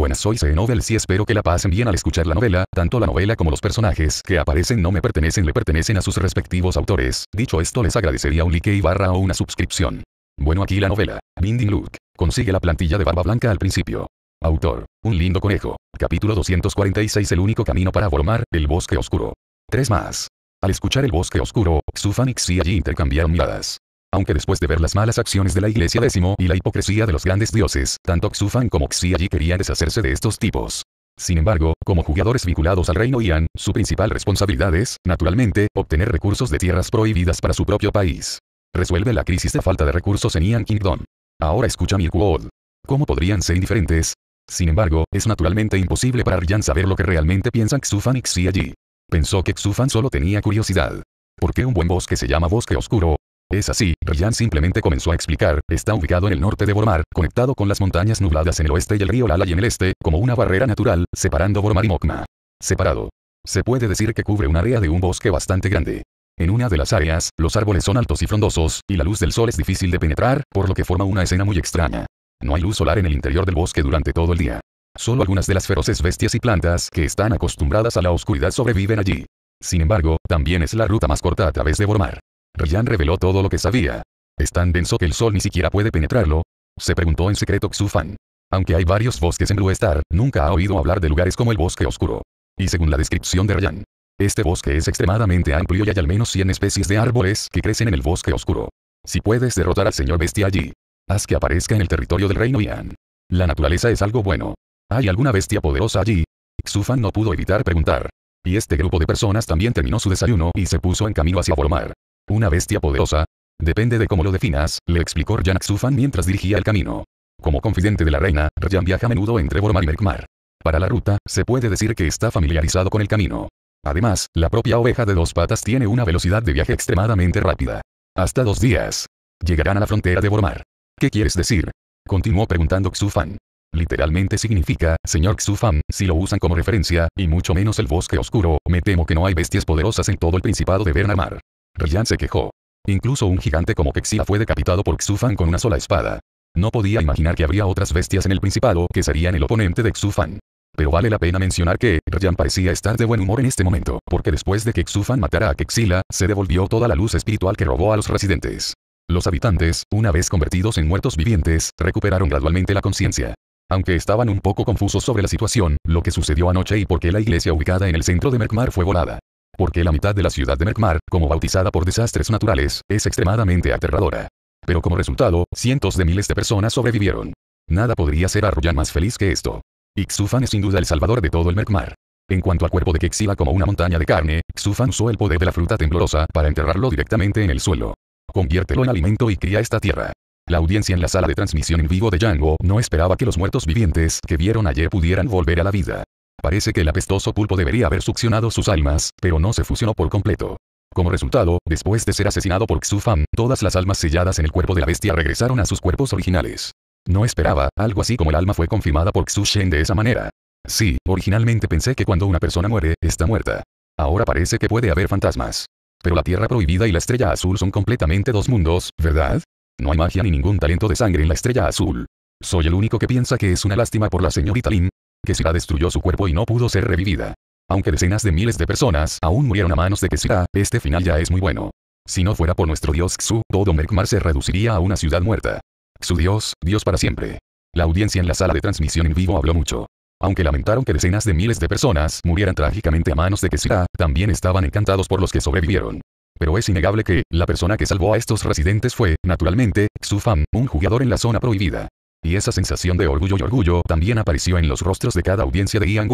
Buenas soy C. Novel y espero que la pasen bien al escuchar la novela, tanto la novela como los personajes que aparecen no me pertenecen le pertenecen a sus respectivos autores. Dicho esto les agradecería un like y barra o una suscripción. Bueno aquí la novela. Binding Luke. Consigue la plantilla de barba blanca al principio. Autor. Un lindo conejo. Capítulo 246 El único camino para formar, el bosque oscuro. 3 más. Al escuchar el bosque oscuro, Sufanix y allí intercambiaron miradas. Aunque después de ver las malas acciones de la iglesia décimo y la hipocresía de los grandes dioses, tanto Xufan como Yi querían deshacerse de estos tipos. Sin embargo, como jugadores vinculados al reino Ian, su principal responsabilidad es, naturalmente, obtener recursos de tierras prohibidas para su propio país. Resuelve la crisis de falta de recursos en Ian Kingdom. Ahora escucha mi ¿Cómo podrían ser indiferentes? Sin embargo, es naturalmente imposible para Ryan saber lo que realmente piensan Xufan y Yi. Pensó que Xufan solo tenía curiosidad. ¿Por qué un buen bosque se llama bosque oscuro? Es así, Ryan simplemente comenzó a explicar, está ubicado en el norte de Bormar, conectado con las montañas nubladas en el oeste y el río Lala y en el este, como una barrera natural, separando Bormar y Mokma. Separado. Se puede decir que cubre un área de un bosque bastante grande. En una de las áreas, los árboles son altos y frondosos, y la luz del sol es difícil de penetrar, por lo que forma una escena muy extraña. No hay luz solar en el interior del bosque durante todo el día. Solo algunas de las feroces bestias y plantas que están acostumbradas a la oscuridad sobreviven allí. Sin embargo, también es la ruta más corta a través de Bormar. Ryan reveló todo lo que sabía. Es tan denso que el sol ni siquiera puede penetrarlo, se preguntó en secreto Xufan. Aunque hay varios bosques en Blue Star, nunca ha oído hablar de lugares como el Bosque Oscuro. Y según la descripción de Ryan, este bosque es extremadamente amplio y hay al menos 100 especies de árboles que crecen en el Bosque Oscuro. Si puedes derrotar al señor bestia allí, haz que aparezca en el territorio del reino Ian. La naturaleza es algo bueno. ¿Hay alguna bestia poderosa allí? Xufan no pudo evitar preguntar. Y este grupo de personas también terminó su desayuno y se puso en camino hacia Boromar. Una bestia poderosa. Depende de cómo lo definas, le explicó Ryan Xufan mientras dirigía el camino. Como confidente de la reina, Ryan viaja a menudo entre Bormar y Merkmar. Para la ruta, se puede decir que está familiarizado con el camino. Además, la propia oveja de dos patas tiene una velocidad de viaje extremadamente rápida. Hasta dos días. Llegarán a la frontera de Bormar. ¿Qué quieres decir? Continuó preguntando Xufan. Literalmente significa, señor Xufan, si lo usan como referencia, y mucho menos el bosque oscuro, me temo que no hay bestias poderosas en todo el principado de Bernamar. Ryan se quejó. Incluso un gigante como Kexia fue decapitado por Xufan con una sola espada. No podía imaginar que habría otras bestias en el Principado que serían el oponente de Xufan. Pero vale la pena mencionar que, Ryan parecía estar de buen humor en este momento, porque después de que Xufan matara a Kexila, se devolvió toda la luz espiritual que robó a los residentes. Los habitantes, una vez convertidos en muertos vivientes, recuperaron gradualmente la conciencia. Aunque estaban un poco confusos sobre la situación, lo que sucedió anoche y por qué la iglesia ubicada en el centro de Merkmar fue volada porque la mitad de la ciudad de Merkmar, como bautizada por desastres naturales, es extremadamente aterradora. Pero como resultado, cientos de miles de personas sobrevivieron. Nada podría ser a más feliz que esto. Xufan es sin duda el salvador de todo el Merkmar. En cuanto al cuerpo de exila como una montaña de carne, Xufan usó el poder de la fruta temblorosa para enterrarlo directamente en el suelo. Conviértelo en alimento y cría esta tierra. La audiencia en la sala de transmisión en vivo de Django no esperaba que los muertos vivientes que vieron ayer pudieran volver a la vida. Parece que el apestoso pulpo debería haber succionado sus almas, pero no se fusionó por completo. Como resultado, después de ser asesinado por Fan, todas las almas selladas en el cuerpo de la bestia regresaron a sus cuerpos originales. No esperaba, algo así como el alma fue confirmada por Xu Shen de esa manera. Sí, originalmente pensé que cuando una persona muere, está muerta. Ahora parece que puede haber fantasmas. Pero la Tierra Prohibida y la Estrella Azul son completamente dos mundos, ¿verdad? No hay magia ni ningún talento de sangre en la Estrella Azul. Soy el único que piensa que es una lástima por la señorita Lin, que destruyó su cuerpo y no pudo ser revivida. Aunque decenas de miles de personas aún murieron a manos de Kesira, este final ya es muy bueno. Si no fuera por nuestro dios Xu, todo Merkmar se reduciría a una ciudad muerta. Su dios, dios para siempre. La audiencia en la sala de transmisión en vivo habló mucho. Aunque lamentaron que decenas de miles de personas murieran trágicamente a manos de Kesira, también estaban encantados por los que sobrevivieron. Pero es innegable que, la persona que salvó a estos residentes fue, naturalmente, Xu Fan, un jugador en la zona prohibida. Y esa sensación de orgullo y orgullo también apareció en los rostros de cada audiencia de Ian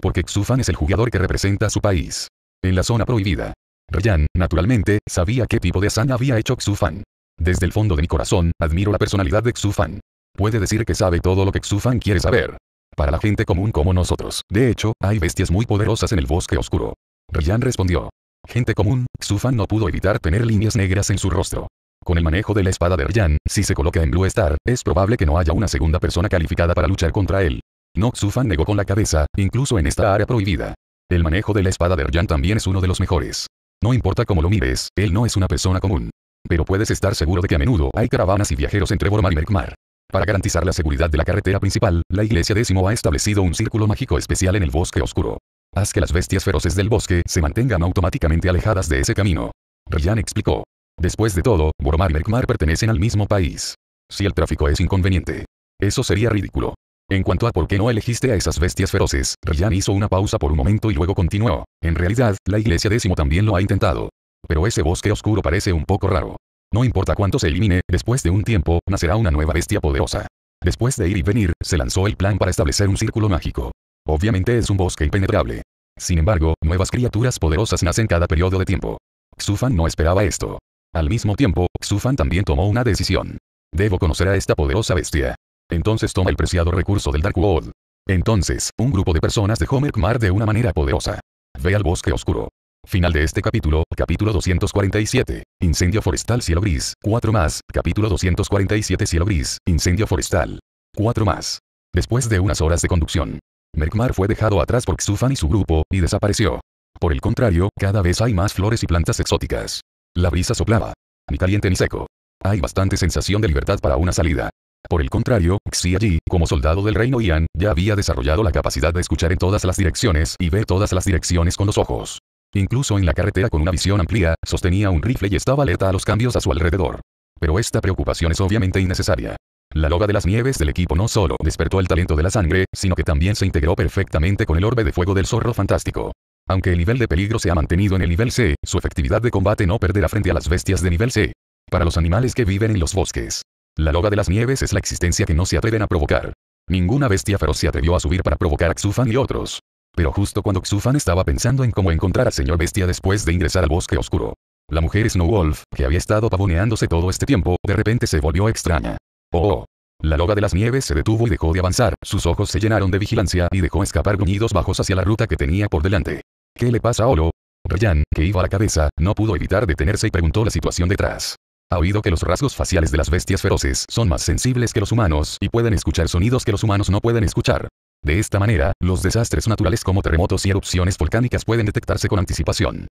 Porque Xufan es el jugador que representa a su país. En la zona prohibida. Ryan, naturalmente, sabía qué tipo de asana había hecho Xufan. Desde el fondo de mi corazón, admiro la personalidad de Xufan. Puede decir que sabe todo lo que Xufan quiere saber. Para la gente común como nosotros, de hecho, hay bestias muy poderosas en el bosque oscuro. Ryan respondió. Gente común, Xufan no pudo evitar tener líneas negras en su rostro. Con el manejo de la espada de Ryan, si se coloca en Blue Star, es probable que no haya una segunda persona calificada para luchar contra él. No Sufan negó con la cabeza, incluso en esta área prohibida. El manejo de la espada de Ryan también es uno de los mejores. No importa cómo lo mires, él no es una persona común. Pero puedes estar seguro de que a menudo hay caravanas y viajeros entre Bormar y Merkmar. Para garantizar la seguridad de la carretera principal, la Iglesia Décimo ha establecido un círculo mágico especial en el bosque oscuro. Haz que las bestias feroces del bosque se mantengan automáticamente alejadas de ese camino. Ryan explicó. Después de todo, Boromar y Merkmar pertenecen al mismo país. Si el tráfico es inconveniente. Eso sería ridículo. En cuanto a por qué no elegiste a esas bestias feroces, Ryan hizo una pausa por un momento y luego continuó. En realidad, la iglesia décimo también lo ha intentado. Pero ese bosque oscuro parece un poco raro. No importa cuánto se elimine, después de un tiempo, nacerá una nueva bestia poderosa. Después de ir y venir, se lanzó el plan para establecer un círculo mágico. Obviamente es un bosque impenetrable. Sin embargo, nuevas criaturas poderosas nacen cada periodo de tiempo. Xufan no esperaba esto. Al mismo tiempo, Xufan también tomó una decisión. Debo conocer a esta poderosa bestia. Entonces toma el preciado recurso del Dark World. Entonces, un grupo de personas dejó Merkmar de una manera poderosa. Ve al bosque oscuro. Final de este capítulo, capítulo 247. Incendio forestal cielo gris, 4 más, capítulo 247 cielo gris, incendio forestal. 4 más. Después de unas horas de conducción, Merkmar fue dejado atrás por Xufan y su grupo, y desapareció. Por el contrario, cada vez hay más flores y plantas exóticas. La brisa soplaba. Ni caliente ni seco. Hay bastante sensación de libertad para una salida. Por el contrario, Xi allí, como soldado del reino Ian, ya había desarrollado la capacidad de escuchar en todas las direcciones y ver todas las direcciones con los ojos. Incluso en la carretera con una visión amplia, sostenía un rifle y estaba alerta a los cambios a su alrededor. Pero esta preocupación es obviamente innecesaria. La loga de las nieves del equipo no solo despertó el talento de la sangre, sino que también se integró perfectamente con el orbe de fuego del zorro fantástico. Aunque el nivel de peligro se ha mantenido en el nivel C, su efectividad de combate no perderá frente a las bestias de nivel C. Para los animales que viven en los bosques. La Loga de las nieves es la existencia que no se atreven a provocar. Ninguna bestia feroz se atrevió a subir para provocar a Xufan y otros. Pero justo cuando Xufan estaba pensando en cómo encontrar a señor bestia después de ingresar al bosque oscuro, la mujer Snow Wolf, que había estado pavoneándose todo este tiempo, de repente se volvió extraña. Oh, oh. La Loga de las nieves se detuvo y dejó de avanzar, sus ojos se llenaron de vigilancia y dejó escapar gruñidos bajos hacia la ruta que tenía por delante. ¿Qué le pasa a Olo? Ryan, que iba a la cabeza, no pudo evitar detenerse y preguntó la situación detrás. Ha oído que los rasgos faciales de las bestias feroces son más sensibles que los humanos y pueden escuchar sonidos que los humanos no pueden escuchar. De esta manera, los desastres naturales como terremotos y erupciones volcánicas pueden detectarse con anticipación.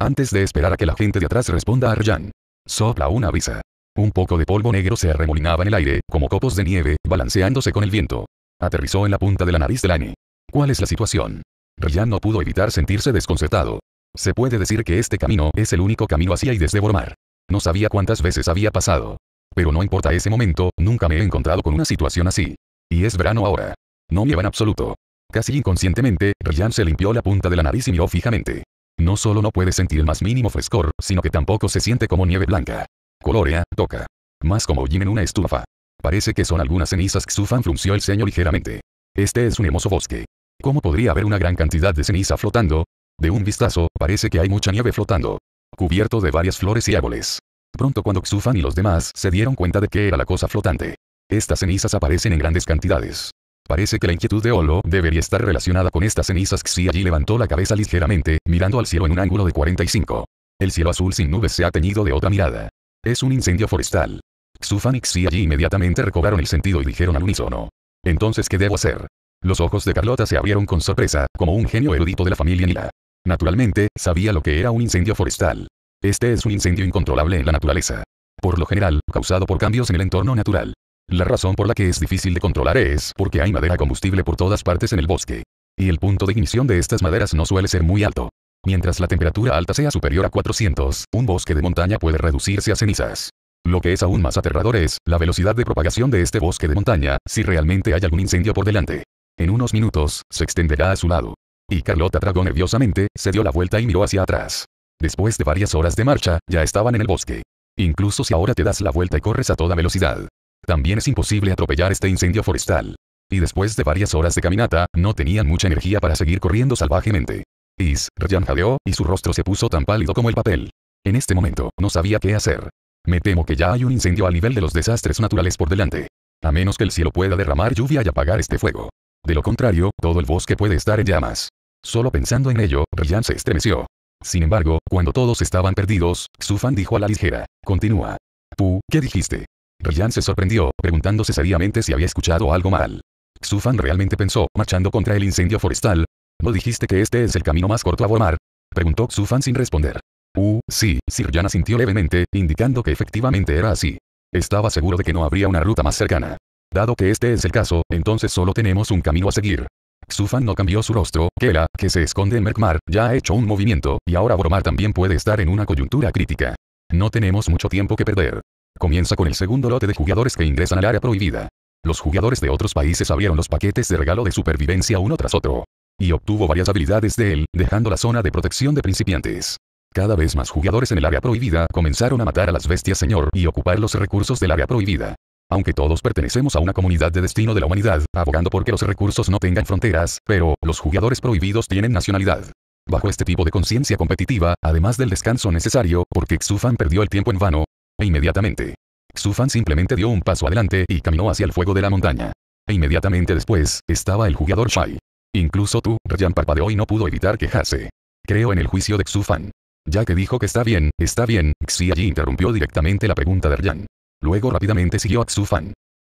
Antes de esperar a que la gente de atrás responda a Ryan, sopla una brisa. Un poco de polvo negro se arremolinaba en el aire, como copos de nieve, balanceándose con el viento. Aterrizó en la punta de la nariz de Lani. ¿Cuál es la situación? Ryan no pudo evitar sentirse desconcertado. Se puede decir que este camino es el único camino hacia y desde Bormar. No sabía cuántas veces había pasado. Pero no importa ese momento, nunca me he encontrado con una situación así. Y es verano ahora. No nieva en absoluto. Casi inconscientemente, Ryan se limpió la punta de la nariz y miró fijamente. No solo no puede sentir el más mínimo frescor, sino que tampoco se siente como nieve blanca. Colorea, toca. Más como Jim en una estufa. Parece que son algunas cenizas. que sufan. frunció el ceño ligeramente. Este es un hermoso bosque. ¿Cómo podría haber una gran cantidad de ceniza flotando? De un vistazo, parece que hay mucha nieve flotando. Cubierto de varias flores y árboles. Pronto cuando Xufan y los demás se dieron cuenta de que era la cosa flotante. Estas cenizas aparecen en grandes cantidades. Parece que la inquietud de Olo debería estar relacionada con estas cenizas Xi allí levantó la cabeza ligeramente, mirando al cielo en un ángulo de 45. El cielo azul sin nubes se ha teñido de otra mirada. Es un incendio forestal. Xufan y Xi allí inmediatamente recobraron el sentido y dijeron al unísono. Entonces ¿qué debo hacer? Los ojos de Carlota se abrieron con sorpresa, como un genio erudito de la familia Nila. Naturalmente, sabía lo que era un incendio forestal. Este es un incendio incontrolable en la naturaleza. Por lo general, causado por cambios en el entorno natural. La razón por la que es difícil de controlar es porque hay madera combustible por todas partes en el bosque. Y el punto de ignición de estas maderas no suele ser muy alto. Mientras la temperatura alta sea superior a 400, un bosque de montaña puede reducirse a cenizas. Lo que es aún más aterrador es la velocidad de propagación de este bosque de montaña, si realmente hay algún incendio por delante. En unos minutos, se extenderá a su lado. Y Carlota tragó nerviosamente, se dio la vuelta y miró hacia atrás. Después de varias horas de marcha, ya estaban en el bosque. Incluso si ahora te das la vuelta y corres a toda velocidad. También es imposible atropellar este incendio forestal. Y después de varias horas de caminata, no tenían mucha energía para seguir corriendo salvajemente. Is, Ryan jadeó, y su rostro se puso tan pálido como el papel. En este momento, no sabía qué hacer. Me temo que ya hay un incendio a nivel de los desastres naturales por delante. A menos que el cielo pueda derramar lluvia y apagar este fuego. De lo contrario, todo el bosque puede estar en llamas. Solo pensando en ello, Ryan se estremeció. Sin embargo, cuando todos estaban perdidos, Sufan dijo a la ligera, continúa. Pu, ¿qué dijiste? Ryan se sorprendió, preguntándose seriamente si había escuchado algo mal. Sufan realmente pensó, marchando contra el incendio forestal. ¿No dijiste que este es el camino más corto a Bomar? Preguntó Sufan sin responder. Uh, sí, Sir Jan asintió levemente, indicando que efectivamente era así. Estaba seguro de que no habría una ruta más cercana. Dado que este es el caso, entonces solo tenemos un camino a seguir. Xufan no cambió su rostro, Kela, que se esconde en Merkmar, ya ha hecho un movimiento, y ahora Bromar también puede estar en una coyuntura crítica. No tenemos mucho tiempo que perder. Comienza con el segundo lote de jugadores que ingresan al área prohibida. Los jugadores de otros países abrieron los paquetes de regalo de supervivencia uno tras otro. Y obtuvo varias habilidades de él, dejando la zona de protección de principiantes. Cada vez más jugadores en el área prohibida comenzaron a matar a las bestias señor y ocupar los recursos del área prohibida. Aunque todos pertenecemos a una comunidad de destino de la humanidad, abogando por que los recursos no tengan fronteras, pero los jugadores prohibidos tienen nacionalidad. Bajo este tipo de conciencia competitiva, además del descanso necesario, porque Xufan perdió el tiempo en vano, e inmediatamente. Xufan simplemente dio un paso adelante y caminó hacia el fuego de la montaña. E inmediatamente después, estaba el jugador Shai. Incluso tú, Ryan parpadeó y no pudo evitar quejarse. Creo en el juicio de Xufan. Ya que dijo que está bien, está bien, Xi allí interrumpió directamente la pregunta de Ryan. Luego rápidamente siguió a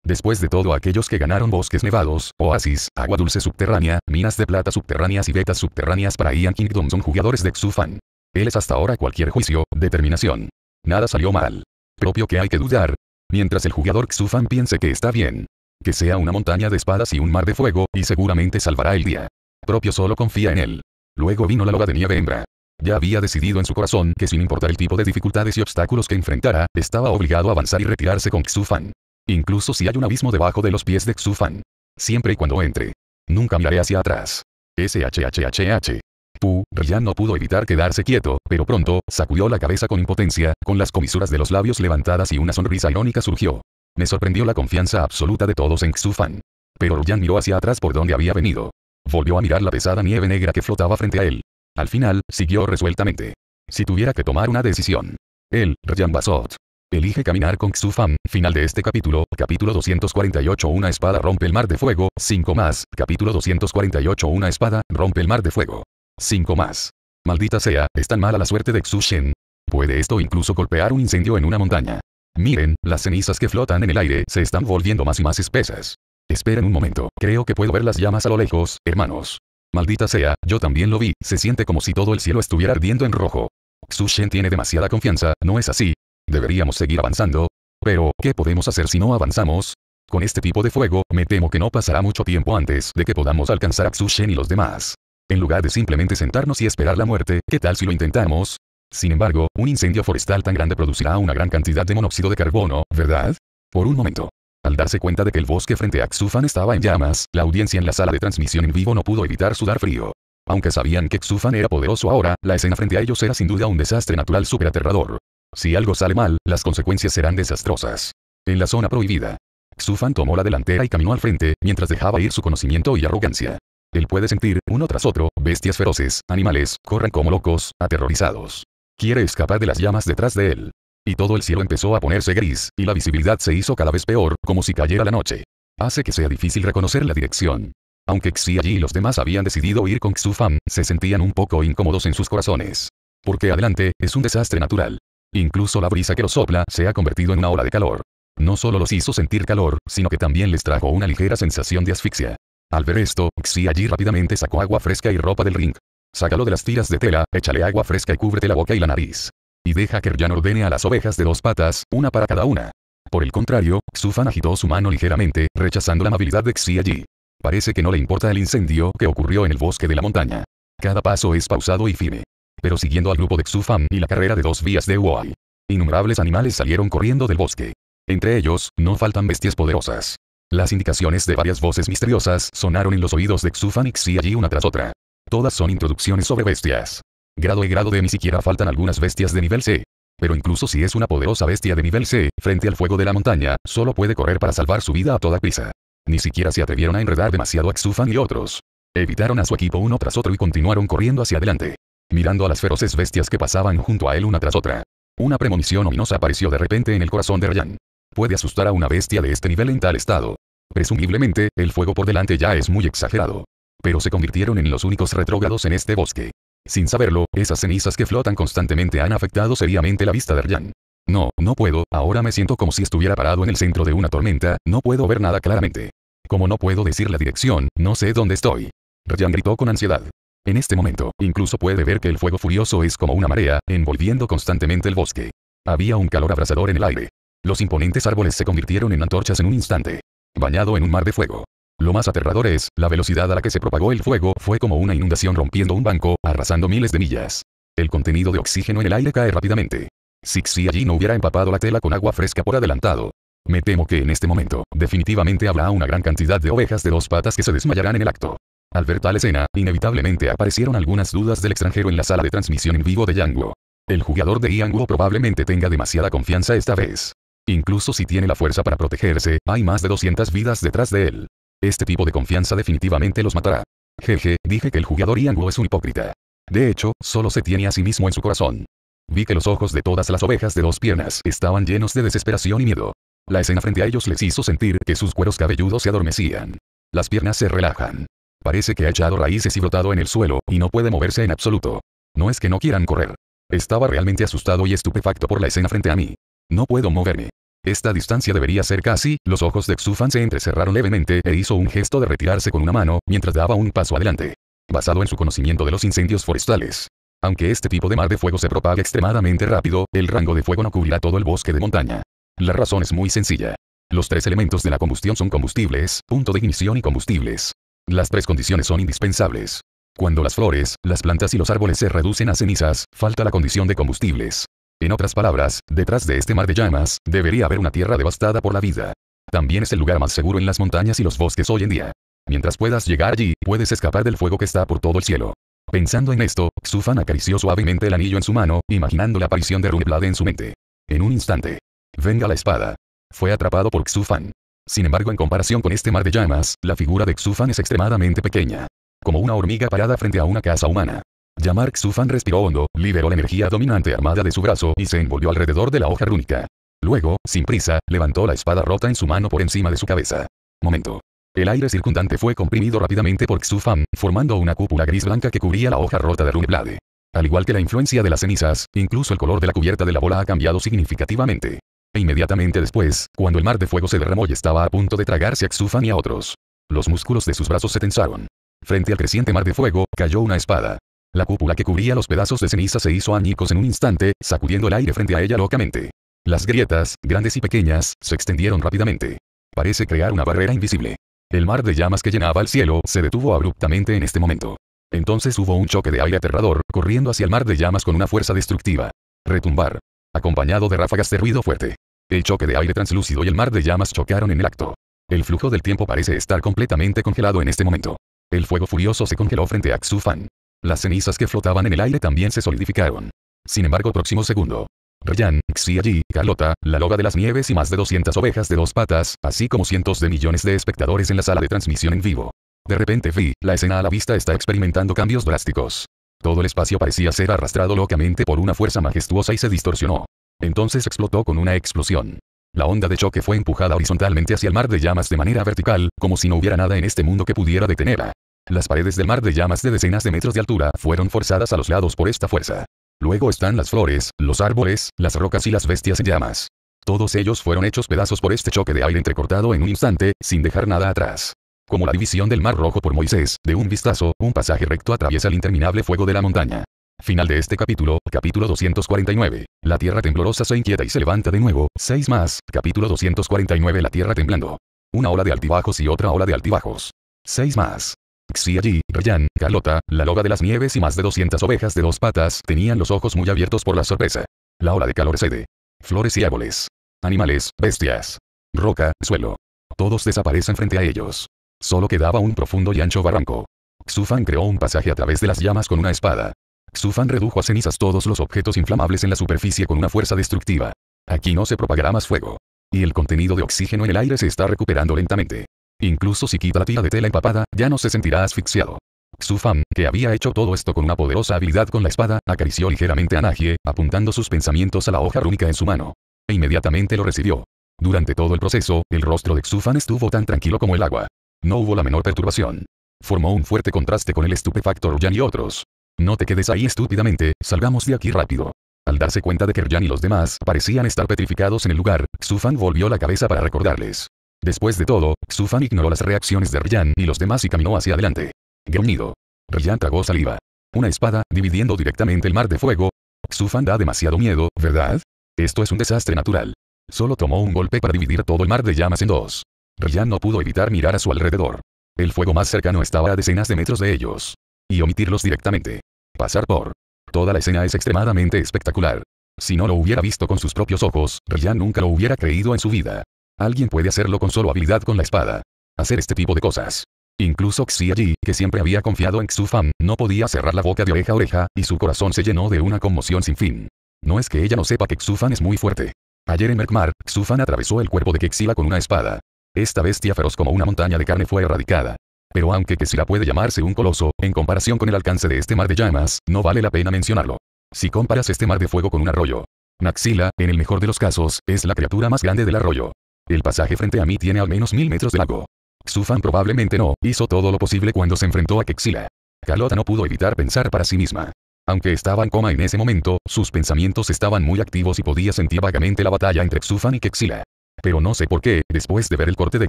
Después de todo aquellos que ganaron bosques nevados, oasis, agua dulce subterránea, minas de plata subterráneas y vetas subterráneas para Ian Kingdom son jugadores de Xufan. Él es hasta ahora cualquier juicio, determinación. Nada salió mal. Propio que hay que dudar. Mientras el jugador Xufan piense que está bien. Que sea una montaña de espadas y un mar de fuego, y seguramente salvará el día. Propio solo confía en él. Luego vino la loba de nieve hembra. Ya había decidido en su corazón que sin importar el tipo de dificultades y obstáculos que enfrentara, estaba obligado a avanzar y retirarse con Xufan. Incluso si hay un abismo debajo de los pies de Xufan. Siempre y cuando entre. Nunca miraré hacia atrás. SHHHH. Pu, Ryan no pudo evitar quedarse quieto, pero pronto, sacudió la cabeza con impotencia, con las comisuras de los labios levantadas y una sonrisa irónica surgió. Me sorprendió la confianza absoluta de todos en Xufan. Pero Ryan miró hacia atrás por donde había venido. Volvió a mirar la pesada nieve negra que flotaba frente a él. Al final, siguió resueltamente. Si tuviera que tomar una decisión. Él, Ryan Basot. Elige caminar con Xufam, final de este capítulo, capítulo 248 Una espada rompe el mar de fuego, 5 más, capítulo 248 Una espada, rompe el mar de fuego. 5 más. Maldita sea, es tan mala la suerte de Xushen. Puede esto incluso golpear un incendio en una montaña. Miren, las cenizas que flotan en el aire se están volviendo más y más espesas. Esperen un momento, creo que puedo ver las llamas a lo lejos, hermanos. Maldita sea, yo también lo vi, se siente como si todo el cielo estuviera ardiendo en rojo. Xu Shen tiene demasiada confianza, ¿no es así? Deberíamos seguir avanzando. Pero, ¿qué podemos hacer si no avanzamos? Con este tipo de fuego, me temo que no pasará mucho tiempo antes de que podamos alcanzar a Xu Shen y los demás. En lugar de simplemente sentarnos y esperar la muerte, ¿qué tal si lo intentamos? Sin embargo, un incendio forestal tan grande producirá una gran cantidad de monóxido de carbono, ¿verdad? Por un momento, al darse cuenta de que el bosque frente a Xufan estaba en llamas, la audiencia en la sala de transmisión en vivo no pudo evitar sudar frío. Aunque sabían que Xufan era poderoso ahora, la escena frente a ellos era sin duda un desastre natural súper aterrador. Si algo sale mal, las consecuencias serán desastrosas. En la zona prohibida, Xufan tomó la delantera y caminó al frente, mientras dejaba ir su conocimiento y arrogancia. Él puede sentir, uno tras otro, bestias feroces, animales, corren como locos, aterrorizados. Quiere escapar de las llamas detrás de él y todo el cielo empezó a ponerse gris, y la visibilidad se hizo cada vez peor, como si cayera la noche. Hace que sea difícil reconocer la dirección. Aunque Xi allí y los demás habían decidido ir con Xufan, se sentían un poco incómodos en sus corazones. Porque adelante, es un desastre natural. Incluso la brisa que los sopla se ha convertido en una ola de calor. No solo los hizo sentir calor, sino que también les trajo una ligera sensación de asfixia. Al ver esto, Xi allí rápidamente sacó agua fresca y ropa del ring. Sácalo de las tiras de tela, échale agua fresca y cúbrete la boca y la nariz. Y deja que Ryan ordene a las ovejas de dos patas, una para cada una. Por el contrario, Xufan agitó su mano ligeramente, rechazando la amabilidad de Xi allí. Parece que no le importa el incendio que ocurrió en el bosque de la montaña. Cada paso es pausado y firme. Pero siguiendo al grupo de Xufan y la carrera de dos vías de Uai. Innumerables animales salieron corriendo del bosque. Entre ellos, no faltan bestias poderosas. Las indicaciones de varias voces misteriosas sonaron en los oídos de Xufan y Xi allí una tras otra. Todas son introducciones sobre bestias. Grado y grado de ni siquiera faltan algunas bestias de nivel C. Pero incluso si es una poderosa bestia de nivel C, frente al fuego de la montaña, solo puede correr para salvar su vida a toda prisa. Ni siquiera se atrevieron a enredar demasiado a Xufan y otros. Evitaron a su equipo uno tras otro y continuaron corriendo hacia adelante. Mirando a las feroces bestias que pasaban junto a él una tras otra. Una premonición ominosa apareció de repente en el corazón de Ryan. Puede asustar a una bestia de este nivel en tal estado. Presumiblemente, el fuego por delante ya es muy exagerado. Pero se convirtieron en los únicos retrógrados en este bosque. Sin saberlo, esas cenizas que flotan constantemente han afectado seriamente la vista de Ryan. No, no puedo, ahora me siento como si estuviera parado en el centro de una tormenta, no puedo ver nada claramente. Como no puedo decir la dirección, no sé dónde estoy. Ryan gritó con ansiedad. En este momento, incluso puede ver que el fuego furioso es como una marea, envolviendo constantemente el bosque. Había un calor abrasador en el aire. Los imponentes árboles se convirtieron en antorchas en un instante. Bañado en un mar de fuego. Lo más aterrador es, la velocidad a la que se propagó el fuego fue como una inundación rompiendo un banco, arrasando miles de millas. El contenido de oxígeno en el aire cae rápidamente. Si Xi allí no hubiera empapado la tela con agua fresca por adelantado. Me temo que en este momento, definitivamente habrá una gran cantidad de ovejas de dos patas que se desmayarán en el acto. Al ver tal escena, inevitablemente aparecieron algunas dudas del extranjero en la sala de transmisión en vivo de Yanguo. El jugador de Yanguo probablemente tenga demasiada confianza esta vez. Incluso si tiene la fuerza para protegerse, hay más de 200 vidas detrás de él. Este tipo de confianza definitivamente los matará. Jeje, dije que el jugador Ian es un hipócrita. De hecho, solo se tiene a sí mismo en su corazón. Vi que los ojos de todas las ovejas de dos piernas estaban llenos de desesperación y miedo. La escena frente a ellos les hizo sentir que sus cueros cabelludos se adormecían. Las piernas se relajan. Parece que ha echado raíces y brotado en el suelo, y no puede moverse en absoluto. No es que no quieran correr. Estaba realmente asustado y estupefacto por la escena frente a mí. No puedo moverme. Esta distancia debería ser casi, los ojos de Xufan se entrecerraron levemente e hizo un gesto de retirarse con una mano, mientras daba un paso adelante. Basado en su conocimiento de los incendios forestales. Aunque este tipo de mar de fuego se propaga extremadamente rápido, el rango de fuego no cubrirá todo el bosque de montaña. La razón es muy sencilla. Los tres elementos de la combustión son combustibles, punto de ignición y combustibles. Las tres condiciones son indispensables. Cuando las flores, las plantas y los árboles se reducen a cenizas, falta la condición de combustibles. En otras palabras, detrás de este mar de llamas, debería haber una tierra devastada por la vida. También es el lugar más seguro en las montañas y los bosques hoy en día. Mientras puedas llegar allí, puedes escapar del fuego que está por todo el cielo. Pensando en esto, Xufan acarició suavemente el anillo en su mano, imaginando la aparición de Runeblade en su mente. En un instante. Venga la espada. Fue atrapado por Xufan. Sin embargo, en comparación con este mar de llamas, la figura de Xufan es extremadamente pequeña. Como una hormiga parada frente a una casa humana. Yamark Xufan respiró hondo, liberó la energía dominante armada de su brazo y se envolvió alrededor de la hoja rúnica. Luego, sin prisa, levantó la espada rota en su mano por encima de su cabeza. Momento. El aire circundante fue comprimido rápidamente por Xufan, formando una cúpula gris blanca que cubría la hoja rota de Runeblade. Al igual que la influencia de las cenizas, incluso el color de la cubierta de la bola ha cambiado significativamente. E inmediatamente después, cuando el mar de fuego se derramó y estaba a punto de tragarse a Xufan y a otros, los músculos de sus brazos se tensaron. Frente al creciente mar de fuego, cayó una espada. La cúpula que cubría los pedazos de ceniza se hizo añicos en un instante, sacudiendo el aire frente a ella locamente. Las grietas, grandes y pequeñas, se extendieron rápidamente. Parece crear una barrera invisible. El mar de llamas que llenaba el cielo se detuvo abruptamente en este momento. Entonces hubo un choque de aire aterrador, corriendo hacia el mar de llamas con una fuerza destructiva. Retumbar. Acompañado de ráfagas de ruido fuerte. El choque de aire translúcido y el mar de llamas chocaron en el acto. El flujo del tiempo parece estar completamente congelado en este momento. El fuego furioso se congeló frente a Xufan. Las cenizas que flotaban en el aire también se solidificaron. Sin embargo, próximo segundo. Ryan, Xiaji, Carlota, la loga de las nieves y más de 200 ovejas de dos patas, así como cientos de millones de espectadores en la sala de transmisión en vivo. De repente vi, la escena a la vista está experimentando cambios drásticos. Todo el espacio parecía ser arrastrado locamente por una fuerza majestuosa y se distorsionó. Entonces explotó con una explosión. La onda de choque fue empujada horizontalmente hacia el mar de llamas de manera vertical, como si no hubiera nada en este mundo que pudiera detenerla. Las paredes del mar de llamas de decenas de metros de altura fueron forzadas a los lados por esta fuerza. Luego están las flores, los árboles, las rocas y las bestias en llamas. Todos ellos fueron hechos pedazos por este choque de aire entrecortado en un instante, sin dejar nada atrás. Como la división del Mar Rojo por Moisés, de un vistazo, un pasaje recto atraviesa el interminable fuego de la montaña. Final de este capítulo, capítulo 249. La tierra temblorosa se inquieta y se levanta de nuevo. 6 más, capítulo 249 La tierra temblando. Una ola de altibajos y otra ola de altibajos. 6 más. Si allí, Ryan, Galota, la loba de las nieves y más de 200 ovejas de dos patas tenían los ojos muy abiertos por la sorpresa. La ola de calor cede. Flores y árboles. Animales, bestias. Roca, suelo. Todos desaparecen frente a ellos. Solo quedaba un profundo y ancho barranco. Xufan creó un pasaje a través de las llamas con una espada. Xufan redujo a cenizas todos los objetos inflamables en la superficie con una fuerza destructiva. Aquí no se propagará más fuego. Y el contenido de oxígeno en el aire se está recuperando lentamente. Incluso si quita la tira de tela empapada, ya no se sentirá asfixiado. Xufan, que había hecho todo esto con una poderosa habilidad con la espada, acarició ligeramente a Najie, apuntando sus pensamientos a la hoja rúnica en su mano. E inmediatamente lo recibió. Durante todo el proceso, el rostro de Xufan estuvo tan tranquilo como el agua. No hubo la menor perturbación. Formó un fuerte contraste con el estupefacto Ryan y otros. No te quedes ahí estúpidamente, salgamos de aquí rápido. Al darse cuenta de que Ryan y los demás parecían estar petrificados en el lugar, Xufan volvió la cabeza para recordarles. Después de todo, su ignoró las reacciones de Ryan y los demás y caminó hacia adelante. Gruñido. Ryan tragó saliva. Una espada, dividiendo directamente el mar de fuego. sufan da demasiado miedo, ¿verdad? Esto es un desastre natural. Solo tomó un golpe para dividir todo el mar de llamas en dos. Ryan no pudo evitar mirar a su alrededor. El fuego más cercano estaba a decenas de metros de ellos. Y omitirlos directamente. Pasar por. Toda la escena es extremadamente espectacular. Si no lo hubiera visto con sus propios ojos, Ryan nunca lo hubiera creído en su vida. Alguien puede hacerlo con solo habilidad con la espada. Hacer este tipo de cosas. Incluso Xiaji, que siempre había confiado en Xufan, no podía cerrar la boca de oreja a oreja, y su corazón se llenó de una conmoción sin fin. No es que ella no sepa que Xufan es muy fuerte. Ayer en Merkmar, Xufan atravesó el cuerpo de Kexila con una espada. Esta bestia feroz como una montaña de carne fue erradicada. Pero aunque Kexila puede llamarse un coloso, en comparación con el alcance de este mar de llamas, no vale la pena mencionarlo. Si comparas este mar de fuego con un arroyo, Maxila, en el mejor de los casos, es la criatura más grande del arroyo. El pasaje frente a mí tiene al menos mil metros de largo. Xufan probablemente no, hizo todo lo posible cuando se enfrentó a Kexila. Carlota no pudo evitar pensar para sí misma. Aunque estaba en coma en ese momento, sus pensamientos estaban muy activos y podía sentir vagamente la batalla entre Xufan y Kexila. Pero no sé por qué, después de ver el corte de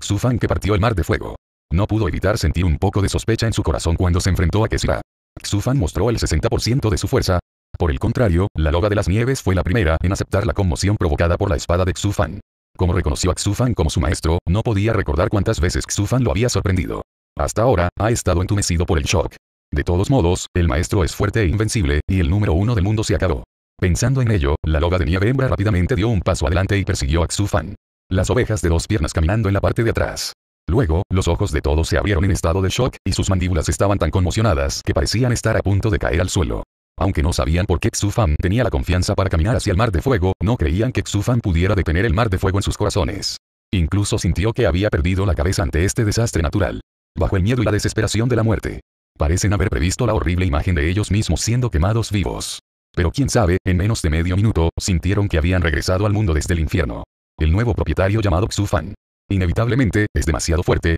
Xufan que partió el mar de fuego, no pudo evitar sentir un poco de sospecha en su corazón cuando se enfrentó a Kexila. Xufan mostró el 60% de su fuerza. Por el contrario, la loga de las nieves fue la primera en aceptar la conmoción provocada por la espada de Xufan. Como reconoció a Xufan como su maestro, no podía recordar cuántas veces Xufan lo había sorprendido. Hasta ahora, ha estado entumecido por el shock. De todos modos, el maestro es fuerte e invencible, y el número uno del mundo se acabó. Pensando en ello, la loga de nieve hembra rápidamente dio un paso adelante y persiguió a Xufan. Las ovejas de dos piernas caminando en la parte de atrás. Luego, los ojos de todos se abrieron en estado de shock, y sus mandíbulas estaban tan conmocionadas que parecían estar a punto de caer al suelo. Aunque no sabían por qué Xufan tenía la confianza para caminar hacia el mar de fuego, no creían que Xufan pudiera detener el mar de fuego en sus corazones. Incluso sintió que había perdido la cabeza ante este desastre natural. Bajo el miedo y la desesperación de la muerte. Parecen haber previsto la horrible imagen de ellos mismos siendo quemados vivos. Pero quién sabe, en menos de medio minuto, sintieron que habían regresado al mundo desde el infierno. El nuevo propietario llamado Xufan. Inevitablemente, es demasiado fuerte.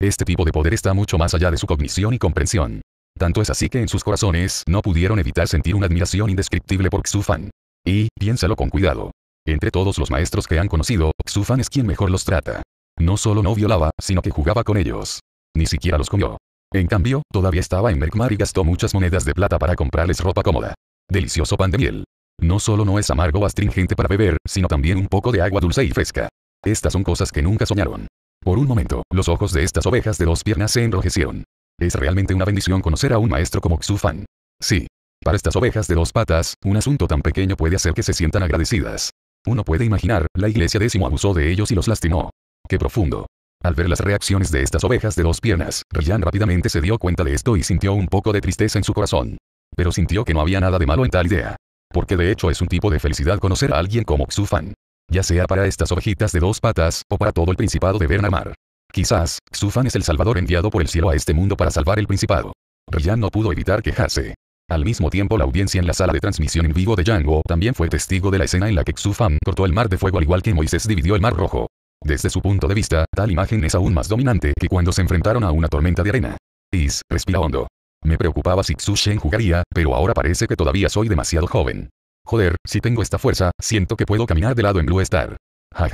Este tipo de poder está mucho más allá de su cognición y comprensión. Tanto es así que en sus corazones no pudieron evitar sentir una admiración indescriptible por Xufan. Y, piénsalo con cuidado. Entre todos los maestros que han conocido, Xufan es quien mejor los trata. No solo no violaba, sino que jugaba con ellos. Ni siquiera los comió. En cambio, todavía estaba en Merkmar y gastó muchas monedas de plata para comprarles ropa cómoda. Delicioso pan de miel. No solo no es amargo o astringente para beber, sino también un poco de agua dulce y fresca. Estas son cosas que nunca soñaron. Por un momento, los ojos de estas ovejas de dos piernas se enrojecieron. Es realmente una bendición conocer a un maestro como Xufan. Sí. Para estas ovejas de dos patas, un asunto tan pequeño puede hacer que se sientan agradecidas. Uno puede imaginar, la iglesia décimo abusó de ellos y los lastimó. ¡Qué profundo! Al ver las reacciones de estas ovejas de dos piernas, Ryan rápidamente se dio cuenta de esto y sintió un poco de tristeza en su corazón. Pero sintió que no había nada de malo en tal idea. Porque de hecho es un tipo de felicidad conocer a alguien como Xufan. Ya sea para estas ovejitas de dos patas, o para todo el principado de Bernamar. Quizás, Sufan es el salvador enviado por el cielo a este mundo para salvar el principado. Ryan no pudo evitar quejarse. Al mismo tiempo la audiencia en la sala de transmisión en vivo de Yango también fue testigo de la escena en la que Xufan cortó el mar de fuego al igual que Moisés dividió el mar rojo. Desde su punto de vista, tal imagen es aún más dominante que cuando se enfrentaron a una tormenta de arena. Is, respira hondo. Me preocupaba si Xu jugaría, pero ahora parece que todavía soy demasiado joven. Joder, si tengo esta fuerza, siento que puedo caminar de lado en Blue Star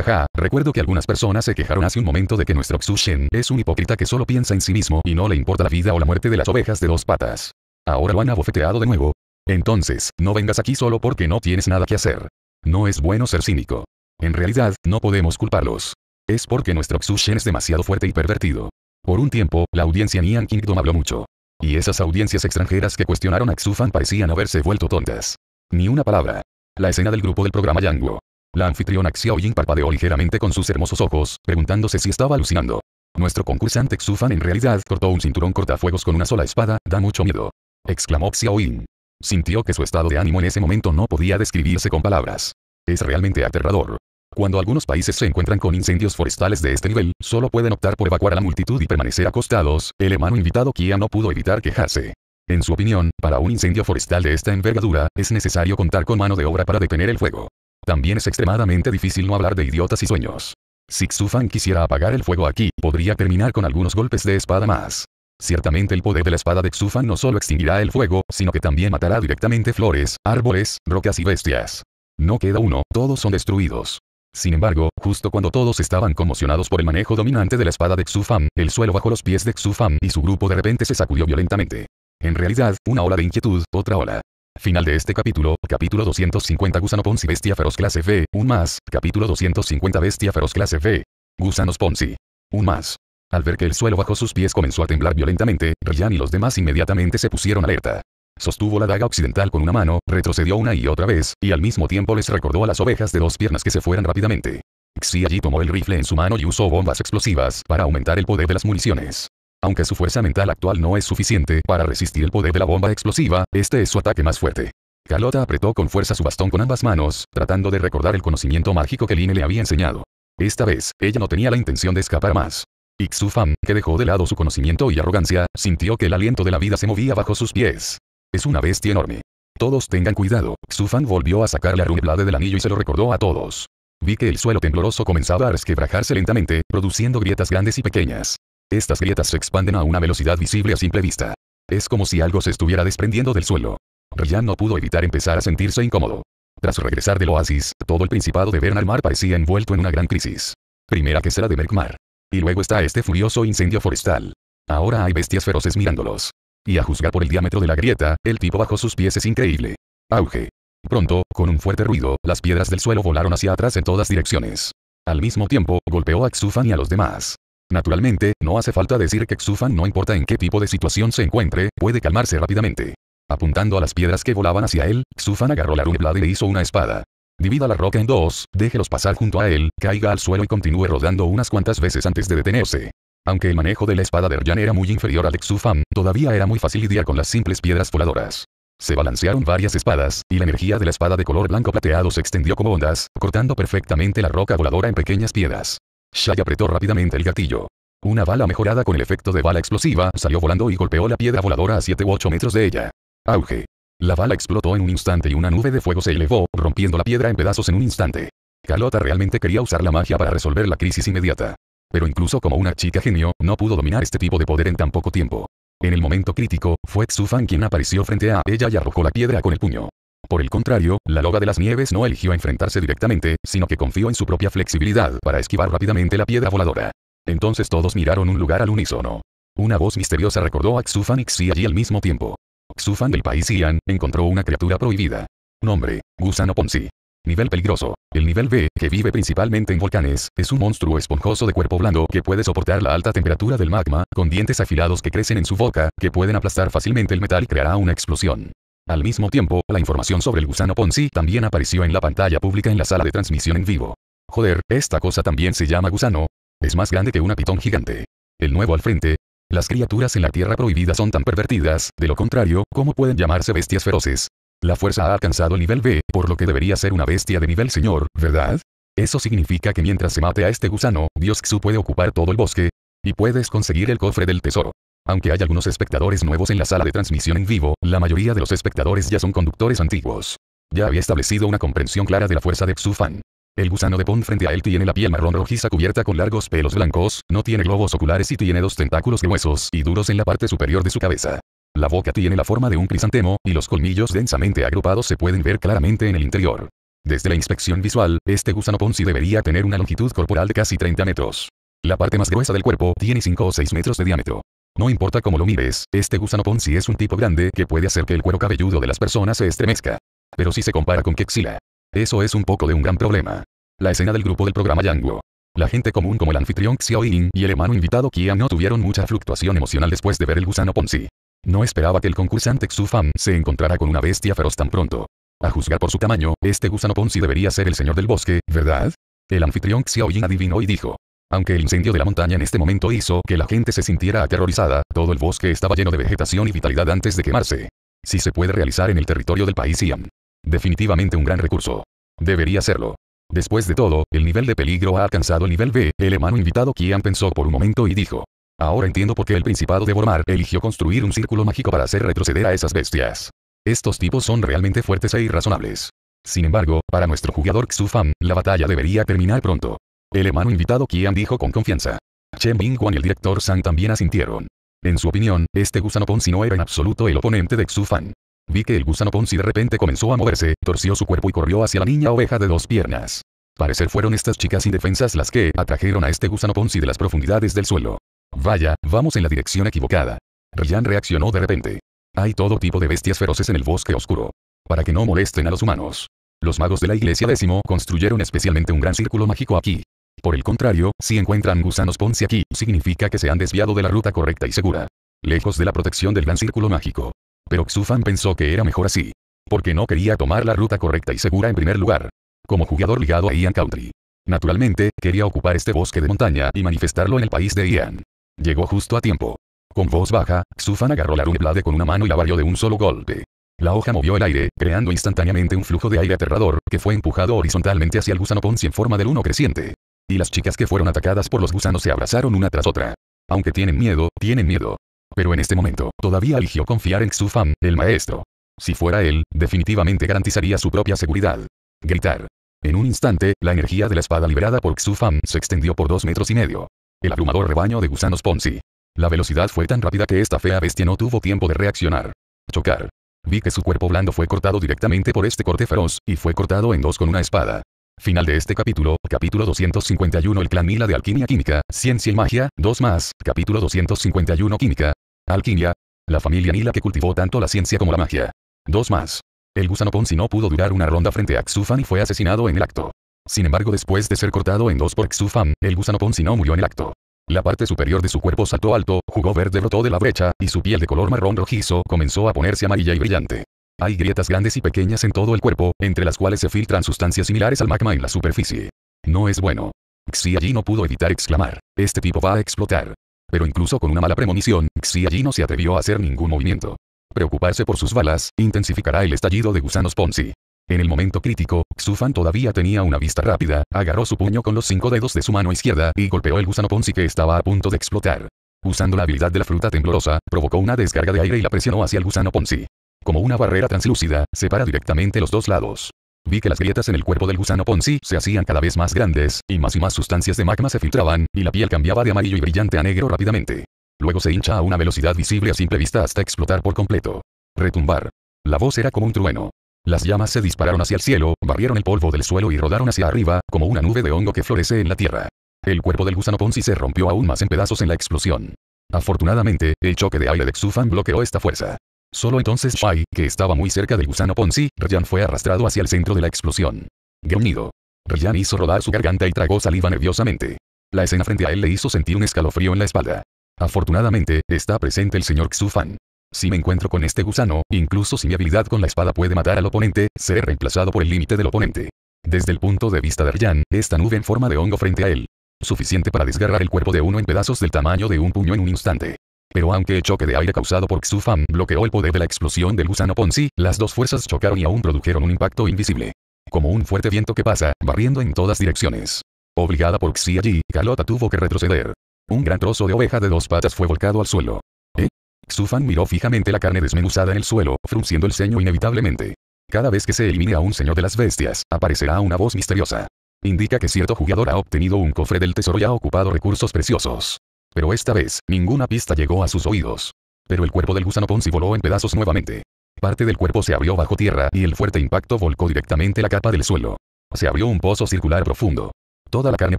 ja, recuerdo que algunas personas se quejaron hace un momento de que nuestro Xushen es un hipócrita que solo piensa en sí mismo y no le importa la vida o la muerte de las ovejas de dos patas. Ahora lo han abofeteado de nuevo. Entonces, no vengas aquí solo porque no tienes nada que hacer. No es bueno ser cínico. En realidad, no podemos culparlos. Es porque nuestro Xushen es demasiado fuerte y pervertido. Por un tiempo, la audiencia Nian Kingdom habló mucho. Y esas audiencias extranjeras que cuestionaron a Xufan parecían haberse vuelto tontas. Ni una palabra. La escena del grupo del programa Yanguo. La anfitriona Xiaoying parpadeó ligeramente con sus hermosos ojos, preguntándose si estaba alucinando. Nuestro concursante Xufan en realidad cortó un cinturón cortafuegos con una sola espada, da mucho miedo. Exclamó Xiaoying. Sintió que su estado de ánimo en ese momento no podía describirse con palabras. Es realmente aterrador. Cuando algunos países se encuentran con incendios forestales de este nivel, solo pueden optar por evacuar a la multitud y permanecer acostados, el hermano invitado Kia no pudo evitar quejarse. En su opinión, para un incendio forestal de esta envergadura, es necesario contar con mano de obra para detener el fuego. También es extremadamente difícil no hablar de idiotas y sueños. Si Xufan quisiera apagar el fuego aquí, podría terminar con algunos golpes de espada más. Ciertamente el poder de la espada de Xufan no solo extinguirá el fuego, sino que también matará directamente flores, árboles, rocas y bestias. No queda uno, todos son destruidos. Sin embargo, justo cuando todos estaban conmocionados por el manejo dominante de la espada de Xufan, el suelo bajo los pies de Xufan y su grupo de repente se sacudió violentamente. En realidad, una ola de inquietud, otra ola. Final de este capítulo, capítulo 250 Gusano Ponzi Bestia Feroz clase B, un más, capítulo 250 Bestia Feroz clase B. Gusanos Ponzi. Un más. Al ver que el suelo bajo sus pies comenzó a temblar violentamente, Ryan y los demás inmediatamente se pusieron alerta. Sostuvo la daga occidental con una mano, retrocedió una y otra vez, y al mismo tiempo les recordó a las ovejas de dos piernas que se fueran rápidamente. Xi allí tomó el rifle en su mano y usó bombas explosivas para aumentar el poder de las municiones. Aunque su fuerza mental actual no es suficiente para resistir el poder de la bomba explosiva, este es su ataque más fuerte. Carlota apretó con fuerza su bastón con ambas manos, tratando de recordar el conocimiento mágico que Line le había enseñado. Esta vez, ella no tenía la intención de escapar más. Xufan, que dejó de lado su conocimiento y arrogancia, sintió que el aliento de la vida se movía bajo sus pies. Es una bestia enorme. Todos tengan cuidado. Xufan volvió a sacar la blade del anillo y se lo recordó a todos. Vi que el suelo tembloroso comenzaba a resquebrajarse lentamente, produciendo grietas grandes y pequeñas. Estas grietas se expanden a una velocidad visible a simple vista. Es como si algo se estuviera desprendiendo del suelo. Ryan no pudo evitar empezar a sentirse incómodo. Tras regresar del oasis, todo el principado de Bernalmar parecía envuelto en una gran crisis. Primera que será de Merkmar. Y luego está este furioso incendio forestal. Ahora hay bestias feroces mirándolos. Y a juzgar por el diámetro de la grieta, el tipo bajo sus pies es increíble. Auge. Pronto, con un fuerte ruido, las piedras del suelo volaron hacia atrás en todas direcciones. Al mismo tiempo, golpeó a Xufan y a los demás. Naturalmente, no hace falta decir que Xufan no importa en qué tipo de situación se encuentre, puede calmarse rápidamente. Apuntando a las piedras que volaban hacia él, Xufan agarró la blade y hizo una espada. Divida la roca en dos, déjelos pasar junto a él, caiga al suelo y continúe rodando unas cuantas veces antes de detenerse. Aunque el manejo de la espada de Erjan era muy inferior al de Xufan, todavía era muy fácil lidiar con las simples piedras voladoras. Se balancearon varias espadas, y la energía de la espada de color blanco plateado se extendió como ondas, cortando perfectamente la roca voladora en pequeñas piedras. Shai apretó rápidamente el gatillo. Una bala mejorada con el efecto de bala explosiva salió volando y golpeó la piedra voladora a 7 u 8 metros de ella. Auge. La bala explotó en un instante y una nube de fuego se elevó, rompiendo la piedra en pedazos en un instante. Carlota realmente quería usar la magia para resolver la crisis inmediata. Pero incluso como una chica genio, no pudo dominar este tipo de poder en tan poco tiempo. En el momento crítico, fue Xufan quien apareció frente a ella y arrojó la piedra con el puño. Por el contrario, la loba de las nieves no eligió enfrentarse directamente, sino que confió en su propia flexibilidad para esquivar rápidamente la piedra voladora. Entonces todos miraron un lugar al unísono. Una voz misteriosa recordó a Xufan y Xi allí al mismo tiempo. Xufan del país Xian encontró una criatura prohibida. Nombre, Gusano Ponzi. Nivel peligroso. El nivel B, que vive principalmente en volcanes, es un monstruo esponjoso de cuerpo blando que puede soportar la alta temperatura del magma, con dientes afilados que crecen en su boca, que pueden aplastar fácilmente el metal y creará una explosión. Al mismo tiempo, la información sobre el gusano Ponzi también apareció en la pantalla pública en la sala de transmisión en vivo. Joder, esta cosa también se llama gusano. Es más grande que una pitón gigante. El nuevo al frente. Las criaturas en la tierra prohibida son tan pervertidas, de lo contrario, ¿cómo pueden llamarse bestias feroces? La fuerza ha alcanzado el nivel B, por lo que debería ser una bestia de nivel señor, ¿verdad? Eso significa que mientras se mate a este gusano, Dios Xu puede ocupar todo el bosque, y puedes conseguir el cofre del tesoro. Aunque hay algunos espectadores nuevos en la sala de transmisión en vivo, la mayoría de los espectadores ya son conductores antiguos. Ya había establecido una comprensión clara de la fuerza de Xufan. El gusano de Pon frente a él tiene la piel marrón rojiza cubierta con largos pelos blancos, no tiene globos oculares y tiene dos tentáculos gruesos y duros en la parte superior de su cabeza. La boca tiene la forma de un crisantemo, y los colmillos densamente agrupados se pueden ver claramente en el interior. Desde la inspección visual, este gusano Ponzi debería tener una longitud corporal de casi 30 metros. La parte más gruesa del cuerpo tiene 5 o 6 metros de diámetro. No importa cómo lo mires, este gusano Ponzi es un tipo grande que puede hacer que el cuero cabelludo de las personas se estremezca. Pero si se compara con Kexila. Eso es un poco de un gran problema. La escena del grupo del programa Yanguo. La gente común como el anfitrión Ying y el hermano invitado Qian no tuvieron mucha fluctuación emocional después de ver el gusano Ponzi. No esperaba que el concursante Xufan se encontrara con una bestia feroz tan pronto. A juzgar por su tamaño, este gusano Ponzi debería ser el señor del bosque, ¿verdad? El anfitrión Ying adivinó y dijo. Aunque el incendio de la montaña en este momento hizo que la gente se sintiera aterrorizada, todo el bosque estaba lleno de vegetación y vitalidad antes de quemarse. Si se puede realizar en el territorio del país Siam. Definitivamente un gran recurso. Debería serlo. Después de todo, el nivel de peligro ha alcanzado el nivel B, el hermano invitado Kian pensó por un momento y dijo. Ahora entiendo por qué el Principado de Bormar eligió construir un círculo mágico para hacer retroceder a esas bestias. Estos tipos son realmente fuertes e irrazonables. Sin embargo, para nuestro jugador Xufam, la batalla debería terminar pronto. El hermano invitado Qian dijo con confianza. Chen Bingguan y el director Sang también asintieron. En su opinión, este gusano Ponzi no era en absoluto el oponente de Xufan. Vi que el gusano Ponzi de repente comenzó a moverse, torció su cuerpo y corrió hacia la niña oveja de dos piernas. Parecer fueron estas chicas indefensas las que atrajeron a este gusano Ponzi de las profundidades del suelo. Vaya, vamos en la dirección equivocada. Ryan reaccionó de repente. Hay todo tipo de bestias feroces en el bosque oscuro. Para que no molesten a los humanos. Los magos de la iglesia décimo construyeron especialmente un gran círculo mágico aquí. Por el contrario, si encuentran gusanos ponce aquí, significa que se han desviado de la ruta correcta y segura. Lejos de la protección del gran círculo mágico. Pero Xufan pensó que era mejor así. Porque no quería tomar la ruta correcta y segura en primer lugar. Como jugador ligado a Ian Country. Naturalmente, quería ocupar este bosque de montaña y manifestarlo en el país de Ian. Llegó justo a tiempo. Con voz baja, Xufan agarró la runeblade con una mano y la varió de un solo golpe. La hoja movió el aire, creando instantáneamente un flujo de aire aterrador, que fue empujado horizontalmente hacia el gusano ponce en forma de uno creciente. Y las chicas que fueron atacadas por los gusanos se abrazaron una tras otra. Aunque tienen miedo, tienen miedo. Pero en este momento, todavía eligió confiar en Xufan, el maestro. Si fuera él, definitivamente garantizaría su propia seguridad. Gritar. En un instante, la energía de la espada liberada por Xufam se extendió por dos metros y medio. El abrumador rebaño de gusanos Ponzi. La velocidad fue tan rápida que esta fea bestia no tuvo tiempo de reaccionar. Chocar. Vi que su cuerpo blando fue cortado directamente por este corte feroz, y fue cortado en dos con una espada. Final de este capítulo, capítulo 251 El clan Nila de Alquimia Química, Ciencia y Magia, 2 más, capítulo 251 Química, Alquimia, la familia Nila que cultivó tanto la ciencia como la magia. 2 más. El gusano Ponzi no pudo durar una ronda frente a Xufan y fue asesinado en el acto. Sin embargo después de ser cortado en dos por Xufan, el gusano Ponzi no murió en el acto. La parte superior de su cuerpo saltó alto, jugó verde brotó de la brecha, y su piel de color marrón rojizo comenzó a ponerse amarilla y brillante. Hay grietas grandes y pequeñas en todo el cuerpo, entre las cuales se filtran sustancias similares al magma en la superficie. No es bueno. Xi no pudo evitar exclamar, este tipo va a explotar. Pero incluso con una mala premonición, Xi no se atrevió a hacer ningún movimiento. Preocuparse por sus balas, intensificará el estallido de gusanos Ponzi. En el momento crítico, Xufan todavía tenía una vista rápida, agarró su puño con los cinco dedos de su mano izquierda y golpeó el gusano Ponzi que estaba a punto de explotar. Usando la habilidad de la fruta temblorosa, provocó una descarga de aire y la presionó hacia el gusano Ponzi. Como una barrera translúcida, separa directamente los dos lados. Vi que las grietas en el cuerpo del gusano Ponzi se hacían cada vez más grandes, y más y más sustancias de magma se filtraban, y la piel cambiaba de amarillo y brillante a negro rápidamente. Luego se hincha a una velocidad visible a simple vista hasta explotar por completo. Retumbar. La voz era como un trueno. Las llamas se dispararon hacia el cielo, barrieron el polvo del suelo y rodaron hacia arriba, como una nube de hongo que florece en la tierra. El cuerpo del gusano Ponzi se rompió aún más en pedazos en la explosión. Afortunadamente, el choque de aire de Xufan bloqueó esta fuerza. Solo entonces Shai, que estaba muy cerca del gusano Ponzi, Ryan fue arrastrado hacia el centro de la explosión. Gruñido. Ryan hizo rodar su garganta y tragó saliva nerviosamente. La escena frente a él le hizo sentir un escalofrío en la espalda. Afortunadamente, está presente el señor Xufan. Si me encuentro con este gusano, incluso si mi habilidad con la espada puede matar al oponente, seré reemplazado por el límite del oponente. Desde el punto de vista de Ryan, esta nube en forma de hongo frente a él. Suficiente para desgarrar el cuerpo de uno en pedazos del tamaño de un puño en un instante. Pero aunque el choque de aire causado por Xufan bloqueó el poder de la explosión del gusano Ponzi, las dos fuerzas chocaron y aún produjeron un impacto invisible. Como un fuerte viento que pasa, barriendo en todas direcciones. Obligada por Xi allí, tuvo que retroceder. Un gran trozo de oveja de dos patas fue volcado al suelo. ¿Eh? Xufan miró fijamente la carne desmenuzada en el suelo, frunciendo el ceño inevitablemente. Cada vez que se elimine a un señor de las bestias, aparecerá una voz misteriosa. Indica que cierto jugador ha obtenido un cofre del tesoro y ha ocupado recursos preciosos. Pero esta vez, ninguna pista llegó a sus oídos. Pero el cuerpo del gusano Ponzi voló en pedazos nuevamente. Parte del cuerpo se abrió bajo tierra y el fuerte impacto volcó directamente la capa del suelo. Se abrió un pozo circular profundo. Toda la carne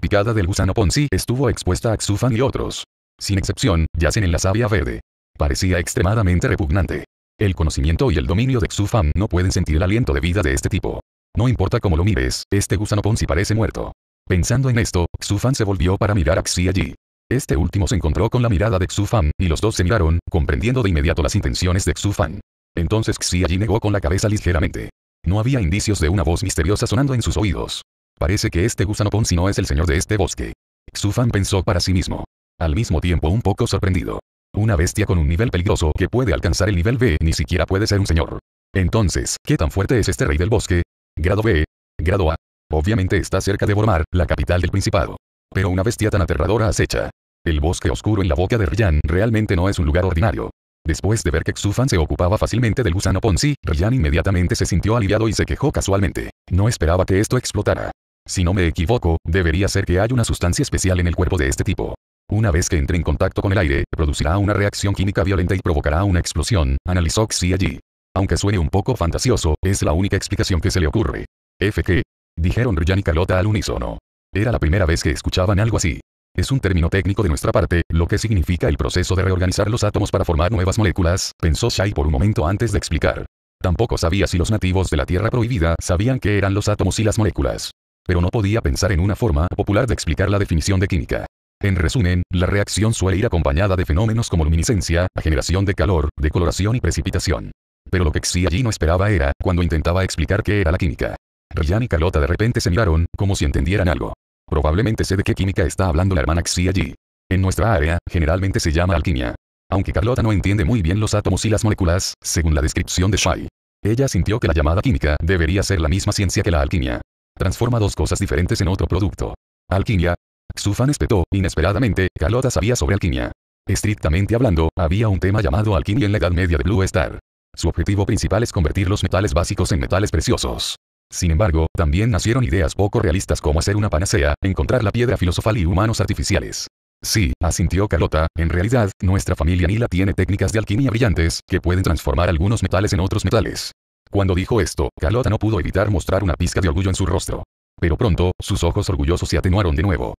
picada del gusano Ponzi estuvo expuesta a Xufan y otros. Sin excepción, yacen en la savia verde. Parecía extremadamente repugnante. El conocimiento y el dominio de Xufan no pueden sentir el aliento de vida de este tipo. No importa cómo lo mires, este gusano Ponzi parece muerto. Pensando en esto, Xufan se volvió para mirar a Xi allí. Este último se encontró con la mirada de Xufan, y los dos se miraron, comprendiendo de inmediato las intenciones de Xufan. Entonces Xi allí negó con la cabeza ligeramente. No había indicios de una voz misteriosa sonando en sus oídos. Parece que este gusano Ponzi no es el señor de este bosque. Xufan fan pensó para sí mismo. Al mismo tiempo un poco sorprendido. Una bestia con un nivel peligroso que puede alcanzar el nivel B ni siquiera puede ser un señor. Entonces, ¿qué tan fuerte es este rey del bosque? Grado B. Grado A. Obviamente está cerca de Bormar, la capital del principado. Pero una bestia tan aterradora acecha. El bosque oscuro en la boca de Ryan realmente no es un lugar ordinario. Después de ver que Xufan se ocupaba fácilmente del gusano Ponzi, Ryan inmediatamente se sintió aliviado y se quejó casualmente. No esperaba que esto explotara. Si no me equivoco, debería ser que hay una sustancia especial en el cuerpo de este tipo. Una vez que entre en contacto con el aire, producirá una reacción química violenta y provocará una explosión, analizó Xi allí. Aunque suene un poco fantasioso, es la única explicación que se le ocurre. FK. Dijeron Ryan y Calota al unísono. Era la primera vez que escuchaban algo así. Es un término técnico de nuestra parte, lo que significa el proceso de reorganizar los átomos para formar nuevas moléculas, pensó Shai por un momento antes de explicar. Tampoco sabía si los nativos de la Tierra Prohibida sabían qué eran los átomos y las moléculas. Pero no podía pensar en una forma popular de explicar la definición de química. En resumen, la reacción suele ir acompañada de fenómenos como luminiscencia, generación de calor, decoloración y precipitación. Pero lo que Xi allí no esperaba era, cuando intentaba explicar qué era la química. Ryan y Carlota de repente se miraron, como si entendieran algo. Probablemente sé de qué química está hablando la hermana Xi allí. En nuestra área, generalmente se llama alquimia. Aunque Carlota no entiende muy bien los átomos y las moléculas, según la descripción de Shai. Ella sintió que la llamada química debería ser la misma ciencia que la alquimia. Transforma dos cosas diferentes en otro producto. Alquimia. Xufan espetó, inesperadamente, Carlota sabía sobre alquimia. Estrictamente hablando, había un tema llamado alquimia en la Edad Media de Blue Star. Su objetivo principal es convertir los metales básicos en metales preciosos. Sin embargo, también nacieron ideas poco realistas como hacer una panacea, encontrar la piedra filosofal y humanos artificiales. Sí, asintió Carlota, en realidad, nuestra familia Nila tiene técnicas de alquimia brillantes, que pueden transformar algunos metales en otros metales. Cuando dijo esto, Carlota no pudo evitar mostrar una pizca de orgullo en su rostro. Pero pronto, sus ojos orgullosos se atenuaron de nuevo.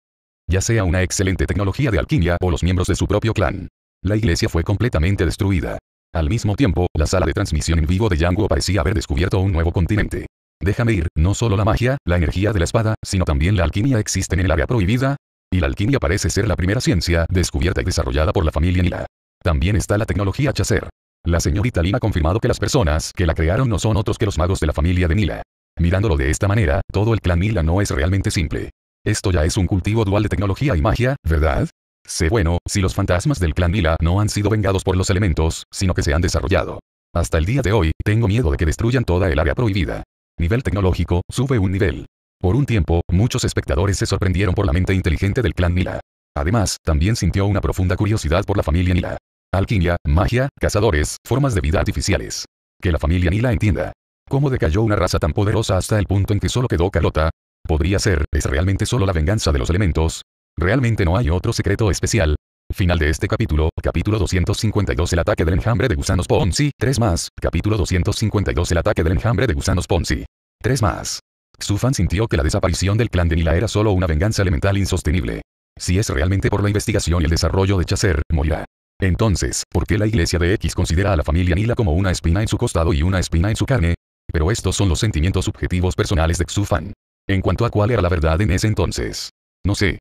Ya sea una excelente tecnología de alquimia o los miembros de su propio clan. La iglesia fue completamente destruida. Al mismo tiempo, la sala de transmisión en vivo de Yanguo parecía haber descubierto un nuevo continente. Déjame ir, no solo la magia, la energía de la espada, sino también la alquimia existen en el área prohibida, y la alquimia parece ser la primera ciencia descubierta y desarrollada por la familia Nila. También está la tecnología Chaser. La señorita Lina ha confirmado que las personas que la crearon no son otros que los magos de la familia de Nila. Mirándolo de esta manera, todo el clan Nila no es realmente simple. Esto ya es un cultivo dual de tecnología y magia, ¿verdad? Sé bueno, si los fantasmas del clan Nila no han sido vengados por los elementos, sino que se han desarrollado. Hasta el día de hoy, tengo miedo de que destruyan toda el área prohibida nivel tecnológico, sube un nivel. Por un tiempo, muchos espectadores se sorprendieron por la mente inteligente del clan Nila. Además, también sintió una profunda curiosidad por la familia Nila. Alquimia, magia, cazadores, formas de vida artificiales. Que la familia Nila entienda. ¿Cómo decayó una raza tan poderosa hasta el punto en que solo quedó Carlota? Podría ser, es realmente solo la venganza de los elementos. Realmente no hay otro secreto especial, Final de este capítulo, capítulo 252 El ataque del enjambre de gusanos Ponzi, 3 más, capítulo 252 El ataque del enjambre de gusanos Ponzi. 3 más. Xufan sintió que la desaparición del clan de Nila era solo una venganza elemental insostenible. Si es realmente por la investigación y el desarrollo de Chaser, morirá. Entonces, ¿por qué la iglesia de X considera a la familia Nila como una espina en su costado y una espina en su carne? Pero estos son los sentimientos subjetivos personales de Xufan. En cuanto a cuál era la verdad en ese entonces. No sé,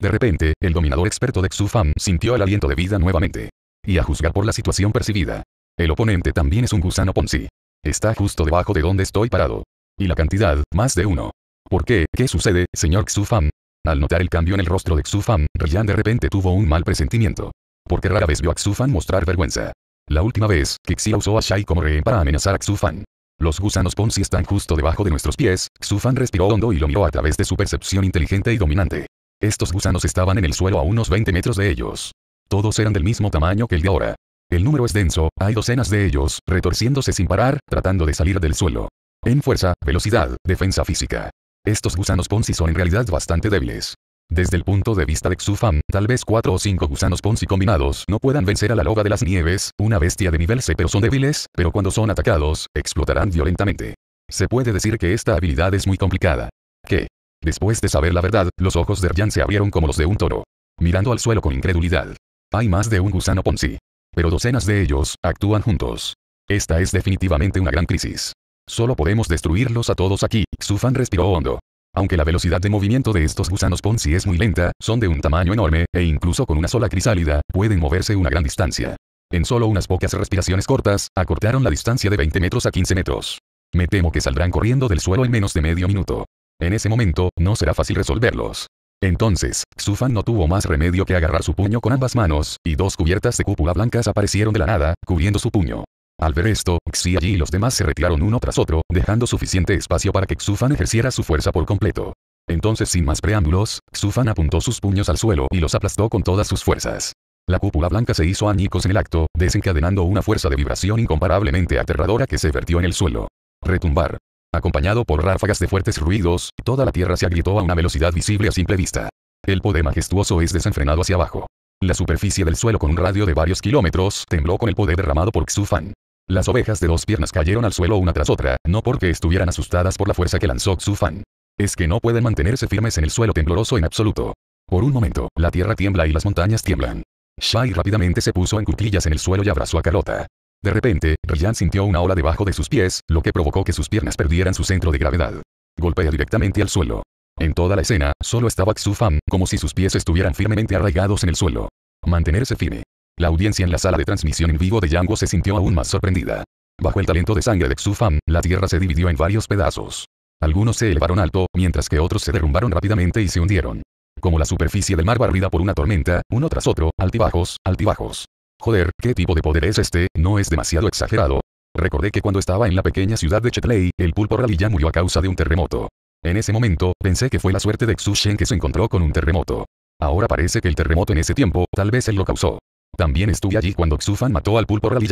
de repente, el dominador experto de Xufan sintió el aliento de vida nuevamente. Y a juzgar por la situación percibida. El oponente también es un gusano Ponzi. Está justo debajo de donde estoy parado. Y la cantidad, más de uno. ¿Por qué? ¿Qué sucede, señor Xufan? Al notar el cambio en el rostro de Xufan, fan de repente tuvo un mal presentimiento. Porque rara vez vio a Xufan mostrar vergüenza. La última vez, Kixia usó a Shai como rehén para amenazar a Xufan. Los gusanos Ponzi están justo debajo de nuestros pies, Xufan respiró hondo y lo miró a través de su percepción inteligente y dominante. Estos gusanos estaban en el suelo a unos 20 metros de ellos. Todos eran del mismo tamaño que el de ahora. El número es denso, hay docenas de ellos, retorciéndose sin parar, tratando de salir del suelo. En fuerza, velocidad, defensa física. Estos gusanos Ponzi son en realidad bastante débiles. Desde el punto de vista de Xufam, tal vez cuatro o cinco gusanos Ponzi combinados no puedan vencer a la loba de las nieves, una bestia de nivel C pero son débiles, pero cuando son atacados, explotarán violentamente. Se puede decir que esta habilidad es muy complicada. ¿Qué? Después de saber la verdad, los ojos de Ryan se abrieron como los de un toro. Mirando al suelo con incredulidad. Hay más de un gusano Ponzi. Pero docenas de ellos, actúan juntos. Esta es definitivamente una gran crisis. Solo podemos destruirlos a todos aquí, Xufan respiró hondo. Aunque la velocidad de movimiento de estos gusanos Ponzi es muy lenta, son de un tamaño enorme, e incluso con una sola crisálida, pueden moverse una gran distancia. En solo unas pocas respiraciones cortas, acortaron la distancia de 20 metros a 15 metros. Me temo que saldrán corriendo del suelo en menos de medio minuto. En ese momento, no será fácil resolverlos. Entonces, Sufan no tuvo más remedio que agarrar su puño con ambas manos, y dos cubiertas de cúpula blancas aparecieron de la nada, cubriendo su puño. Al ver esto, Xi y los demás se retiraron uno tras otro, dejando suficiente espacio para que Xufan ejerciera su fuerza por completo. Entonces sin más preámbulos, Xufan apuntó sus puños al suelo y los aplastó con todas sus fuerzas. La cúpula blanca se hizo añicos en el acto, desencadenando una fuerza de vibración incomparablemente aterradora que se vertió en el suelo. Retumbar. Acompañado por ráfagas de fuertes ruidos, toda la tierra se agrietó a una velocidad visible a simple vista. El poder majestuoso es desenfrenado hacia abajo. La superficie del suelo con un radio de varios kilómetros tembló con el poder derramado por Xufan. Las ovejas de dos piernas cayeron al suelo una tras otra, no porque estuvieran asustadas por la fuerza que lanzó Xufan. Es que no pueden mantenerse firmes en el suelo tembloroso en absoluto. Por un momento, la tierra tiembla y las montañas tiemblan. Shai rápidamente se puso en cuclillas en el suelo y abrazó a Carota. De repente, Ryan sintió una ola debajo de sus pies, lo que provocó que sus piernas perdieran su centro de gravedad. Golpea directamente al suelo. En toda la escena, solo estaba Xufam, como si sus pies estuvieran firmemente arraigados en el suelo. Mantenerse firme. La audiencia en la sala de transmisión en vivo de Yango se sintió aún más sorprendida. Bajo el talento de sangre de xufam la tierra se dividió en varios pedazos. Algunos se elevaron alto, mientras que otros se derrumbaron rápidamente y se hundieron. Como la superficie del mar barrida por una tormenta, uno tras otro, altibajos, altibajos. Joder, ¿qué tipo de poder es este? No es demasiado exagerado. Recordé que cuando estaba en la pequeña ciudad de Chetley, el pulpo Rally murió a causa de un terremoto. En ese momento, pensé que fue la suerte de Shen que se encontró con un terremoto. Ahora parece que el terremoto en ese tiempo, tal vez él lo causó. También estuve allí cuando Xufan mató al pulpo Rally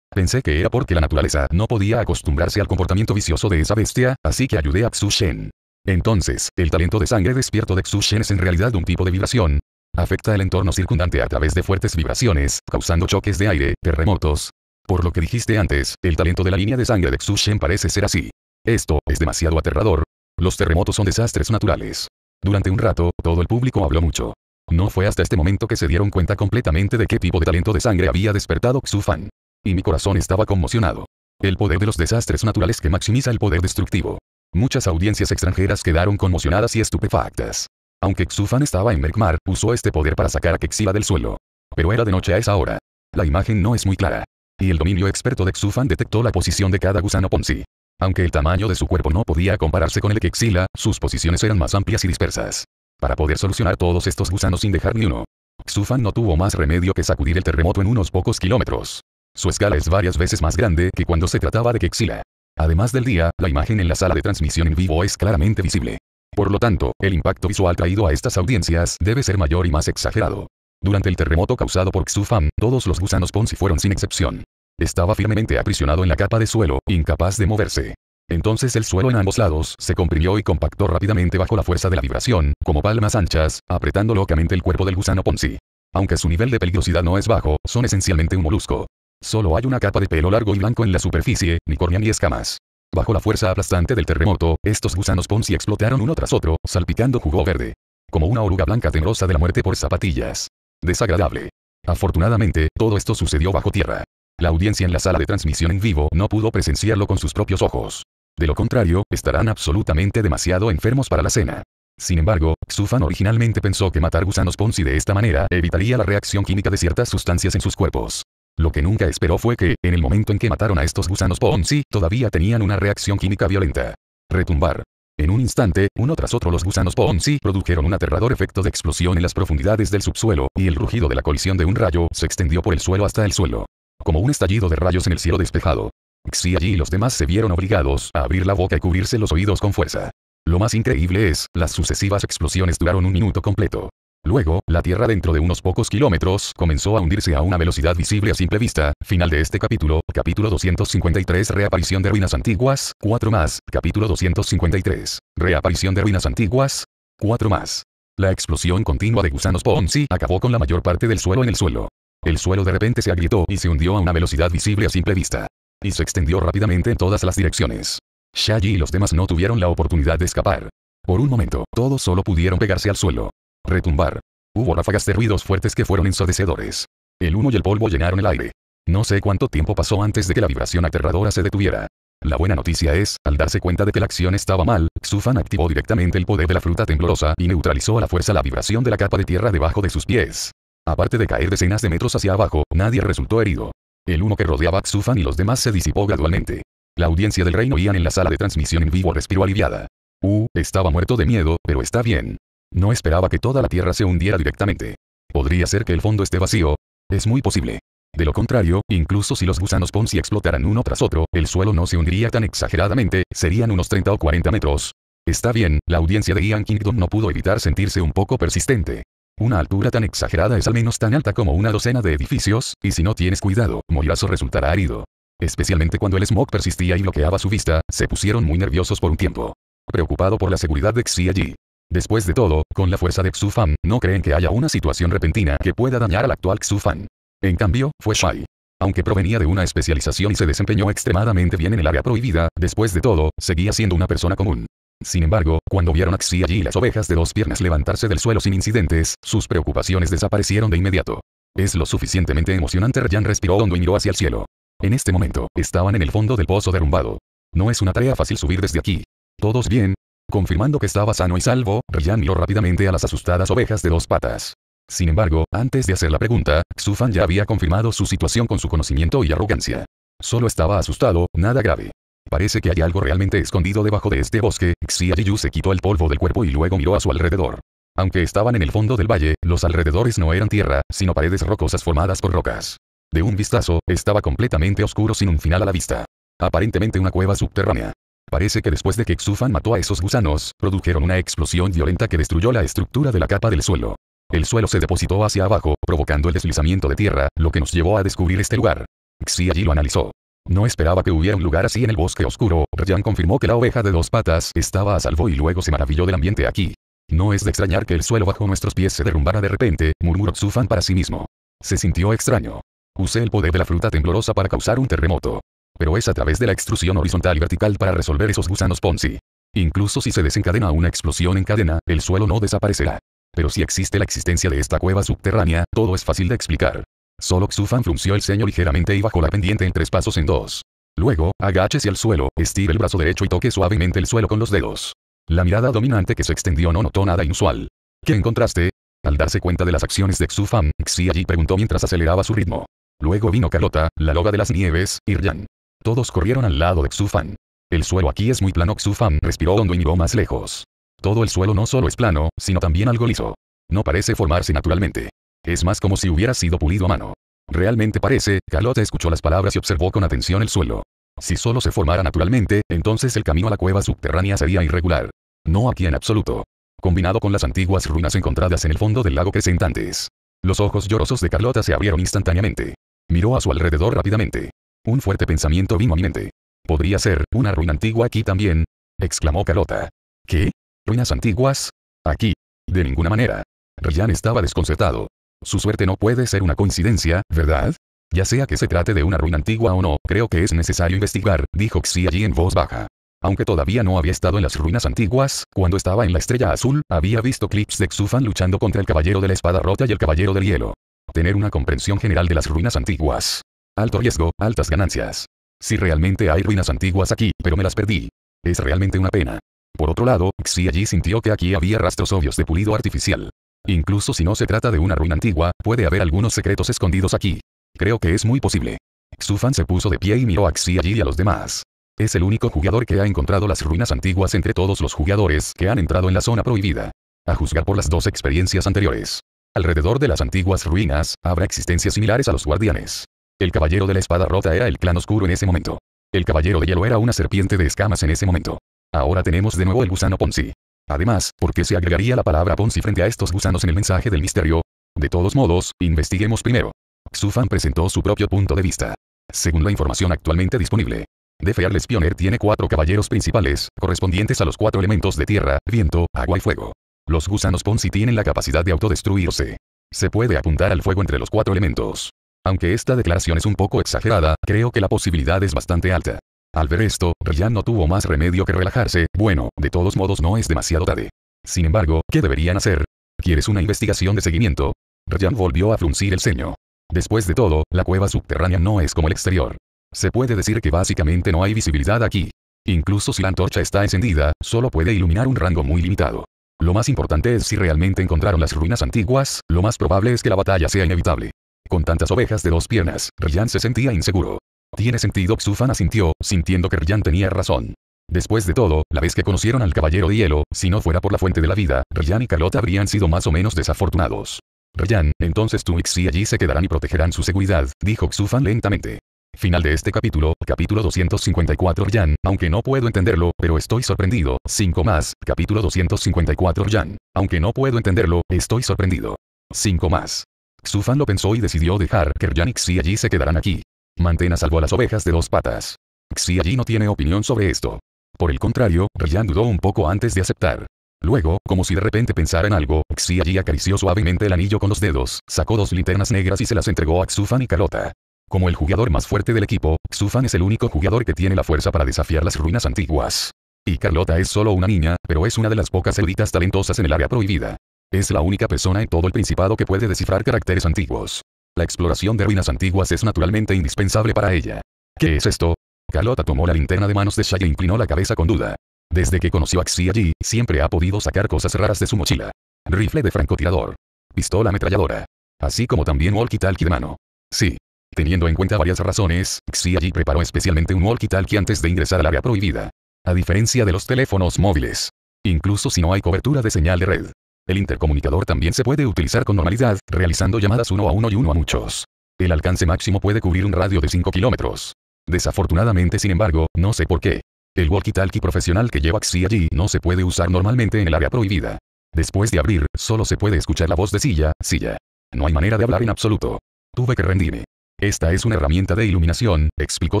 Pensé que era porque la naturaleza no podía acostumbrarse al comportamiento vicioso de esa bestia, así que ayudé a Xu Shen. Entonces, el talento de sangre despierto de Xu Shen es en realidad un tipo de vibración, Afecta el entorno circundante a través de fuertes vibraciones, causando choques de aire, terremotos. Por lo que dijiste antes, el talento de la línea de sangre de Xushen parece ser así. Esto es demasiado aterrador. Los terremotos son desastres naturales. Durante un rato, todo el público habló mucho. No fue hasta este momento que se dieron cuenta completamente de qué tipo de talento de sangre había despertado Fan. Y mi corazón estaba conmocionado. El poder de los desastres naturales que maximiza el poder destructivo. Muchas audiencias extranjeras quedaron conmocionadas y estupefactas. Aunque Xufan estaba en Merkmar, usó este poder para sacar a Kexila del suelo. Pero era de noche a esa hora. La imagen no es muy clara. Y el dominio experto de Xufan detectó la posición de cada gusano Ponzi. Aunque el tamaño de su cuerpo no podía compararse con el de Kexila, sus posiciones eran más amplias y dispersas. Para poder solucionar todos estos gusanos sin dejar ni uno, Xufan no tuvo más remedio que sacudir el terremoto en unos pocos kilómetros. Su escala es varias veces más grande que cuando se trataba de Kexila. Además del día, la imagen en la sala de transmisión en vivo es claramente visible. Por lo tanto, el impacto visual traído a estas audiencias debe ser mayor y más exagerado. Durante el terremoto causado por Xufam, todos los gusanos Ponzi fueron sin excepción. Estaba firmemente aprisionado en la capa de suelo, incapaz de moverse. Entonces el suelo en ambos lados se comprimió y compactó rápidamente bajo la fuerza de la vibración, como palmas anchas, apretando locamente el cuerpo del gusano Ponzi. Aunque su nivel de peligrosidad no es bajo, son esencialmente un molusco. Solo hay una capa de pelo largo y blanco en la superficie, ni córnea ni escamas. Bajo la fuerza aplastante del terremoto, estos gusanos Ponzi explotaron uno tras otro, salpicando jugo verde. Como una oruga blanca temerosa de la muerte por zapatillas. Desagradable. Afortunadamente, todo esto sucedió bajo tierra. La audiencia en la sala de transmisión en vivo no pudo presenciarlo con sus propios ojos. De lo contrario, estarán absolutamente demasiado enfermos para la cena. Sin embargo, Sufan originalmente pensó que matar gusanos Ponzi de esta manera evitaría la reacción química de ciertas sustancias en sus cuerpos. Lo que nunca esperó fue que, en el momento en que mataron a estos gusanos Ponzi, todavía tenían una reacción química violenta. Retumbar. En un instante, uno tras otro los gusanos Ponzi produjeron un aterrador efecto de explosión en las profundidades del subsuelo, y el rugido de la colisión de un rayo se extendió por el suelo hasta el suelo. Como un estallido de rayos en el cielo despejado. Xi allí y los demás se vieron obligados a abrir la boca y cubrirse los oídos con fuerza. Lo más increíble es, las sucesivas explosiones duraron un minuto completo. Luego, la Tierra dentro de unos pocos kilómetros comenzó a hundirse a una velocidad visible a simple vista. Final de este capítulo, capítulo 253 Reaparición de ruinas antiguas, 4 más, capítulo 253. Reaparición de ruinas antiguas, 4 más. La explosión continua de gusanos Ponzi acabó con la mayor parte del suelo en el suelo. El suelo de repente se agrietó y se hundió a una velocidad visible a simple vista. Y se extendió rápidamente en todas las direcciones. Shaggy y los demás no tuvieron la oportunidad de escapar. Por un momento, todos solo pudieron pegarse al suelo. Retumbar. Hubo ráfagas de ruidos fuertes que fueron ensordecedores. El humo y el polvo llenaron el aire. No sé cuánto tiempo pasó antes de que la vibración aterradora se detuviera. La buena noticia es, al darse cuenta de que la acción estaba mal, Xufan activó directamente el poder de la fruta temblorosa y neutralizó a la fuerza la vibración de la capa de tierra debajo de sus pies. Aparte de caer decenas de metros hacia abajo, nadie resultó herido. El humo que rodeaba a Xufan y los demás se disipó gradualmente. La audiencia del reino Ian en la sala de transmisión en vivo respiró aliviada. u uh, estaba muerto de miedo, pero está bien. No esperaba que toda la Tierra se hundiera directamente. Podría ser que el fondo esté vacío. Es muy posible. De lo contrario, incluso si los gusanos Ponzi explotaran uno tras otro, el suelo no se hundiría tan exageradamente, serían unos 30 o 40 metros. Está bien, la audiencia de Ian Kingdom no pudo evitar sentirse un poco persistente. Una altura tan exagerada es al menos tan alta como una docena de edificios, y si no tienes cuidado, o resultará herido. Especialmente cuando el smog persistía y bloqueaba su vista, se pusieron muy nerviosos por un tiempo. Preocupado por la seguridad de Xi allí, Después de todo, con la fuerza de Xufan, no creen que haya una situación repentina que pueda dañar al actual Xufan. En cambio, fue Shai. Aunque provenía de una especialización y se desempeñó extremadamente bien en el área prohibida, después de todo, seguía siendo una persona común. Sin embargo, cuando vieron a Xi allí y las ovejas de dos piernas levantarse del suelo sin incidentes, sus preocupaciones desaparecieron de inmediato. Es lo suficientemente emocionante. Ryan respiró hondo y miró hacia el cielo. En este momento, estaban en el fondo del pozo derrumbado. No es una tarea fácil subir desde aquí. ¿Todos bien? Confirmando que estaba sano y salvo, Ryan miró rápidamente a las asustadas ovejas de dos patas. Sin embargo, antes de hacer la pregunta, Xufan ya había confirmado su situación con su conocimiento y arrogancia. Solo estaba asustado, nada grave. Parece que hay algo realmente escondido debajo de este bosque, Xia se quitó el polvo del cuerpo y luego miró a su alrededor. Aunque estaban en el fondo del valle, los alrededores no eran tierra, sino paredes rocosas formadas por rocas. De un vistazo, estaba completamente oscuro sin un final a la vista. Aparentemente una cueva subterránea. Parece que después de que Xufan mató a esos gusanos, produjeron una explosión violenta que destruyó la estructura de la capa del suelo. El suelo se depositó hacia abajo, provocando el deslizamiento de tierra, lo que nos llevó a descubrir este lugar. Xi allí lo analizó. No esperaba que hubiera un lugar así en el bosque oscuro, Ryan confirmó que la oveja de dos patas estaba a salvo y luego se maravilló del ambiente aquí. No es de extrañar que el suelo bajo nuestros pies se derrumbara de repente, murmuró Xufan para sí mismo. Se sintió extraño. Usé el poder de la fruta temblorosa para causar un terremoto. Pero es a través de la extrusión horizontal y vertical para resolver esos gusanos Ponzi. Incluso si se desencadena una explosión en cadena, el suelo no desaparecerá. Pero si existe la existencia de esta cueva subterránea, todo es fácil de explicar. Solo Xufan frunció el ceño ligeramente y bajó la pendiente en tres pasos en dos. Luego, agáchese al suelo, estire el brazo derecho y toque suavemente el suelo con los dedos. La mirada dominante que se extendió no notó nada inusual. ¿Qué encontraste? Al darse cuenta de las acciones de Xufan, Xi allí preguntó mientras aceleraba su ritmo. Luego vino Carlota, la loga de las nieves, Irjan. Todos corrieron al lado de Xufan. El suelo aquí es muy plano. Xufan respiró hondo y miró más lejos. Todo el suelo no solo es plano, sino también algo liso. No parece formarse naturalmente. Es más como si hubiera sido pulido a mano. Realmente parece, Carlota escuchó las palabras y observó con atención el suelo. Si solo se formara naturalmente, entonces el camino a la cueva subterránea sería irregular. No aquí en absoluto. Combinado con las antiguas ruinas encontradas en el fondo del lago Crescentantes. Los ojos llorosos de Carlota se abrieron instantáneamente. Miró a su alrededor rápidamente. Un fuerte pensamiento vino a mi mente. ¿Podría ser una ruina antigua aquí también? exclamó Carlota. ¿Qué? ¿Ruinas antiguas? Aquí. De ninguna manera. Ryan estaba desconcertado. Su suerte no puede ser una coincidencia, ¿verdad? Ya sea que se trate de una ruina antigua o no, creo que es necesario investigar, dijo Xi allí en voz baja. Aunque todavía no había estado en las ruinas antiguas, cuando estaba en la Estrella Azul, había visto clips de Xufan luchando contra el Caballero de la Espada Rota y el Caballero del Hielo. Tener una comprensión general de las ruinas antiguas Alto riesgo, altas ganancias. Si realmente hay ruinas antiguas aquí, pero me las perdí. Es realmente una pena. Por otro lado, Xi sintió que aquí había rastros obvios de pulido artificial. Incluso si no se trata de una ruina antigua, puede haber algunos secretos escondidos aquí. Creo que es muy posible. Xufan se puso de pie y miró a Xi y a los demás. Es el único jugador que ha encontrado las ruinas antiguas entre todos los jugadores que han entrado en la zona prohibida. A juzgar por las dos experiencias anteriores. Alrededor de las antiguas ruinas, habrá existencias similares a los guardianes. El caballero de la espada rota era el clan oscuro en ese momento. El caballero de hielo era una serpiente de escamas en ese momento. Ahora tenemos de nuevo el gusano Ponzi. Además, ¿por qué se agregaría la palabra Ponzi frente a estos gusanos en el mensaje del misterio? De todos modos, investiguemos primero. Xufan presentó su propio punto de vista. Según la información actualmente disponible, The Fearless tiene cuatro caballeros principales, correspondientes a los cuatro elementos de tierra, viento, agua y fuego. Los gusanos Ponzi tienen la capacidad de autodestruirse. Se puede apuntar al fuego entre los cuatro elementos. Aunque esta declaración es un poco exagerada, creo que la posibilidad es bastante alta. Al ver esto, Ryan no tuvo más remedio que relajarse, bueno, de todos modos no es demasiado tarde. Sin embargo, ¿qué deberían hacer? ¿Quieres una investigación de seguimiento? Ryan volvió a fruncir el ceño. Después de todo, la cueva subterránea no es como el exterior. Se puede decir que básicamente no hay visibilidad aquí. Incluso si la antorcha está encendida, solo puede iluminar un rango muy limitado. Lo más importante es si realmente encontraron las ruinas antiguas, lo más probable es que la batalla sea inevitable. Con tantas ovejas de dos piernas, Ryan se sentía inseguro. Tiene sentido, Xufan asintió, sintiendo que Ryan tenía razón. Después de todo, la vez que conocieron al Caballero de Hielo, si no fuera por la fuente de la vida, Ryan y Carlota habrían sido más o menos desafortunados. Ryan, entonces tú y allí se quedarán y protegerán su seguridad, dijo Xufan lentamente. Final de este capítulo, capítulo 254 Ryan, aunque no puedo entenderlo, pero estoy sorprendido. 5 más, capítulo 254 Ryan, aunque no puedo entenderlo, estoy sorprendido. 5 más. Xufan lo pensó y decidió dejar que Ryan y allí se quedarán aquí. Mantena a salvo a las ovejas de dos patas. Xi allí no tiene opinión sobre esto. Por el contrario, Ryan dudó un poco antes de aceptar. Luego, como si de repente pensara en algo, Xi allí acarició suavemente el anillo con los dedos, sacó dos linternas negras y se las entregó a Xufan y Carlota. Como el jugador más fuerte del equipo, Xufan es el único jugador que tiene la fuerza para desafiar las ruinas antiguas. Y Carlota es solo una niña, pero es una de las pocas eruditas talentosas en el área prohibida. Es la única persona en todo el Principado que puede descifrar caracteres antiguos. La exploración de ruinas antiguas es naturalmente indispensable para ella. ¿Qué es esto? Carlota tomó la linterna de manos de Shai e inclinó la cabeza con duda. Desde que conoció a Xi siempre ha podido sacar cosas raras de su mochila. Rifle de francotirador. Pistola ametralladora. Así como también walkie-talkie de mano. Sí. Teniendo en cuenta varias razones, Xi preparó especialmente un walkie-talkie antes de ingresar al área prohibida. A diferencia de los teléfonos móviles. Incluso si no hay cobertura de señal de red. El intercomunicador también se puede utilizar con normalidad, realizando llamadas uno a uno y uno a muchos. El alcance máximo puede cubrir un radio de 5 kilómetros. Desafortunadamente sin embargo, no sé por qué. El walkie-talkie profesional que lleva Xi allí no se puede usar normalmente en el área prohibida. Después de abrir, solo se puede escuchar la voz de silla, silla. No hay manera de hablar en absoluto. Tuve que rendirme. Esta es una herramienta de iluminación, explicó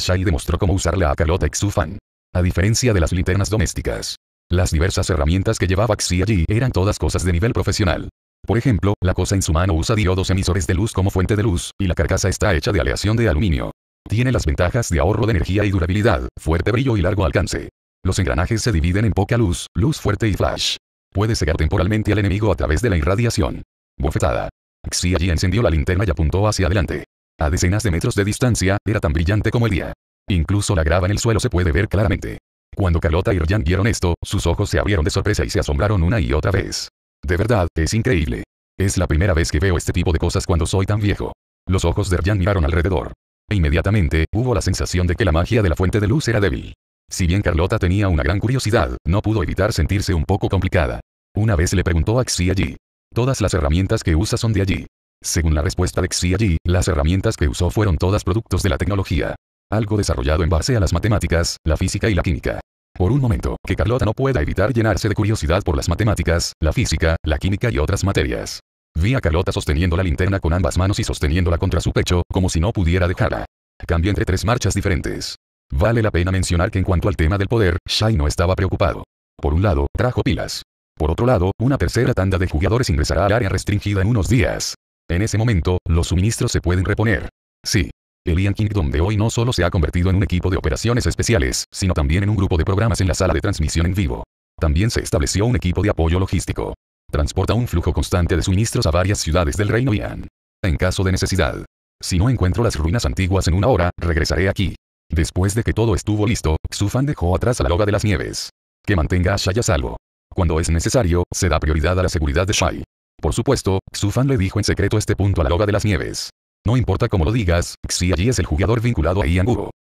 Shai y demostró cómo usarla a Carlota Xufan. A diferencia de las linternas domésticas, las diversas herramientas que llevaba Xi allí eran todas cosas de nivel profesional. Por ejemplo, la cosa en su mano usa diodos emisores de luz como fuente de luz, y la carcasa está hecha de aleación de aluminio. Tiene las ventajas de ahorro de energía y durabilidad, fuerte brillo y largo alcance. Los engranajes se dividen en poca luz, luz fuerte y flash. Puede cegar temporalmente al enemigo a través de la irradiación. Bofetada. Xi allí encendió la linterna y apuntó hacia adelante. A decenas de metros de distancia, era tan brillante como el día. Incluso la grava en el suelo se puede ver claramente. Cuando Carlota y Ryan vieron esto, sus ojos se abrieron de sorpresa y se asombraron una y otra vez. De verdad, es increíble. Es la primera vez que veo este tipo de cosas cuando soy tan viejo. Los ojos de Ryan miraron alrededor. E inmediatamente, hubo la sensación de que la magia de la fuente de luz era débil. Si bien Carlota tenía una gran curiosidad, no pudo evitar sentirse un poco complicada. Una vez le preguntó a Xi allí. Todas las herramientas que usa son de allí. Según la respuesta de Xi allí, las herramientas que usó fueron todas productos de la tecnología algo desarrollado en base a las matemáticas, la física y la química. Por un momento, que Carlota no pueda evitar llenarse de curiosidad por las matemáticas, la física, la química y otras materias. Vi a Carlota sosteniendo la linterna con ambas manos y sosteniéndola contra su pecho, como si no pudiera dejarla. Cambié entre tres marchas diferentes. Vale la pena mencionar que en cuanto al tema del poder, Shai no estaba preocupado. Por un lado, trajo pilas. Por otro lado, una tercera tanda de jugadores ingresará al área restringida en unos días. En ese momento, los suministros se pueden reponer. Sí, el Ian Kingdom de hoy no solo se ha convertido en un equipo de operaciones especiales, sino también en un grupo de programas en la sala de transmisión en vivo. También se estableció un equipo de apoyo logístico. Transporta un flujo constante de suministros a varias ciudades del reino Ian. En caso de necesidad. Si no encuentro las ruinas antiguas en una hora, regresaré aquí. Después de que todo estuvo listo, Sufan dejó atrás a la loga de las nieves. Que mantenga a Shai salvo. Cuando es necesario, se da prioridad a la seguridad de Shai. Por supuesto, Sufan le dijo en secreto este punto a la loga de las nieves. No importa cómo lo digas, si es el jugador vinculado a Ian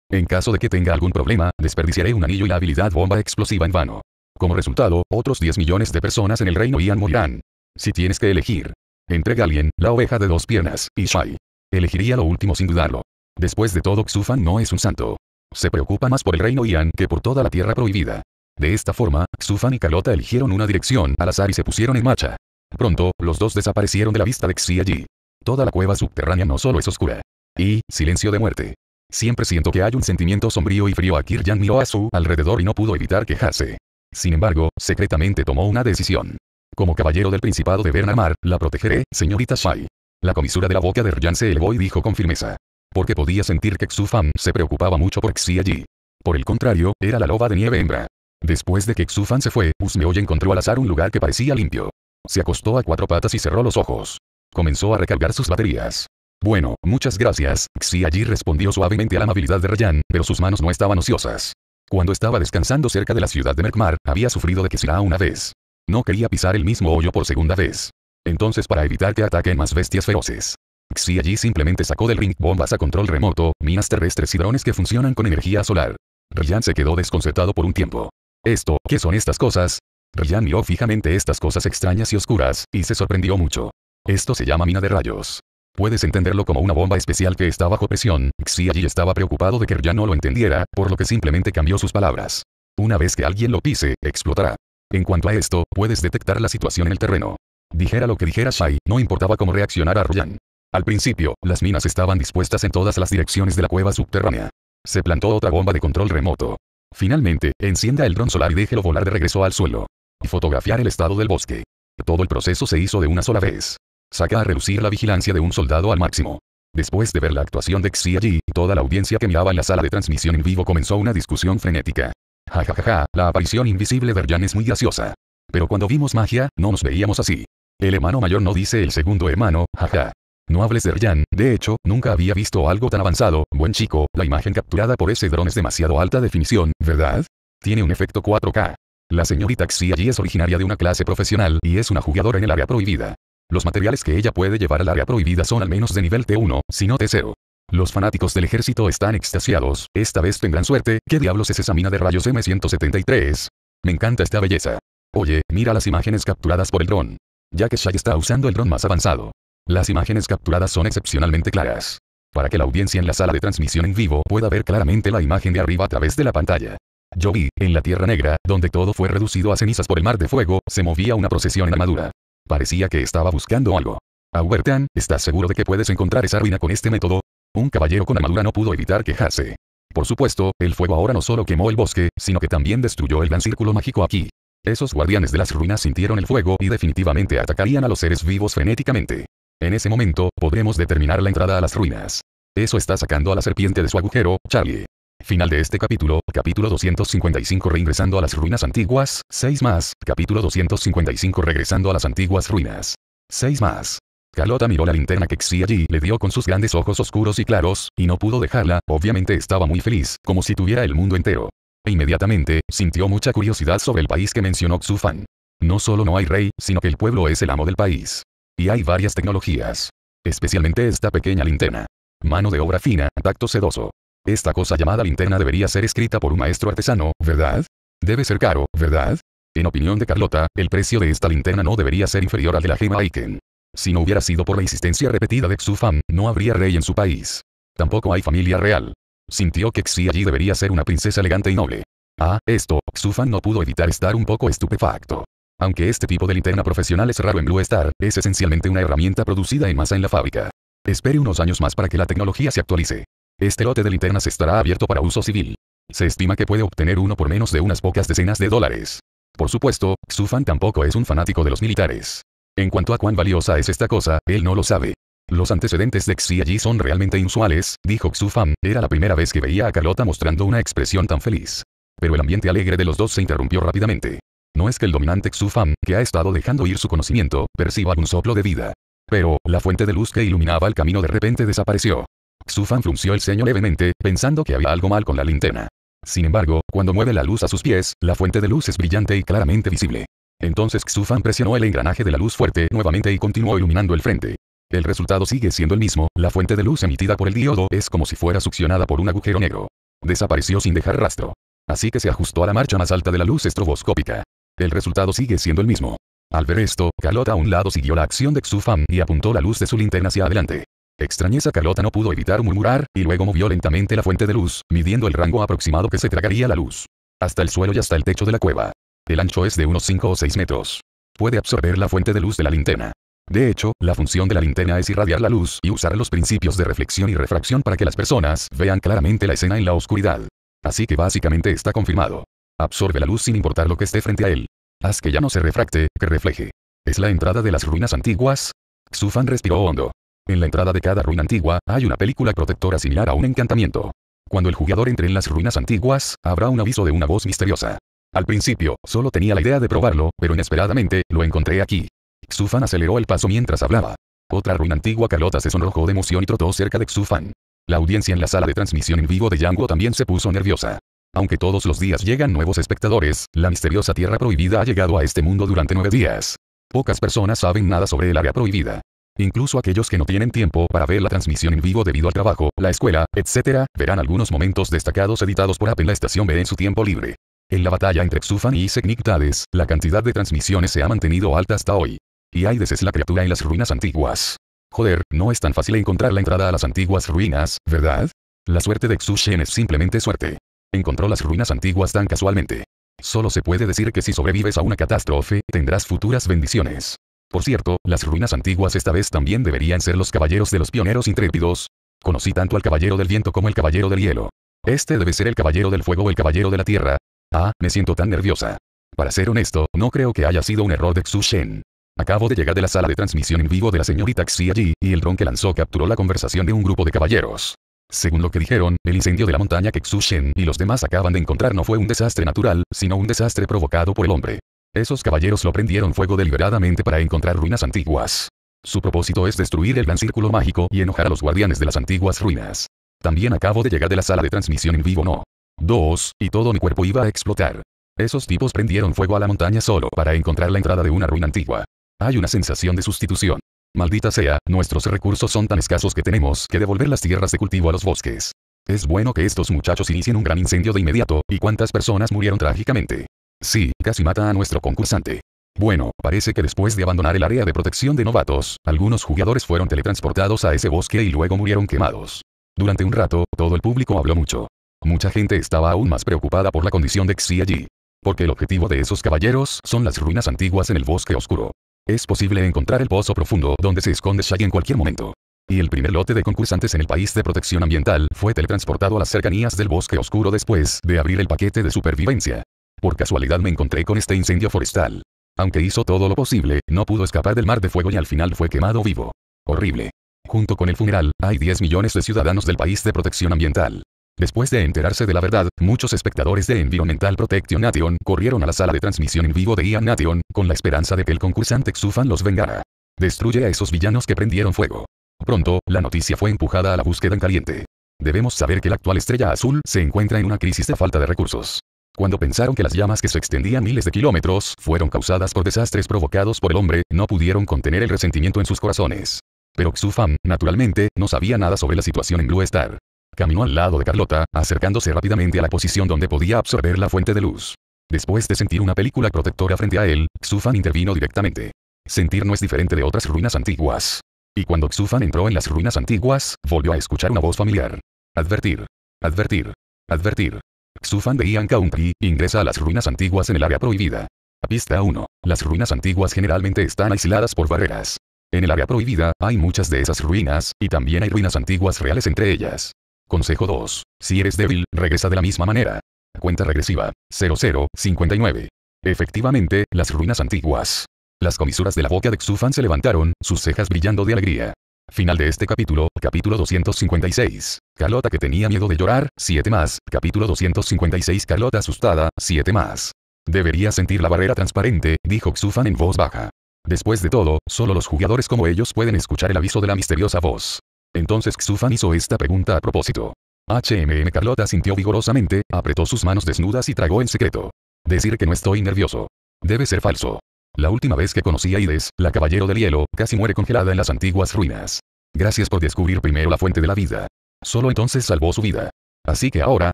En caso de que tenga algún problema, desperdiciaré un anillo y la habilidad bomba explosiva en vano. Como resultado, otros 10 millones de personas en el reino Ian morirán. Si tienes que elegir, entrega a alguien, la oveja de dos piernas, y Shai. Elegiría lo último sin dudarlo. Después de todo Xufan no es un santo. Se preocupa más por el reino Ian que por toda la tierra prohibida. De esta forma, Xufan y Carlota eligieron una dirección al azar y se pusieron en marcha. Pronto, los dos desaparecieron de la vista de Xiyaji. Toda la cueva subterránea no solo es oscura. Y, silencio de muerte. Siempre siento que hay un sentimiento sombrío y frío. Kirjan miró a su alrededor y no pudo evitar quejarse. Sin embargo, secretamente tomó una decisión. Como caballero del Principado de Bernamar, la protegeré, señorita Shai. La comisura de la boca de Ryan se elevó y dijo con firmeza. Porque podía sentir que Xufan se preocupaba mucho por Xi allí. Por el contrario, era la loba de nieve hembra. Después de que Xufan se fue, Usmeoy encontró al azar un lugar que parecía limpio. Se acostó a cuatro patas y cerró los ojos. Comenzó a recargar sus baterías. Bueno, muchas gracias, Xi allí respondió suavemente a la amabilidad de Rayan, pero sus manos no estaban ociosas. Cuando estaba descansando cerca de la ciudad de Merkmar, había sufrido de Kesira una vez. No quería pisar el mismo hoyo por segunda vez. Entonces para evitar que ataquen más bestias feroces. Xi allí simplemente sacó del ring bombas a control remoto, minas terrestres y drones que funcionan con energía solar. Ryan se quedó desconcertado por un tiempo. ¿Esto, qué son estas cosas? Ryan miró fijamente estas cosas extrañas y oscuras, y se sorprendió mucho. Esto se llama mina de rayos. Puedes entenderlo como una bomba especial que está bajo presión, Xi allí estaba preocupado de que Ryan no lo entendiera, por lo que simplemente cambió sus palabras. Una vez que alguien lo pise, explotará. En cuanto a esto, puedes detectar la situación en el terreno. Dijera lo que dijera Shai, no importaba cómo reaccionara Ryan. Al principio, las minas estaban dispuestas en todas las direcciones de la cueva subterránea. Se plantó otra bomba de control remoto. Finalmente, encienda el dron solar y déjelo volar de regreso al suelo. Fotografiar el estado del bosque. Todo el proceso se hizo de una sola vez. Saca a reducir la vigilancia de un soldado al máximo. Después de ver la actuación de Xi toda la audiencia que miraba en la sala de transmisión en vivo comenzó una discusión frenética. Ja ja ja ja, la aparición invisible de Ryan es muy graciosa. Pero cuando vimos magia, no nos veíamos así. El hermano mayor no dice el segundo hermano, jaja. Ja. No hables de Ryan, de hecho, nunca había visto algo tan avanzado, buen chico, la imagen capturada por ese dron es demasiado alta definición, ¿verdad? Tiene un efecto 4K. La señorita Xi es originaria de una clase profesional y es una jugadora en el área prohibida. Los materiales que ella puede llevar al área prohibida son al menos de nivel T1, si no T0. Los fanáticos del ejército están extasiados, esta vez tendrán suerte, ¿qué diablos es esa mina de rayos M173? Me encanta esta belleza. Oye, mira las imágenes capturadas por el dron. Ya que Shai está usando el dron más avanzado. Las imágenes capturadas son excepcionalmente claras. Para que la audiencia en la sala de transmisión en vivo pueda ver claramente la imagen de arriba a través de la pantalla. Yo vi, en la Tierra Negra, donde todo fue reducido a cenizas por el mar de fuego, se movía una procesión en armadura. Parecía que estaba buscando algo. Aubertan, ¿estás seguro de que puedes encontrar esa ruina con este método? Un caballero con armadura no pudo evitar quejarse. Por supuesto, el fuego ahora no solo quemó el bosque, sino que también destruyó el gran círculo mágico aquí. Esos guardianes de las ruinas sintieron el fuego y definitivamente atacarían a los seres vivos frenéticamente. En ese momento, podremos determinar la entrada a las ruinas. Eso está sacando a la serpiente de su agujero, Charlie. Final de este capítulo, capítulo 255 reingresando a las ruinas antiguas, 6 más, capítulo 255 regresando a las antiguas ruinas. 6 más. Carlota miró la linterna que existía allí, le dio con sus grandes ojos oscuros y claros, y no pudo dejarla, obviamente estaba muy feliz, como si tuviera el mundo entero. E inmediatamente, sintió mucha curiosidad sobre el país que mencionó Xufan. No solo no hay rey, sino que el pueblo es el amo del país. Y hay varias tecnologías. Especialmente esta pequeña linterna. Mano de obra fina, tacto sedoso. Esta cosa llamada linterna debería ser escrita por un maestro artesano, ¿verdad? Debe ser caro, ¿verdad? En opinión de Carlota, el precio de esta linterna no debería ser inferior al de la gema Aiken. Si no hubiera sido por la insistencia repetida de Xufan, no habría rey en su país. Tampoco hay familia real. Sintió que Xi allí debería ser una princesa elegante y noble. Ah, esto, Xufan no pudo evitar estar un poco estupefacto. Aunque este tipo de linterna profesional es raro en Blue Star, es esencialmente una herramienta producida en masa en la fábrica. Espere unos años más para que la tecnología se actualice. Este lote de linternas estará abierto para uso civil. Se estima que puede obtener uno por menos de unas pocas decenas de dólares. Por supuesto, Xufan tampoco es un fanático de los militares. En cuanto a cuán valiosa es esta cosa, él no lo sabe. Los antecedentes de Xi allí son realmente inusuales, dijo Xufan, era la primera vez que veía a Carlota mostrando una expresión tan feliz. Pero el ambiente alegre de los dos se interrumpió rápidamente. No es que el dominante Xufan, que ha estado dejando ir su conocimiento, perciba algún soplo de vida. Pero, la fuente de luz que iluminaba el camino de repente desapareció. Xufan frunció el ceño levemente, pensando que había algo mal con la linterna. Sin embargo, cuando mueve la luz a sus pies, la fuente de luz es brillante y claramente visible. Entonces Xufan presionó el engranaje de la luz fuerte nuevamente y continuó iluminando el frente. El resultado sigue siendo el mismo, la fuente de luz emitida por el diodo es como si fuera succionada por un agujero negro. Desapareció sin dejar rastro. Así que se ajustó a la marcha más alta de la luz estroboscópica. El resultado sigue siendo el mismo. Al ver esto, Calota a un lado siguió la acción de Xufan y apuntó la luz de su linterna hacia adelante. Extrañeza Calota no pudo evitar murmurar, y luego movió lentamente la fuente de luz, midiendo el rango aproximado que se tragaría la luz. Hasta el suelo y hasta el techo de la cueva. El ancho es de unos 5 o 6 metros. Puede absorber la fuente de luz de la linterna. De hecho, la función de la linterna es irradiar la luz y usar los principios de reflexión y refracción para que las personas vean claramente la escena en la oscuridad. Así que básicamente está confirmado. Absorbe la luz sin importar lo que esté frente a él. Haz que ya no se refracte, que refleje. Es la entrada de las ruinas antiguas. Sufan respiró hondo. En la entrada de cada ruina antigua, hay una película protectora similar a un encantamiento. Cuando el jugador entre en las ruinas antiguas, habrá un aviso de una voz misteriosa. Al principio, solo tenía la idea de probarlo, pero inesperadamente, lo encontré aquí. Xufan aceleró el paso mientras hablaba. Otra ruina antigua Carlota se sonrojó de emoción y trotó cerca de Xufan. La audiencia en la sala de transmisión en vivo de Yango también se puso nerviosa. Aunque todos los días llegan nuevos espectadores, la misteriosa Tierra Prohibida ha llegado a este mundo durante nueve días. Pocas personas saben nada sobre el área prohibida. Incluso aquellos que no tienen tiempo para ver la transmisión en vivo debido al trabajo, la escuela, etc., verán algunos momentos destacados editados por App en la estación B en su tiempo libre. En la batalla entre Xufan y Tades, la cantidad de transmisiones se ha mantenido alta hasta hoy. Y Aides es la criatura en las ruinas antiguas. Joder, no es tan fácil encontrar la entrada a las antiguas ruinas, ¿verdad? La suerte de Xushen es simplemente suerte. Encontró las ruinas antiguas tan casualmente. Solo se puede decir que si sobrevives a una catástrofe, tendrás futuras bendiciones. Por cierto, las ruinas antiguas esta vez también deberían ser los caballeros de los pioneros intrépidos. Conocí tanto al caballero del viento como el caballero del hielo. Este debe ser el caballero del fuego o el caballero de la tierra. Ah, me siento tan nerviosa. Para ser honesto, no creo que haya sido un error de Xu Shen. Acabo de llegar de la sala de transmisión en vivo de la señorita Xi allí, y el dron que lanzó capturó la conversación de un grupo de caballeros. Según lo que dijeron, el incendio de la montaña que Xu Shen y los demás acaban de encontrar no fue un desastre natural, sino un desastre provocado por el hombre. Esos caballeros lo prendieron fuego deliberadamente para encontrar ruinas antiguas. Su propósito es destruir el gran círculo mágico y enojar a los guardianes de las antiguas ruinas. También acabo de llegar de la sala de transmisión en vivo no. 2, y todo mi cuerpo iba a explotar. Esos tipos prendieron fuego a la montaña solo para encontrar la entrada de una ruina antigua. Hay una sensación de sustitución. Maldita sea, nuestros recursos son tan escasos que tenemos que devolver las tierras de cultivo a los bosques. Es bueno que estos muchachos inicien un gran incendio de inmediato, y cuántas personas murieron trágicamente. Sí, casi mata a nuestro concursante. Bueno, parece que después de abandonar el área de protección de novatos, algunos jugadores fueron teletransportados a ese bosque y luego murieron quemados. Durante un rato, todo el público habló mucho. Mucha gente estaba aún más preocupada por la condición de Xi allí. Porque el objetivo de esos caballeros son las ruinas antiguas en el bosque oscuro. Es posible encontrar el pozo profundo donde se esconde Xi en cualquier momento. Y el primer lote de concursantes en el país de protección ambiental fue teletransportado a las cercanías del bosque oscuro después de abrir el paquete de supervivencia. Por casualidad me encontré con este incendio forestal. Aunque hizo todo lo posible, no pudo escapar del mar de fuego y al final fue quemado vivo. Horrible. Junto con el funeral, hay 10 millones de ciudadanos del país de protección ambiental. Después de enterarse de la verdad, muchos espectadores de Environmental Protection Nation corrieron a la sala de transmisión en vivo de Ian Nation, con la esperanza de que el concursante Xufan los vengara. Destruye a esos villanos que prendieron fuego. Pronto, la noticia fue empujada a la búsqueda en caliente. Debemos saber que la actual estrella azul se encuentra en una crisis de falta de recursos. Cuando pensaron que las llamas que se extendían miles de kilómetros fueron causadas por desastres provocados por el hombre, no pudieron contener el resentimiento en sus corazones. Pero Xufan, naturalmente, no sabía nada sobre la situación en Blue Star. Caminó al lado de Carlota, acercándose rápidamente a la posición donde podía absorber la fuente de luz. Después de sentir una película protectora frente a él, Xufan intervino directamente. Sentir no es diferente de otras ruinas antiguas. Y cuando Xufan entró en las ruinas antiguas, volvió a escuchar una voz familiar. Advertir. Advertir. Advertir. Xufan de Ian Country, ingresa a las ruinas antiguas en el área prohibida. Pista 1. Las ruinas antiguas generalmente están aisladas por barreras. En el área prohibida, hay muchas de esas ruinas, y también hay ruinas antiguas reales entre ellas. Consejo 2. Si eres débil, regresa de la misma manera. Cuenta regresiva. 0059. Efectivamente, las ruinas antiguas. Las comisuras de la boca de Xufan se levantaron, sus cejas brillando de alegría. Final de este capítulo, capítulo 256. Carlota que tenía miedo de llorar, 7 más. Capítulo 256 Carlota asustada, 7 más. Debería sentir la barrera transparente, dijo Xufan en voz baja. Después de todo, solo los jugadores como ellos pueden escuchar el aviso de la misteriosa voz. Entonces Xufan hizo esta pregunta a propósito. HMM Carlota sintió vigorosamente, apretó sus manos desnudas y tragó en secreto. Decir que no estoy nervioso. Debe ser falso. La última vez que conocí a Ides, la caballero del hielo, casi muere congelada en las antiguas ruinas. Gracias por descubrir primero la fuente de la vida. Solo entonces salvó su vida. Así que ahora,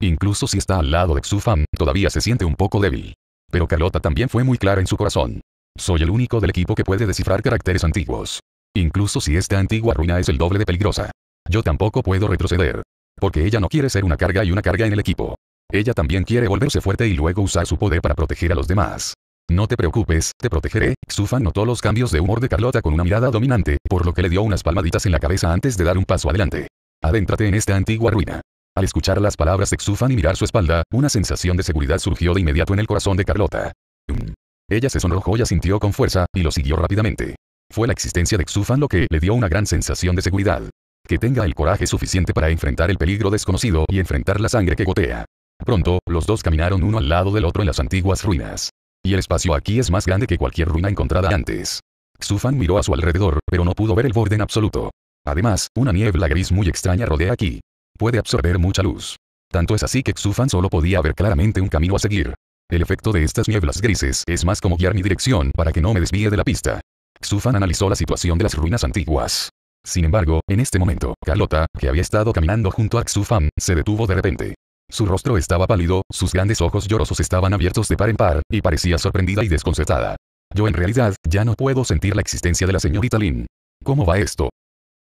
incluso si está al lado de Xufam, todavía se siente un poco débil. Pero Carlota también fue muy clara en su corazón. Soy el único del equipo que puede descifrar caracteres antiguos. Incluso si esta antigua ruina es el doble de peligrosa. Yo tampoco puedo retroceder. Porque ella no quiere ser una carga y una carga en el equipo. Ella también quiere volverse fuerte y luego usar su poder para proteger a los demás. No te preocupes, te protegeré. Xufan notó los cambios de humor de Carlota con una mirada dominante, por lo que le dio unas palmaditas en la cabeza antes de dar un paso adelante. Adéntrate en esta antigua ruina. Al escuchar las palabras de Xufan y mirar su espalda, una sensación de seguridad surgió de inmediato en el corazón de Carlota. Mm. Ella se sonrojó y asintió con fuerza, y lo siguió rápidamente. Fue la existencia de Xufan lo que le dio una gran sensación de seguridad. Que tenga el coraje suficiente para enfrentar el peligro desconocido y enfrentar la sangre que gotea. Pronto, los dos caminaron uno al lado del otro en las antiguas ruinas. Y el espacio aquí es más grande que cualquier ruina encontrada antes. Xufan miró a su alrededor, pero no pudo ver el borde en absoluto. Además, una niebla gris muy extraña rodea aquí. Puede absorber mucha luz. Tanto es así que Xufan solo podía ver claramente un camino a seguir. El efecto de estas nieblas grises es más como guiar mi dirección para que no me desvíe de la pista. Xufan analizó la situación de las ruinas antiguas. Sin embargo, en este momento, Carlota, que había estado caminando junto a Xufan, se detuvo de repente. Su rostro estaba pálido, sus grandes ojos llorosos estaban abiertos de par en par, y parecía sorprendida y desconcertada. Yo en realidad, ya no puedo sentir la existencia de la señorita Lin. ¿Cómo va esto?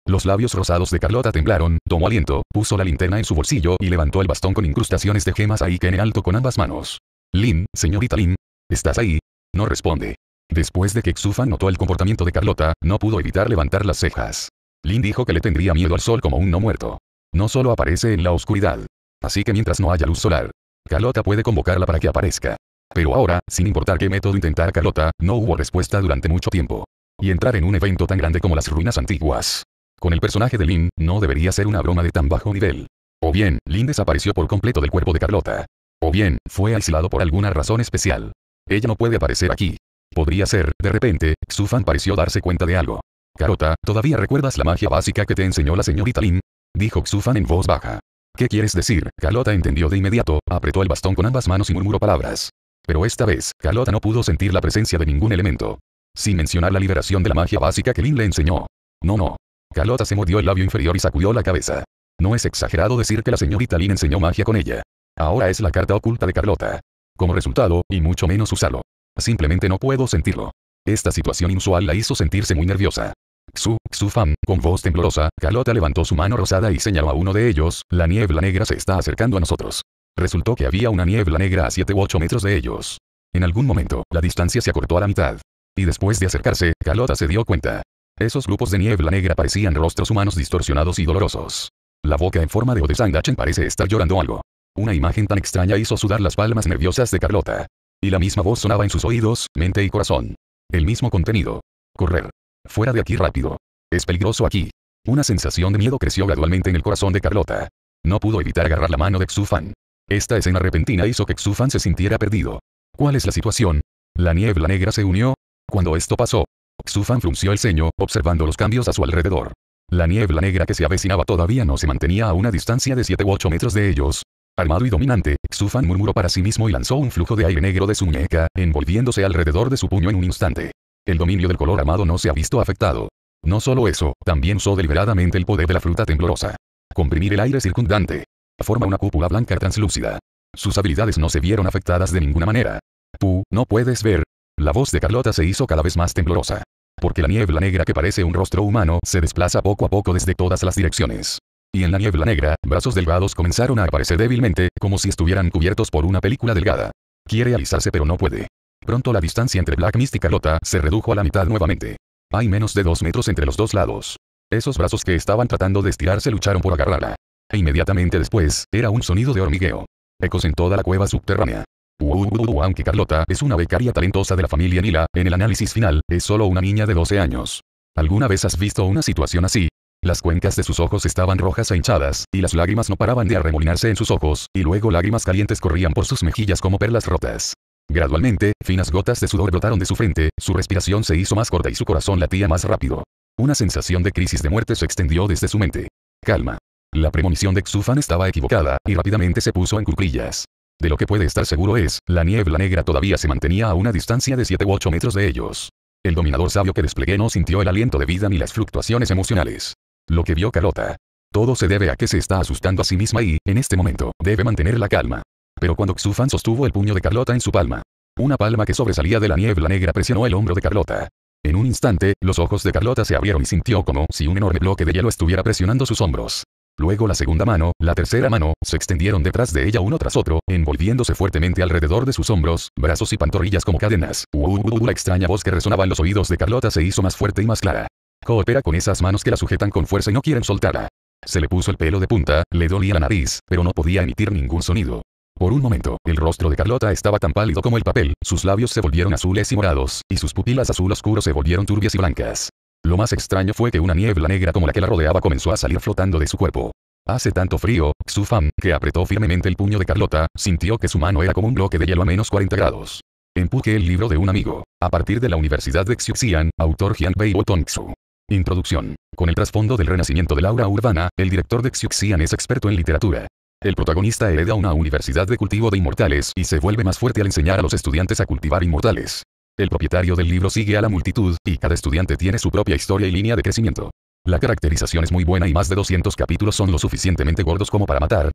Los labios rosados de Carlota temblaron, tomó aliento, puso la linterna en su bolsillo y levantó el bastón con incrustaciones de gemas ahí que en alto con ambas manos. Lin, señorita Lin, ¿estás ahí? No responde. Después de que Xufan notó el comportamiento de Carlota, no pudo evitar levantar las cejas. Lin dijo que le tendría miedo al sol como un no muerto. No solo aparece en la oscuridad, Así que mientras no haya luz solar, Carlota puede convocarla para que aparezca. Pero ahora, sin importar qué método intentar Carlota, no hubo respuesta durante mucho tiempo. Y entrar en un evento tan grande como las ruinas antiguas. Con el personaje de Lin, no debería ser una broma de tan bajo nivel. O bien, Lin desapareció por completo del cuerpo de Carlota. O bien, fue aislado por alguna razón especial. Ella no puede aparecer aquí. Podría ser, de repente, Xufan pareció darse cuenta de algo. Carlota, ¿todavía recuerdas la magia básica que te enseñó la señorita Lin? Dijo Xufan en voz baja. ¿Qué quieres decir? Carlota entendió de inmediato, apretó el bastón con ambas manos y murmuró palabras. Pero esta vez, Carlota no pudo sentir la presencia de ningún elemento. Sin mencionar la liberación de la magia básica que Lin le enseñó. No, no. Carlota se mordió el labio inferior y sacudió la cabeza. No es exagerado decir que la señorita Lin enseñó magia con ella. Ahora es la carta oculta de Carlota. Como resultado, y mucho menos usarlo. Simplemente no puedo sentirlo. Esta situación inusual la hizo sentirse muy nerviosa. Su, su fan, con voz temblorosa, carlota levantó su mano rosada y señaló a uno de ellos, la niebla negra se está acercando a nosotros. Resultó que había una niebla negra a 7 u 8 metros de ellos. En algún momento, la distancia se acortó a la mitad. Y después de acercarse, carlota se dio cuenta. Esos grupos de niebla negra parecían rostros humanos distorsionados y dolorosos. La boca en forma de Odesangachen parece estar llorando algo. Una imagen tan extraña hizo sudar las palmas nerviosas de Carlota. Y la misma voz sonaba en sus oídos, mente y corazón. El mismo contenido. Correr. Fuera de aquí rápido. Es peligroso aquí. Una sensación de miedo creció gradualmente en el corazón de Carlota. No pudo evitar agarrar la mano de Xufan. Esta escena repentina hizo que Xufan se sintiera perdido. ¿Cuál es la situación? La niebla negra se unió. Cuando esto pasó, Xufan frunció el ceño, observando los cambios a su alrededor. La niebla negra que se avecinaba todavía no se mantenía a una distancia de 7 u 8 metros de ellos. Armado y dominante, Xufan murmuró para sí mismo y lanzó un flujo de aire negro de su muñeca, envolviéndose alrededor de su puño en un instante el dominio del color amado no se ha visto afectado. No solo eso, también usó deliberadamente el poder de la fruta temblorosa. Comprimir el aire circundante. Forma una cúpula blanca translúcida. Sus habilidades no se vieron afectadas de ninguna manera. Tú, no puedes ver. La voz de Carlota se hizo cada vez más temblorosa. Porque la niebla negra que parece un rostro humano se desplaza poco a poco desde todas las direcciones. Y en la niebla negra, brazos delgados comenzaron a aparecer débilmente, como si estuvieran cubiertos por una película delgada. Quiere alisarse pero no puede. Pronto la distancia entre Black Mist y Carlota se redujo a la mitad nuevamente. Hay menos de dos metros entre los dos lados. Esos brazos que estaban tratando de estirarse lucharon por agarrarla. E inmediatamente después, era un sonido de hormigueo. Ecos en toda la cueva subterránea. Aunque Carlota es una becaria talentosa de la familia Nila, en el análisis final, es solo una niña de 12 años. ¿Alguna vez has visto una situación así? Las cuencas de sus ojos estaban rojas e hinchadas, y las lágrimas no paraban de arremolinarse en sus ojos, y luego lágrimas calientes corrían por sus mejillas como perlas rotas. Gradualmente, finas gotas de sudor brotaron de su frente, su respiración se hizo más corta y su corazón latía más rápido. Una sensación de crisis de muerte se extendió desde su mente. Calma. La premonición de Xufan estaba equivocada, y rápidamente se puso en cuclillas. De lo que puede estar seguro es, la niebla negra todavía se mantenía a una distancia de 7 u 8 metros de ellos. El dominador sabio que desplegué no sintió el aliento de vida ni las fluctuaciones emocionales. Lo que vio Carota: Todo se debe a que se está asustando a sí misma y, en este momento, debe mantener la calma. Pero cuando Xufan sostuvo el puño de Carlota en su palma, una palma que sobresalía de la niebla negra presionó el hombro de Carlota. En un instante, los ojos de Carlota se abrieron y sintió como si un enorme bloque de hielo estuviera presionando sus hombros. Luego la segunda mano, la tercera mano, se extendieron detrás de ella uno tras otro, envolviéndose fuertemente alrededor de sus hombros, brazos y pantorrillas como cadenas. la extraña voz que resonaba en los oídos de Carlota se hizo más fuerte y más clara. Coopera con esas manos que la sujetan con fuerza y no quieren soltarla. Se le puso el pelo de punta, le dolía la nariz, pero no podía emitir ningún sonido. Por un momento, el rostro de Carlota estaba tan pálido como el papel, sus labios se volvieron azules y morados, y sus pupilas azul oscuro se volvieron turbias y blancas. Lo más extraño fue que una niebla negra como la que la rodeaba comenzó a salir flotando de su cuerpo. Hace tanto frío, Fan, que apretó firmemente el puño de Carlota, sintió que su mano era como un bloque de hielo a menos 40 grados. Empuje el libro de un amigo. A partir de la Universidad de Xiuxian, autor Jianbei xu Introducción. Con el trasfondo del renacimiento la aura urbana, el director de Xiuxian es experto en literatura. El protagonista hereda una universidad de cultivo de inmortales y se vuelve más fuerte al enseñar a los estudiantes a cultivar inmortales. El propietario del libro sigue a la multitud, y cada estudiante tiene su propia historia y línea de crecimiento. La caracterización es muy buena y más de 200 capítulos son lo suficientemente gordos como para matar.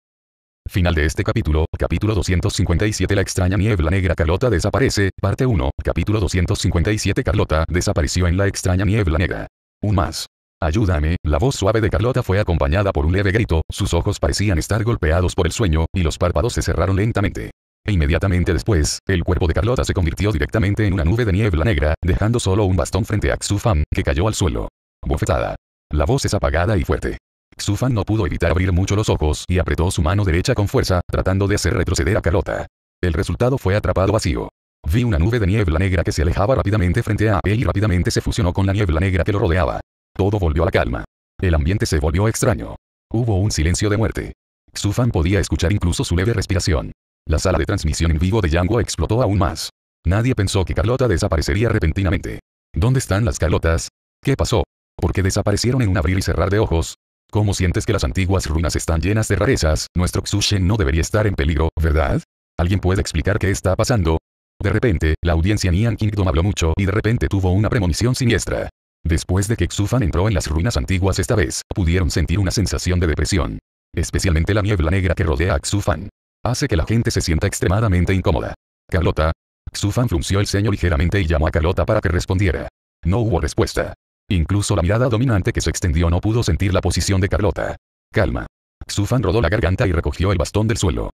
Final de este capítulo, capítulo 257 La extraña niebla negra Carlota desaparece, parte 1, capítulo 257 Carlota desapareció en la extraña niebla negra. Un más. Ayúdame, la voz suave de Carlota fue acompañada por un leve grito, sus ojos parecían estar golpeados por el sueño, y los párpados se cerraron lentamente. E inmediatamente después, el cuerpo de Carlota se convirtió directamente en una nube de niebla negra, dejando solo un bastón frente a Xufan, que cayó al suelo. Bofetada. La voz es apagada y fuerte. Xufan no pudo evitar abrir mucho los ojos y apretó su mano derecha con fuerza, tratando de hacer retroceder a Carlota. El resultado fue atrapado vacío. Vi una nube de niebla negra que se alejaba rápidamente frente a él y rápidamente se fusionó con la niebla negra que lo rodeaba. Todo volvió a la calma. El ambiente se volvió extraño. Hubo un silencio de muerte. Xufan podía escuchar incluso su leve respiración. La sala de transmisión en vivo de Yanguo explotó aún más. Nadie pensó que Carlota desaparecería repentinamente. ¿Dónde están las Carlotas? ¿Qué pasó? ¿Por qué desaparecieron en un abrir y cerrar de ojos? ¿Cómo sientes que las antiguas ruinas están llenas de rarezas? Nuestro Xushen no debería estar en peligro, ¿verdad? ¿Alguien puede explicar qué está pasando? De repente, la audiencia Nian Kingdom habló mucho y de repente tuvo una premonición siniestra. Después de que Xufan entró en las ruinas antiguas esta vez, pudieron sentir una sensación de depresión. Especialmente la niebla negra que rodea a Xufan. Hace que la gente se sienta extremadamente incómoda. Carlota. Xufan frunció el ceño ligeramente y llamó a Carlota para que respondiera. No hubo respuesta. Incluso la mirada dominante que se extendió no pudo sentir la posición de Carlota. Calma. Xufan rodó la garganta y recogió el bastón del suelo.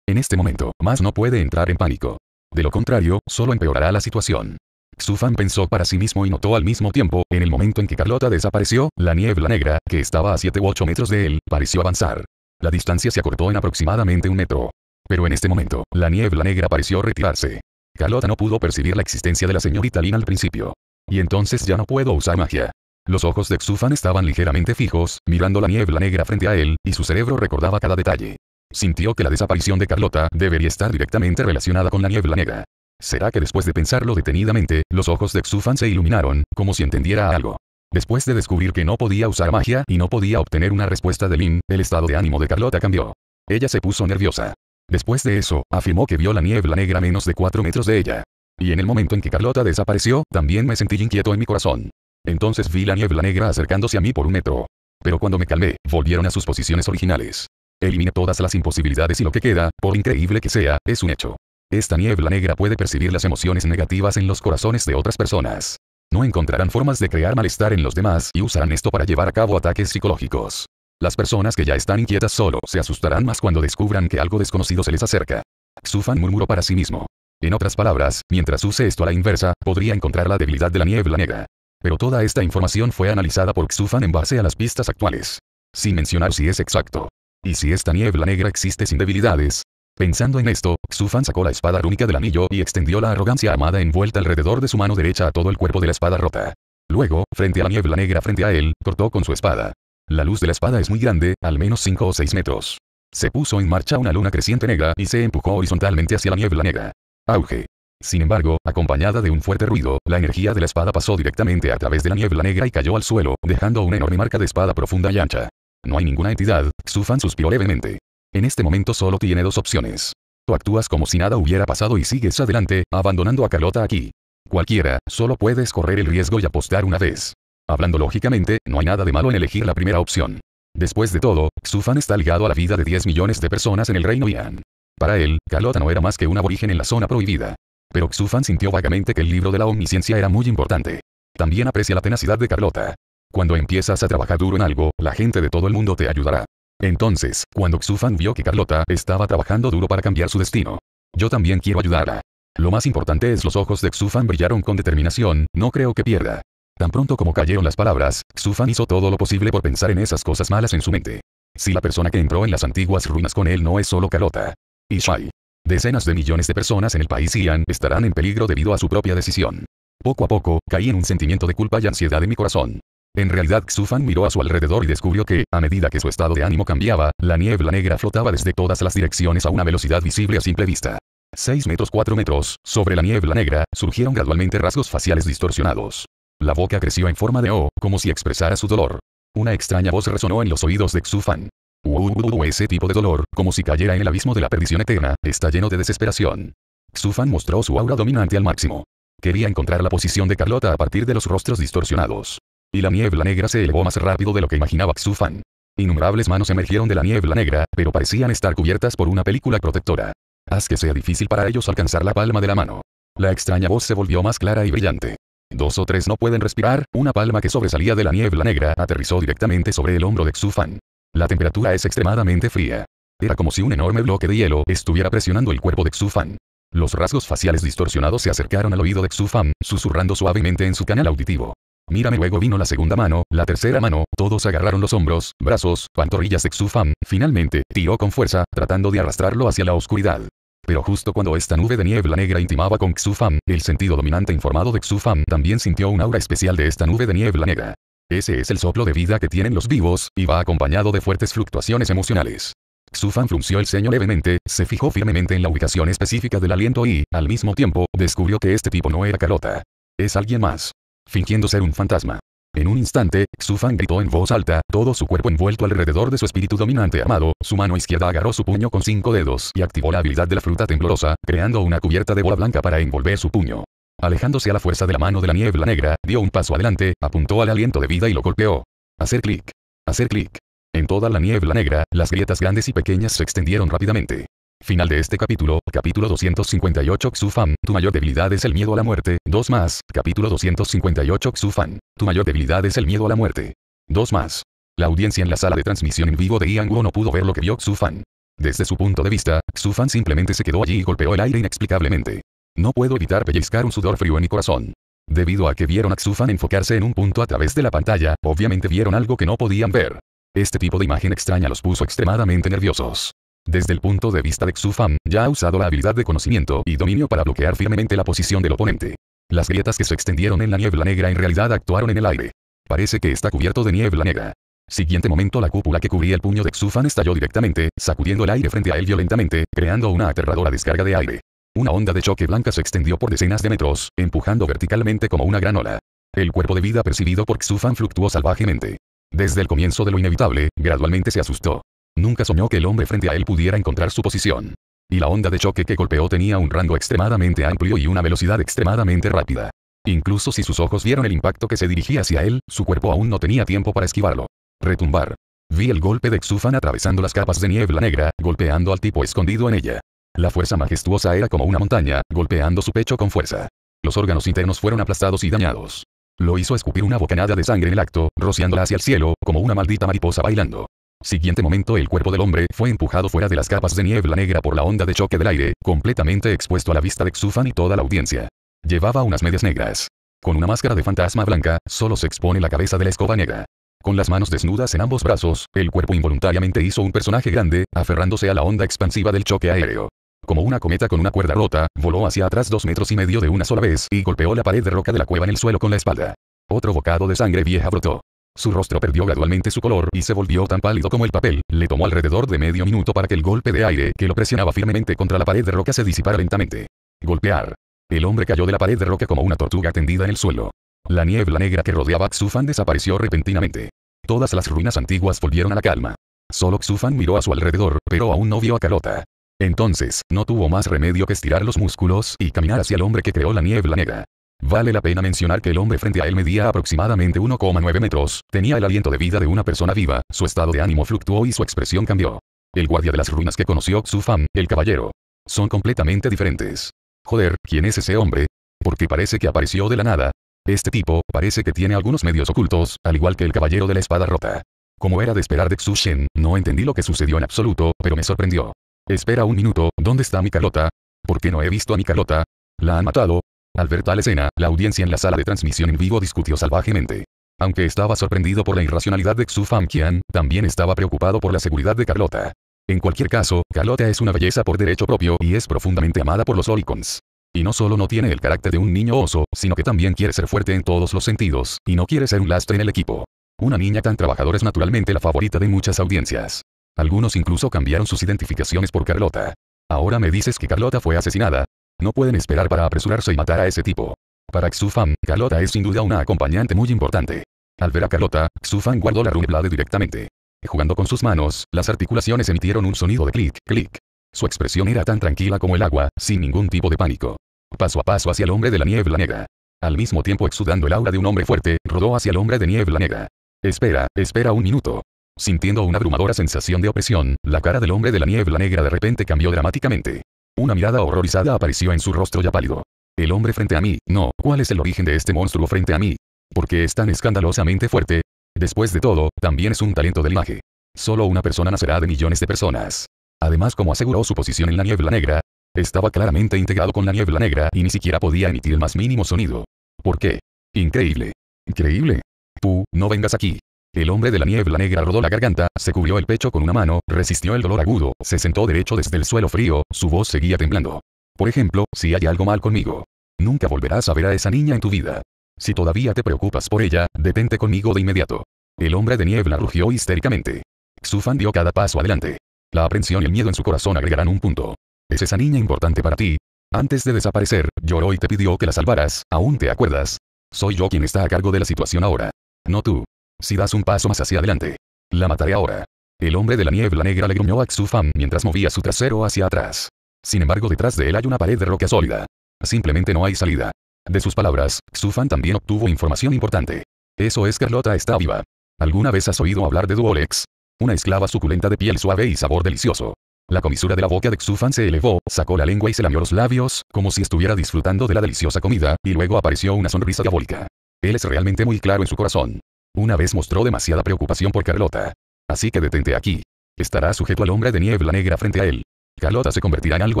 En este momento, más no puede entrar en pánico. De lo contrario, solo empeorará la situación. Xufan pensó para sí mismo y notó al mismo tiempo, en el momento en que Carlota desapareció, la niebla negra, que estaba a 7 u 8 metros de él, pareció avanzar. La distancia se acortó en aproximadamente un metro. Pero en este momento, la niebla negra pareció retirarse. Carlota no pudo percibir la existencia de la señorita Lin al principio. Y entonces ya no puedo usar magia. Los ojos de Xufan estaban ligeramente fijos, mirando la niebla negra frente a él, y su cerebro recordaba cada detalle. Sintió que la desaparición de Carlota debería estar directamente relacionada con la niebla negra. ¿Será que después de pensarlo detenidamente, los ojos de Xufan se iluminaron, como si entendiera algo? Después de descubrir que no podía usar magia y no podía obtener una respuesta de Lin, el estado de ánimo de Carlota cambió. Ella se puso nerviosa. Después de eso, afirmó que vio la niebla negra menos de 4 metros de ella. Y en el momento en que Carlota desapareció, también me sentí inquieto en mi corazón. Entonces vi la niebla negra acercándose a mí por un metro. Pero cuando me calmé, volvieron a sus posiciones originales. Eliminé todas las imposibilidades y lo que queda, por increíble que sea, es un hecho. Esta niebla negra puede percibir las emociones negativas en los corazones de otras personas. No encontrarán formas de crear malestar en los demás y usarán esto para llevar a cabo ataques psicológicos. Las personas que ya están inquietas solo se asustarán más cuando descubran que algo desconocido se les acerca. Xufan murmuró para sí mismo. En otras palabras, mientras use esto a la inversa, podría encontrar la debilidad de la niebla negra. Pero toda esta información fue analizada por Xufan en base a las pistas actuales. Sin mencionar si es exacto. Y si esta niebla negra existe sin debilidades, Pensando en esto, Xufan sacó la espada rúnica del anillo y extendió la arrogancia armada envuelta alrededor de su mano derecha a todo el cuerpo de la espada rota. Luego, frente a la niebla negra frente a él, cortó con su espada. La luz de la espada es muy grande, al menos 5 o 6 metros. Se puso en marcha una luna creciente negra y se empujó horizontalmente hacia la niebla negra. Auge. Sin embargo, acompañada de un fuerte ruido, la energía de la espada pasó directamente a través de la niebla negra y cayó al suelo, dejando una enorme marca de espada profunda y ancha. No hay ninguna entidad, Xufan suspiró levemente. En este momento solo tiene dos opciones. Tú actúas como si nada hubiera pasado y sigues adelante, abandonando a Carlota aquí. Cualquiera, solo puedes correr el riesgo y apostar una vez. Hablando lógicamente, no hay nada de malo en elegir la primera opción. Después de todo, Xufan está ligado a la vida de 10 millones de personas en el reino Ian. Para él, Carlota no era más que un aborigen en la zona prohibida. Pero Xufan sintió vagamente que el libro de la omnisciencia era muy importante. También aprecia la tenacidad de Carlota. Cuando empiezas a trabajar duro en algo, la gente de todo el mundo te ayudará. Entonces, cuando Xufan vio que Carlota estaba trabajando duro para cambiar su destino, yo también quiero ayudarla. Lo más importante es los ojos de Xufan brillaron con determinación, no creo que pierda. Tan pronto como cayeron las palabras, Xufan hizo todo lo posible por pensar en esas cosas malas en su mente. Si la persona que entró en las antiguas ruinas con él no es solo Carlota. Y Shai. Decenas de millones de personas en el país Ian estarán en peligro debido a su propia decisión. Poco a poco, caí en un sentimiento de culpa y ansiedad en mi corazón. En realidad Xufan miró a su alrededor y descubrió que, a medida que su estado de ánimo cambiaba, la niebla negra flotaba desde todas las direcciones a una velocidad visible a simple vista. 6 metros 4 metros, sobre la niebla negra, surgieron gradualmente rasgos faciales distorsionados. La boca creció en forma de O, como si expresara su dolor. Una extraña voz resonó en los oídos de Xufan. Uh, ese tipo de dolor, como si cayera en el abismo de la perdición eterna, está lleno de desesperación. Xufan mostró su aura dominante al máximo. Quería encontrar la posición de Carlota a partir de los rostros distorsionados. Y la niebla negra se elevó más rápido de lo que imaginaba Xufan. Innumerables manos emergieron de la niebla negra, pero parecían estar cubiertas por una película protectora. Haz que sea difícil para ellos alcanzar la palma de la mano. La extraña voz se volvió más clara y brillante. Dos o tres no pueden respirar, una palma que sobresalía de la niebla negra aterrizó directamente sobre el hombro de Xufan. La temperatura es extremadamente fría. Era como si un enorme bloque de hielo estuviera presionando el cuerpo de Xufan. Los rasgos faciales distorsionados se acercaron al oído de Xufan, susurrando suavemente en su canal auditivo. Mírame luego vino la segunda mano, la tercera mano, todos agarraron los hombros, brazos, pantorrillas de Xufam, finalmente, tiró con fuerza, tratando de arrastrarlo hacia la oscuridad. Pero justo cuando esta nube de niebla negra intimaba con Xufam, el sentido dominante informado de Xufam también sintió un aura especial de esta nube de niebla negra. Ese es el soplo de vida que tienen los vivos, y va acompañado de fuertes fluctuaciones emocionales. Xufam frunció el ceño levemente, se fijó firmemente en la ubicación específica del aliento y, al mismo tiempo, descubrió que este tipo no era Carota. Es alguien más fingiendo ser un fantasma. En un instante, Su gritó en voz alta, todo su cuerpo envuelto alrededor de su espíritu dominante amado, su mano izquierda agarró su puño con cinco dedos y activó la habilidad de la fruta temblorosa, creando una cubierta de bola blanca para envolver su puño. Alejándose a la fuerza de la mano de la niebla negra, dio un paso adelante, apuntó al aliento de vida y lo golpeó. Hacer clic. Hacer clic. En toda la niebla negra, las grietas grandes y pequeñas se extendieron rápidamente. Final de este capítulo, capítulo 258 Xufan, tu mayor debilidad es el miedo a la muerte, dos más, capítulo 258 Xufan, tu mayor debilidad es el miedo a la muerte. dos más. La audiencia en la sala de transmisión en vivo de Ian Wu no pudo ver lo que vio Xufan. Desde su punto de vista, Xufan simplemente se quedó allí y golpeó el aire inexplicablemente. No puedo evitar pellizcar un sudor frío en mi corazón. Debido a que vieron a Xufan enfocarse en un punto a través de la pantalla, obviamente vieron algo que no podían ver. Este tipo de imagen extraña los puso extremadamente nerviosos. Desde el punto de vista de Xufan, ya ha usado la habilidad de conocimiento y dominio para bloquear firmemente la posición del oponente. Las grietas que se extendieron en la niebla negra en realidad actuaron en el aire. Parece que está cubierto de niebla negra. Siguiente momento la cúpula que cubría el puño de Xufan estalló directamente, sacudiendo el aire frente a él violentamente, creando una aterradora descarga de aire. Una onda de choque blanca se extendió por decenas de metros, empujando verticalmente como una gran ola. El cuerpo de vida percibido por Xufan fluctuó salvajemente. Desde el comienzo de lo inevitable, gradualmente se asustó. Nunca soñó que el hombre frente a él pudiera encontrar su posición. Y la onda de choque que golpeó tenía un rango extremadamente amplio y una velocidad extremadamente rápida. Incluso si sus ojos vieron el impacto que se dirigía hacia él, su cuerpo aún no tenía tiempo para esquivarlo. Retumbar. Vi el golpe de Xufan atravesando las capas de niebla negra, golpeando al tipo escondido en ella. La fuerza majestuosa era como una montaña, golpeando su pecho con fuerza. Los órganos internos fueron aplastados y dañados. Lo hizo escupir una bocanada de sangre en el acto, rociándola hacia el cielo, como una maldita mariposa bailando. Siguiente momento el cuerpo del hombre fue empujado fuera de las capas de niebla negra por la onda de choque del aire, completamente expuesto a la vista de Xufan y toda la audiencia. Llevaba unas medias negras. Con una máscara de fantasma blanca, solo se expone la cabeza de la escoba negra. Con las manos desnudas en ambos brazos, el cuerpo involuntariamente hizo un personaje grande, aferrándose a la onda expansiva del choque aéreo. Como una cometa con una cuerda rota, voló hacia atrás dos metros y medio de una sola vez y golpeó la pared de roca de la cueva en el suelo con la espalda. Otro bocado de sangre vieja brotó. Su rostro perdió gradualmente su color y se volvió tan pálido como el papel. Le tomó alrededor de medio minuto para que el golpe de aire que lo presionaba firmemente contra la pared de roca se disipara lentamente. Golpear. El hombre cayó de la pared de roca como una tortuga tendida en el suelo. La niebla negra que rodeaba a Xufan desapareció repentinamente. Todas las ruinas antiguas volvieron a la calma. Solo Xufan miró a su alrededor, pero aún no vio a Carota. Entonces, no tuvo más remedio que estirar los músculos y caminar hacia el hombre que creó la niebla negra. Vale la pena mencionar que el hombre frente a él medía aproximadamente 1,9 metros, tenía el aliento de vida de una persona viva, su estado de ánimo fluctuó y su expresión cambió. El guardia de las ruinas que conoció Xufan, el caballero. Son completamente diferentes. Joder, ¿quién es ese hombre? Porque parece que apareció de la nada. Este tipo, parece que tiene algunos medios ocultos, al igual que el caballero de la espada rota. Como era de esperar de Xu no entendí lo que sucedió en absoluto, pero me sorprendió. Espera un minuto, ¿dónde está mi calota? ¿Por qué no he visto a mi calota? ¿La han matado? Al ver tal escena, la audiencia en la sala de transmisión en vivo discutió salvajemente. Aunque estaba sorprendido por la irracionalidad de Xu Qian, también estaba preocupado por la seguridad de Carlota. En cualquier caso, Carlota es una belleza por derecho propio y es profundamente amada por los Olicons. Y no solo no tiene el carácter de un niño oso, sino que también quiere ser fuerte en todos los sentidos, y no quiere ser un lastre en el equipo. Una niña tan trabajadora es naturalmente la favorita de muchas audiencias. Algunos incluso cambiaron sus identificaciones por Carlota. Ahora me dices que Carlota fue asesinada, no pueden esperar para apresurarse y matar a ese tipo. Para Xufan, Carlota es sin duda una acompañante muy importante. Al ver a Carlota, Xufan guardó la Runeblade directamente. Jugando con sus manos, las articulaciones emitieron un sonido de clic, clic. Su expresión era tan tranquila como el agua, sin ningún tipo de pánico. Paso a paso hacia el hombre de la niebla negra. Al mismo tiempo exudando el aura de un hombre fuerte, rodó hacia el hombre de niebla negra. Espera, espera un minuto. Sintiendo una abrumadora sensación de opresión, la cara del hombre de la niebla negra de repente cambió dramáticamente. Una mirada horrorizada apareció en su rostro ya pálido. El hombre frente a mí, no, ¿cuál es el origen de este monstruo frente a mí? ¿Por qué es tan escandalosamente fuerte? Después de todo, también es un talento del linaje. Solo una persona nacerá de millones de personas. Además, como aseguró su posición en la niebla negra, estaba claramente integrado con la niebla negra y ni siquiera podía emitir el más mínimo sonido. ¿Por qué? Increíble. Increíble. Tú, no vengas aquí. El hombre de la niebla negra rodó la garganta, se cubrió el pecho con una mano, resistió el dolor agudo, se sentó derecho desde el suelo frío, su voz seguía temblando. Por ejemplo, si hay algo mal conmigo. Nunca volverás a ver a esa niña en tu vida. Si todavía te preocupas por ella, detente conmigo de inmediato. El hombre de niebla rugió histéricamente. Su fan dio cada paso adelante. La aprensión y el miedo en su corazón agregarán un punto. ¿Es esa niña importante para ti? Antes de desaparecer, lloró y te pidió que la salvaras, ¿aún te acuerdas? Soy yo quien está a cargo de la situación ahora. No tú. Si das un paso más hacia adelante. La mataré ahora. El hombre de la niebla negra le gruñó a Xufan mientras movía su trasero hacia atrás. Sin embargo, detrás de él hay una pared de roca sólida. Simplemente no hay salida. De sus palabras, Xufan también obtuvo información importante. Eso es Carlota está viva. ¿Alguna vez has oído hablar de Duolex? Una esclava suculenta de piel suave y sabor delicioso. La comisura de la boca de Xufan se elevó, sacó la lengua y se lamió los labios, como si estuviera disfrutando de la deliciosa comida, y luego apareció una sonrisa diabólica. Él es realmente muy claro en su corazón. Una vez mostró demasiada preocupación por Carlota. Así que detente aquí. Estará sujeto al hombre de niebla negra frente a él. Carlota se convertirá en algo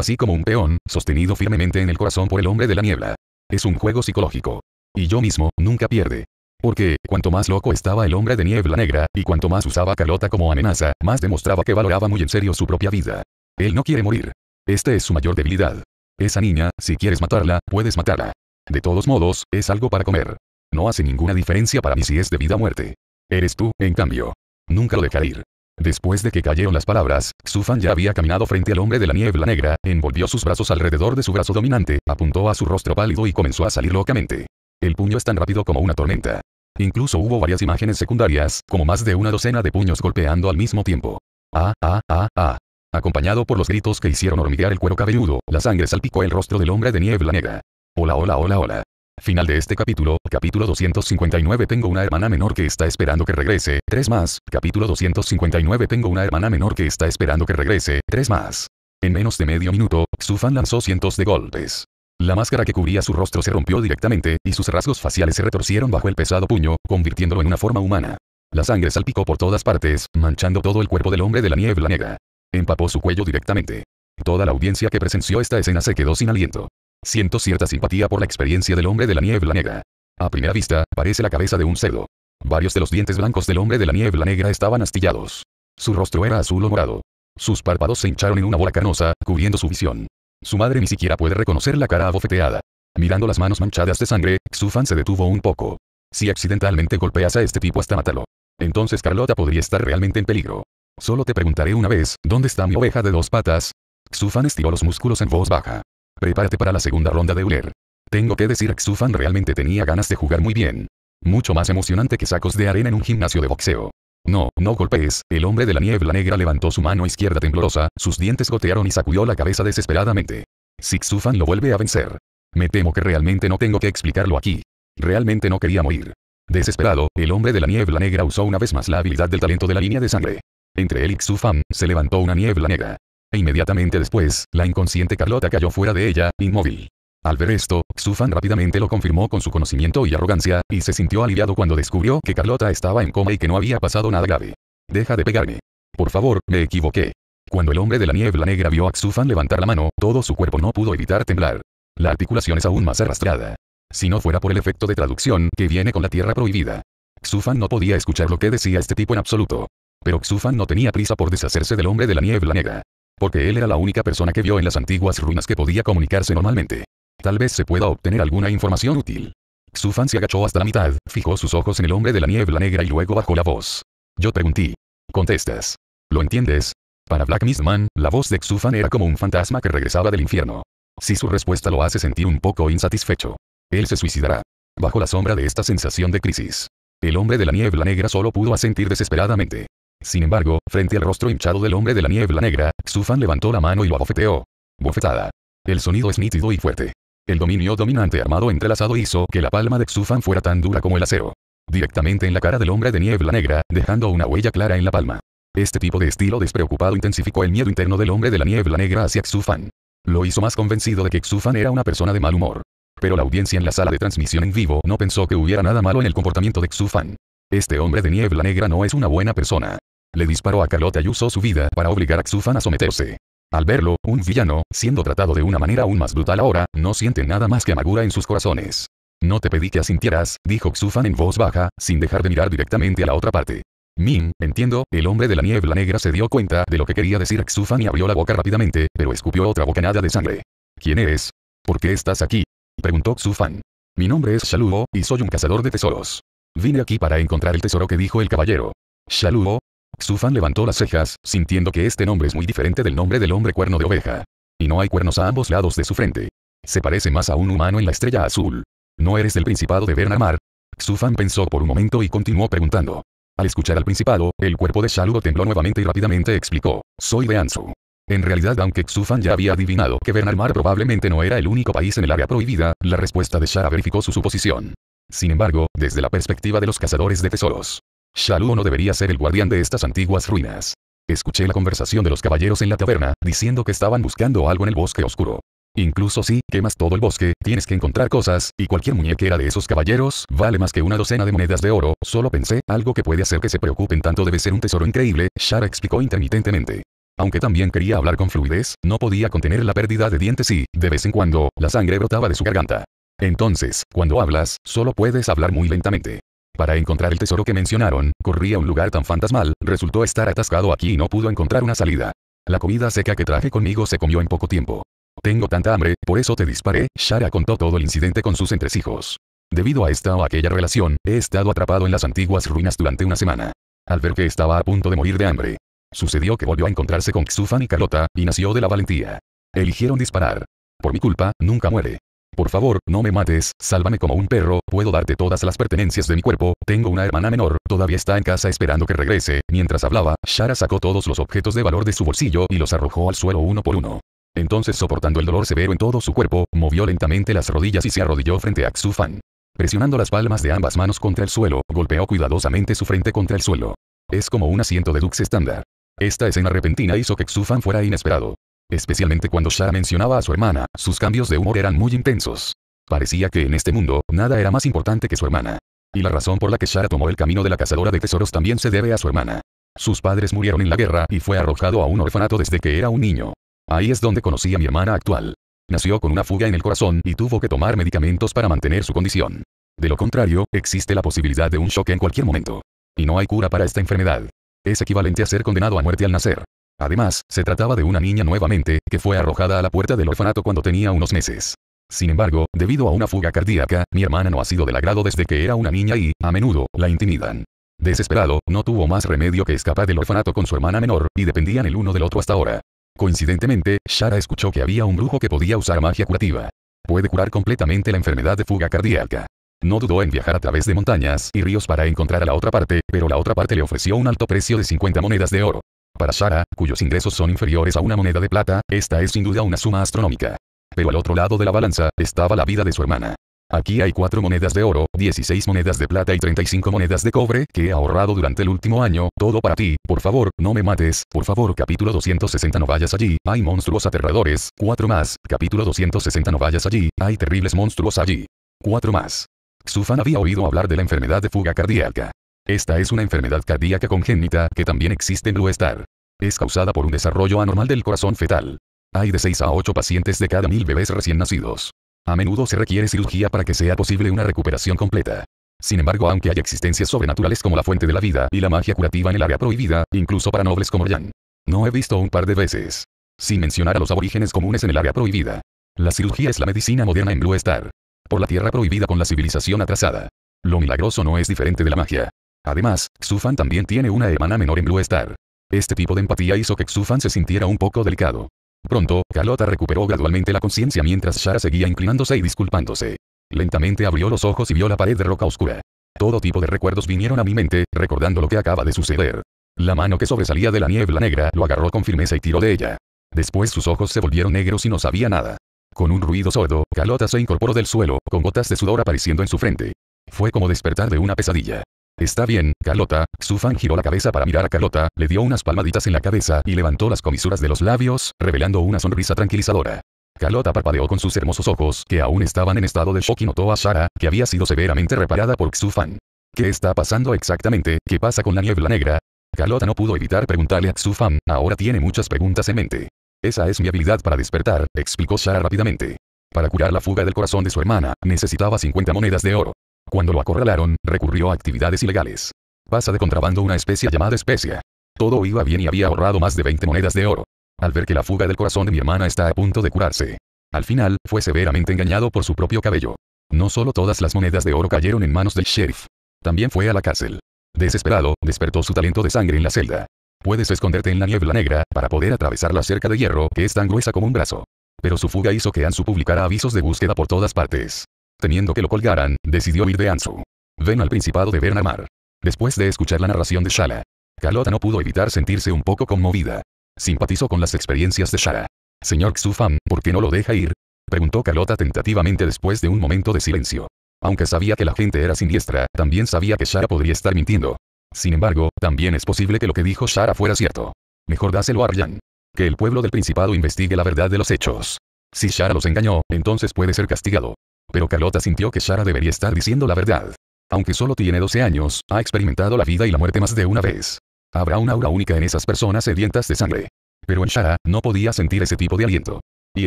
así como un peón, sostenido firmemente en el corazón por el hombre de la niebla. Es un juego psicológico. Y yo mismo, nunca pierde. Porque, cuanto más loco estaba el hombre de niebla negra, y cuanto más usaba Carlota como amenaza, más demostraba que valoraba muy en serio su propia vida. Él no quiere morir. Esta es su mayor debilidad. Esa niña, si quieres matarla, puedes matarla. De todos modos, es algo para comer. No hace ninguna diferencia para mí si es de vida o muerte. Eres tú, en cambio. Nunca lo dejaré ir. Después de que cayeron las palabras, Sufan ya había caminado frente al hombre de la niebla negra, envolvió sus brazos alrededor de su brazo dominante, apuntó a su rostro pálido y comenzó a salir locamente. El puño es tan rápido como una tormenta. Incluso hubo varias imágenes secundarias, como más de una docena de puños golpeando al mismo tiempo. Ah, ah, ah, ah. Acompañado por los gritos que hicieron hormiguear el cuero cabelludo, la sangre salpicó el rostro del hombre de niebla negra. Hola, hola, hola, hola. Final de este capítulo, capítulo 259 Tengo una hermana menor que está esperando que regrese, tres más, capítulo 259 Tengo una hermana menor que está esperando que regrese, tres más. En menos de medio minuto, su fan lanzó cientos de golpes. La máscara que cubría su rostro se rompió directamente, y sus rasgos faciales se retorcieron bajo el pesado puño, convirtiéndolo en una forma humana. La sangre salpicó por todas partes, manchando todo el cuerpo del hombre de la niebla negra. Empapó su cuello directamente. Toda la audiencia que presenció esta escena se quedó sin aliento. Siento cierta simpatía por la experiencia del hombre de la niebla negra. A primera vista, parece la cabeza de un cerdo. Varios de los dientes blancos del hombre de la niebla negra estaban astillados. Su rostro era azul o morado. Sus párpados se hincharon en una bola carnosa, cubriendo su visión. Su madre ni siquiera puede reconocer la cara abofeteada. Mirando las manos manchadas de sangre, Xufan se detuvo un poco. Si accidentalmente golpeas a este tipo hasta matarlo, Entonces Carlota podría estar realmente en peligro. Solo te preguntaré una vez, ¿dónde está mi oveja de dos patas? Xufan estiró los músculos en voz baja. Prepárate para la segunda ronda de Uller. Tengo que decir que Xufan realmente tenía ganas de jugar muy bien. Mucho más emocionante que sacos de arena en un gimnasio de boxeo. No, no golpees, el hombre de la niebla negra levantó su mano izquierda temblorosa, sus dientes gotearon y sacudió la cabeza desesperadamente. Si Xufan lo vuelve a vencer. Me temo que realmente no tengo que explicarlo aquí. Realmente no quería morir. Desesperado, el hombre de la niebla negra usó una vez más la habilidad del talento de la línea de sangre. Entre él y Xufan, se levantó una niebla negra. Inmediatamente después, la inconsciente Carlota cayó fuera de ella, inmóvil. Al ver esto, Xufan rápidamente lo confirmó con su conocimiento y arrogancia, y se sintió aliviado cuando descubrió que Carlota estaba en coma y que no había pasado nada grave. Deja de pegarme. Por favor, me equivoqué. Cuando el hombre de la niebla negra vio a Xufan levantar la mano, todo su cuerpo no pudo evitar temblar. La articulación es aún más arrastrada. Si no fuera por el efecto de traducción que viene con la tierra prohibida. Xufan no podía escuchar lo que decía este tipo en absoluto. Pero Xufan no tenía prisa por deshacerse del hombre de la niebla negra porque él era la única persona que vio en las antiguas ruinas que podía comunicarse normalmente. Tal vez se pueda obtener alguna información útil. Xufan se agachó hasta la mitad, fijó sus ojos en el hombre de la niebla negra y luego bajó la voz. Yo pregunté. Contestas. ¿Lo entiendes? Para Black Mist Man, la voz de Xufan era como un fantasma que regresaba del infierno. Si su respuesta lo hace sentir un poco insatisfecho, él se suicidará. Bajo la sombra de esta sensación de crisis, el hombre de la niebla negra solo pudo asentir desesperadamente. Sin embargo, frente al rostro hinchado del hombre de la niebla negra, Xufan levantó la mano y lo abofeteó. Bofetada. El sonido es nítido y fuerte. El dominio dominante armado entrelazado hizo que la palma de Xufan fuera tan dura como el acero. Directamente en la cara del hombre de niebla negra, dejando una huella clara en la palma. Este tipo de estilo despreocupado intensificó el miedo interno del hombre de la niebla negra hacia Xufan. Lo hizo más convencido de que Xufan era una persona de mal humor. Pero la audiencia en la sala de transmisión en vivo no pensó que hubiera nada malo en el comportamiento de Xufan. Este hombre de niebla negra no es una buena persona. Le disparó a Carlota y usó su vida para obligar a Xufan a someterse. Al verlo, un villano, siendo tratado de una manera aún más brutal ahora, no siente nada más que amargura en sus corazones. No te pedí que asintieras, dijo Xufan en voz baja, sin dejar de mirar directamente a la otra parte. Min, entiendo, el hombre de la niebla negra se dio cuenta de lo que quería decir Xufan y abrió la boca rápidamente, pero escupió otra bocanada de sangre. ¿Quién eres? ¿Por qué estás aquí? Preguntó Xufan. Mi nombre es Shaluo, y soy un cazador de tesoros. Vine aquí para encontrar el tesoro que dijo el caballero. Shaluo. Xufan levantó las cejas, sintiendo que este nombre es muy diferente del nombre del hombre cuerno de oveja. Y no hay cuernos a ambos lados de su frente. Se parece más a un humano en la estrella azul. ¿No eres el Principado de Bernamar? Xufan pensó por un momento y continuó preguntando. Al escuchar al Principado, el cuerpo de Shaluo tembló nuevamente y rápidamente explicó. Soy de Anzu. En realidad, aunque Xufan ya había adivinado que Bernamar probablemente no era el único país en el área prohibida, la respuesta de Shara verificó su suposición. Sin embargo, desde la perspectiva de los cazadores de tesoros, Shalu no debería ser el guardián de estas antiguas ruinas. Escuché la conversación de los caballeros en la taberna, diciendo que estaban buscando algo en el bosque oscuro. Incluso si quemas todo el bosque, tienes que encontrar cosas, y cualquier muñequera de esos caballeros vale más que una docena de monedas de oro, solo pensé, algo que puede hacer que se preocupen tanto debe ser un tesoro increíble, Shara explicó intermitentemente. Aunque también quería hablar con fluidez, no podía contener la pérdida de dientes y, de vez en cuando, la sangre brotaba de su garganta. Entonces, cuando hablas, solo puedes hablar muy lentamente. Para encontrar el tesoro que mencionaron, corrí a un lugar tan fantasmal, resultó estar atascado aquí y no pudo encontrar una salida. La comida seca que traje conmigo se comió en poco tiempo. Tengo tanta hambre, por eso te disparé, Shara contó todo el incidente con sus entresijos. Debido a esta o aquella relación, he estado atrapado en las antiguas ruinas durante una semana. Al ver que estaba a punto de morir de hambre, sucedió que volvió a encontrarse con Xufan y Carlota, y nació de la valentía. Eligieron disparar. Por mi culpa, nunca muere. Por favor, no me mates, sálvame como un perro, puedo darte todas las pertenencias de mi cuerpo, tengo una hermana menor, todavía está en casa esperando que regrese. Mientras hablaba, Shara sacó todos los objetos de valor de su bolsillo y los arrojó al suelo uno por uno. Entonces soportando el dolor severo en todo su cuerpo, movió lentamente las rodillas y se arrodilló frente a Xufan. Presionando las palmas de ambas manos contra el suelo, golpeó cuidadosamente su frente contra el suelo. Es como un asiento de Dux estándar. Esta escena repentina hizo que Xufan fuera inesperado. Especialmente cuando Shara mencionaba a su hermana, sus cambios de humor eran muy intensos. Parecía que en este mundo, nada era más importante que su hermana. Y la razón por la que Shara tomó el camino de la cazadora de tesoros también se debe a su hermana. Sus padres murieron en la guerra y fue arrojado a un orfanato desde que era un niño. Ahí es donde conocí a mi hermana actual. Nació con una fuga en el corazón y tuvo que tomar medicamentos para mantener su condición. De lo contrario, existe la posibilidad de un shock en cualquier momento. Y no hay cura para esta enfermedad. Es equivalente a ser condenado a muerte al nacer. Además, se trataba de una niña nuevamente, que fue arrojada a la puerta del orfanato cuando tenía unos meses. Sin embargo, debido a una fuga cardíaca, mi hermana no ha sido del agrado desde que era una niña y, a menudo, la intimidan. Desesperado, no tuvo más remedio que escapar del orfanato con su hermana menor, y dependían el uno del otro hasta ahora. Coincidentemente, Shara escuchó que había un brujo que podía usar magia curativa. Puede curar completamente la enfermedad de fuga cardíaca. No dudó en viajar a través de montañas y ríos para encontrar a la otra parte, pero la otra parte le ofreció un alto precio de 50 monedas de oro. Para Sara, cuyos ingresos son inferiores a una moneda de plata, esta es sin duda una suma astronómica. Pero al otro lado de la balanza, estaba la vida de su hermana. Aquí hay cuatro monedas de oro, 16 monedas de plata y 35 monedas de cobre, que he ahorrado durante el último año, todo para ti, por favor, no me mates, por favor capítulo 260 no vayas allí, hay monstruos aterradores, 4 más, capítulo 260 no vayas allí, hay terribles monstruos allí. Cuatro más. fan había oído hablar de la enfermedad de fuga cardíaca. Esta es una enfermedad cardíaca congénita que también existe en Blue Star. Es causada por un desarrollo anormal del corazón fetal. Hay de 6 a 8 pacientes de cada 1000 bebés recién nacidos. A menudo se requiere cirugía para que sea posible una recuperación completa. Sin embargo, aunque hay existencias sobrenaturales como la fuente de la vida y la magia curativa en el área prohibida, incluso para nobles como Jan. No he visto un par de veces. Sin mencionar a los aborígenes comunes en el área prohibida. La cirugía es la medicina moderna en Blue Star. Por la tierra prohibida con la civilización atrasada. Lo milagroso no es diferente de la magia. Además, Xufan también tiene una hermana menor en Blue Star. Este tipo de empatía hizo que Xufan se sintiera un poco delicado. Pronto, Calota recuperó gradualmente la conciencia mientras Shara seguía inclinándose y disculpándose. Lentamente abrió los ojos y vio la pared de roca oscura. Todo tipo de recuerdos vinieron a mi mente, recordando lo que acaba de suceder. La mano que sobresalía de la niebla negra lo agarró con firmeza y tiró de ella. Después sus ojos se volvieron negros y no sabía nada. Con un ruido sordo, Calota se incorporó del suelo, con gotas de sudor apareciendo en su frente. Fue como despertar de una pesadilla. Está bien, Carlota. Xufan giró la cabeza para mirar a Carlota, le dio unas palmaditas en la cabeza y levantó las comisuras de los labios, revelando una sonrisa tranquilizadora. Carlota parpadeó con sus hermosos ojos, que aún estaban en estado de shock y notó a Sara, que había sido severamente reparada por Xufan. ¿Qué está pasando exactamente? ¿Qué pasa con la niebla negra? Carlota no pudo evitar preguntarle a Xufan, ahora tiene muchas preguntas en mente. Esa es mi habilidad para despertar, explicó Sara rápidamente. Para curar la fuga del corazón de su hermana, necesitaba 50 monedas de oro. Cuando lo acorralaron, recurrió a actividades ilegales. Pasa de contrabando una especie llamada especia. Todo iba bien y había ahorrado más de 20 monedas de oro. Al ver que la fuga del corazón de mi hermana está a punto de curarse. Al final, fue severamente engañado por su propio cabello. No solo todas las monedas de oro cayeron en manos del sheriff. También fue a la cárcel. Desesperado, despertó su talento de sangre en la celda. Puedes esconderte en la niebla negra, para poder atravesar la cerca de hierro, que es tan gruesa como un brazo. Pero su fuga hizo que Ansu publicara avisos de búsqueda por todas partes. Teniendo que lo colgaran, decidió ir de Anzu. Ven al Principado de Bernamar. Después de escuchar la narración de Shara, Carlota no pudo evitar sentirse un poco conmovida. Simpatizó con las experiencias de Shara. Señor Xufan, ¿por qué no lo deja ir? Preguntó Carlota tentativamente después de un momento de silencio. Aunque sabía que la gente era siniestra, también sabía que Shara podría estar mintiendo. Sin embargo, también es posible que lo que dijo Shara fuera cierto. Mejor dáselo a Arjan. Que el pueblo del Principado investigue la verdad de los hechos. Si Shara los engañó, entonces puede ser castigado. Pero Carlota sintió que Shara debería estar diciendo la verdad. Aunque solo tiene 12 años, ha experimentado la vida y la muerte más de una vez. Habrá un aura única en esas personas sedientas de sangre. Pero en Shara, no podía sentir ese tipo de aliento. Y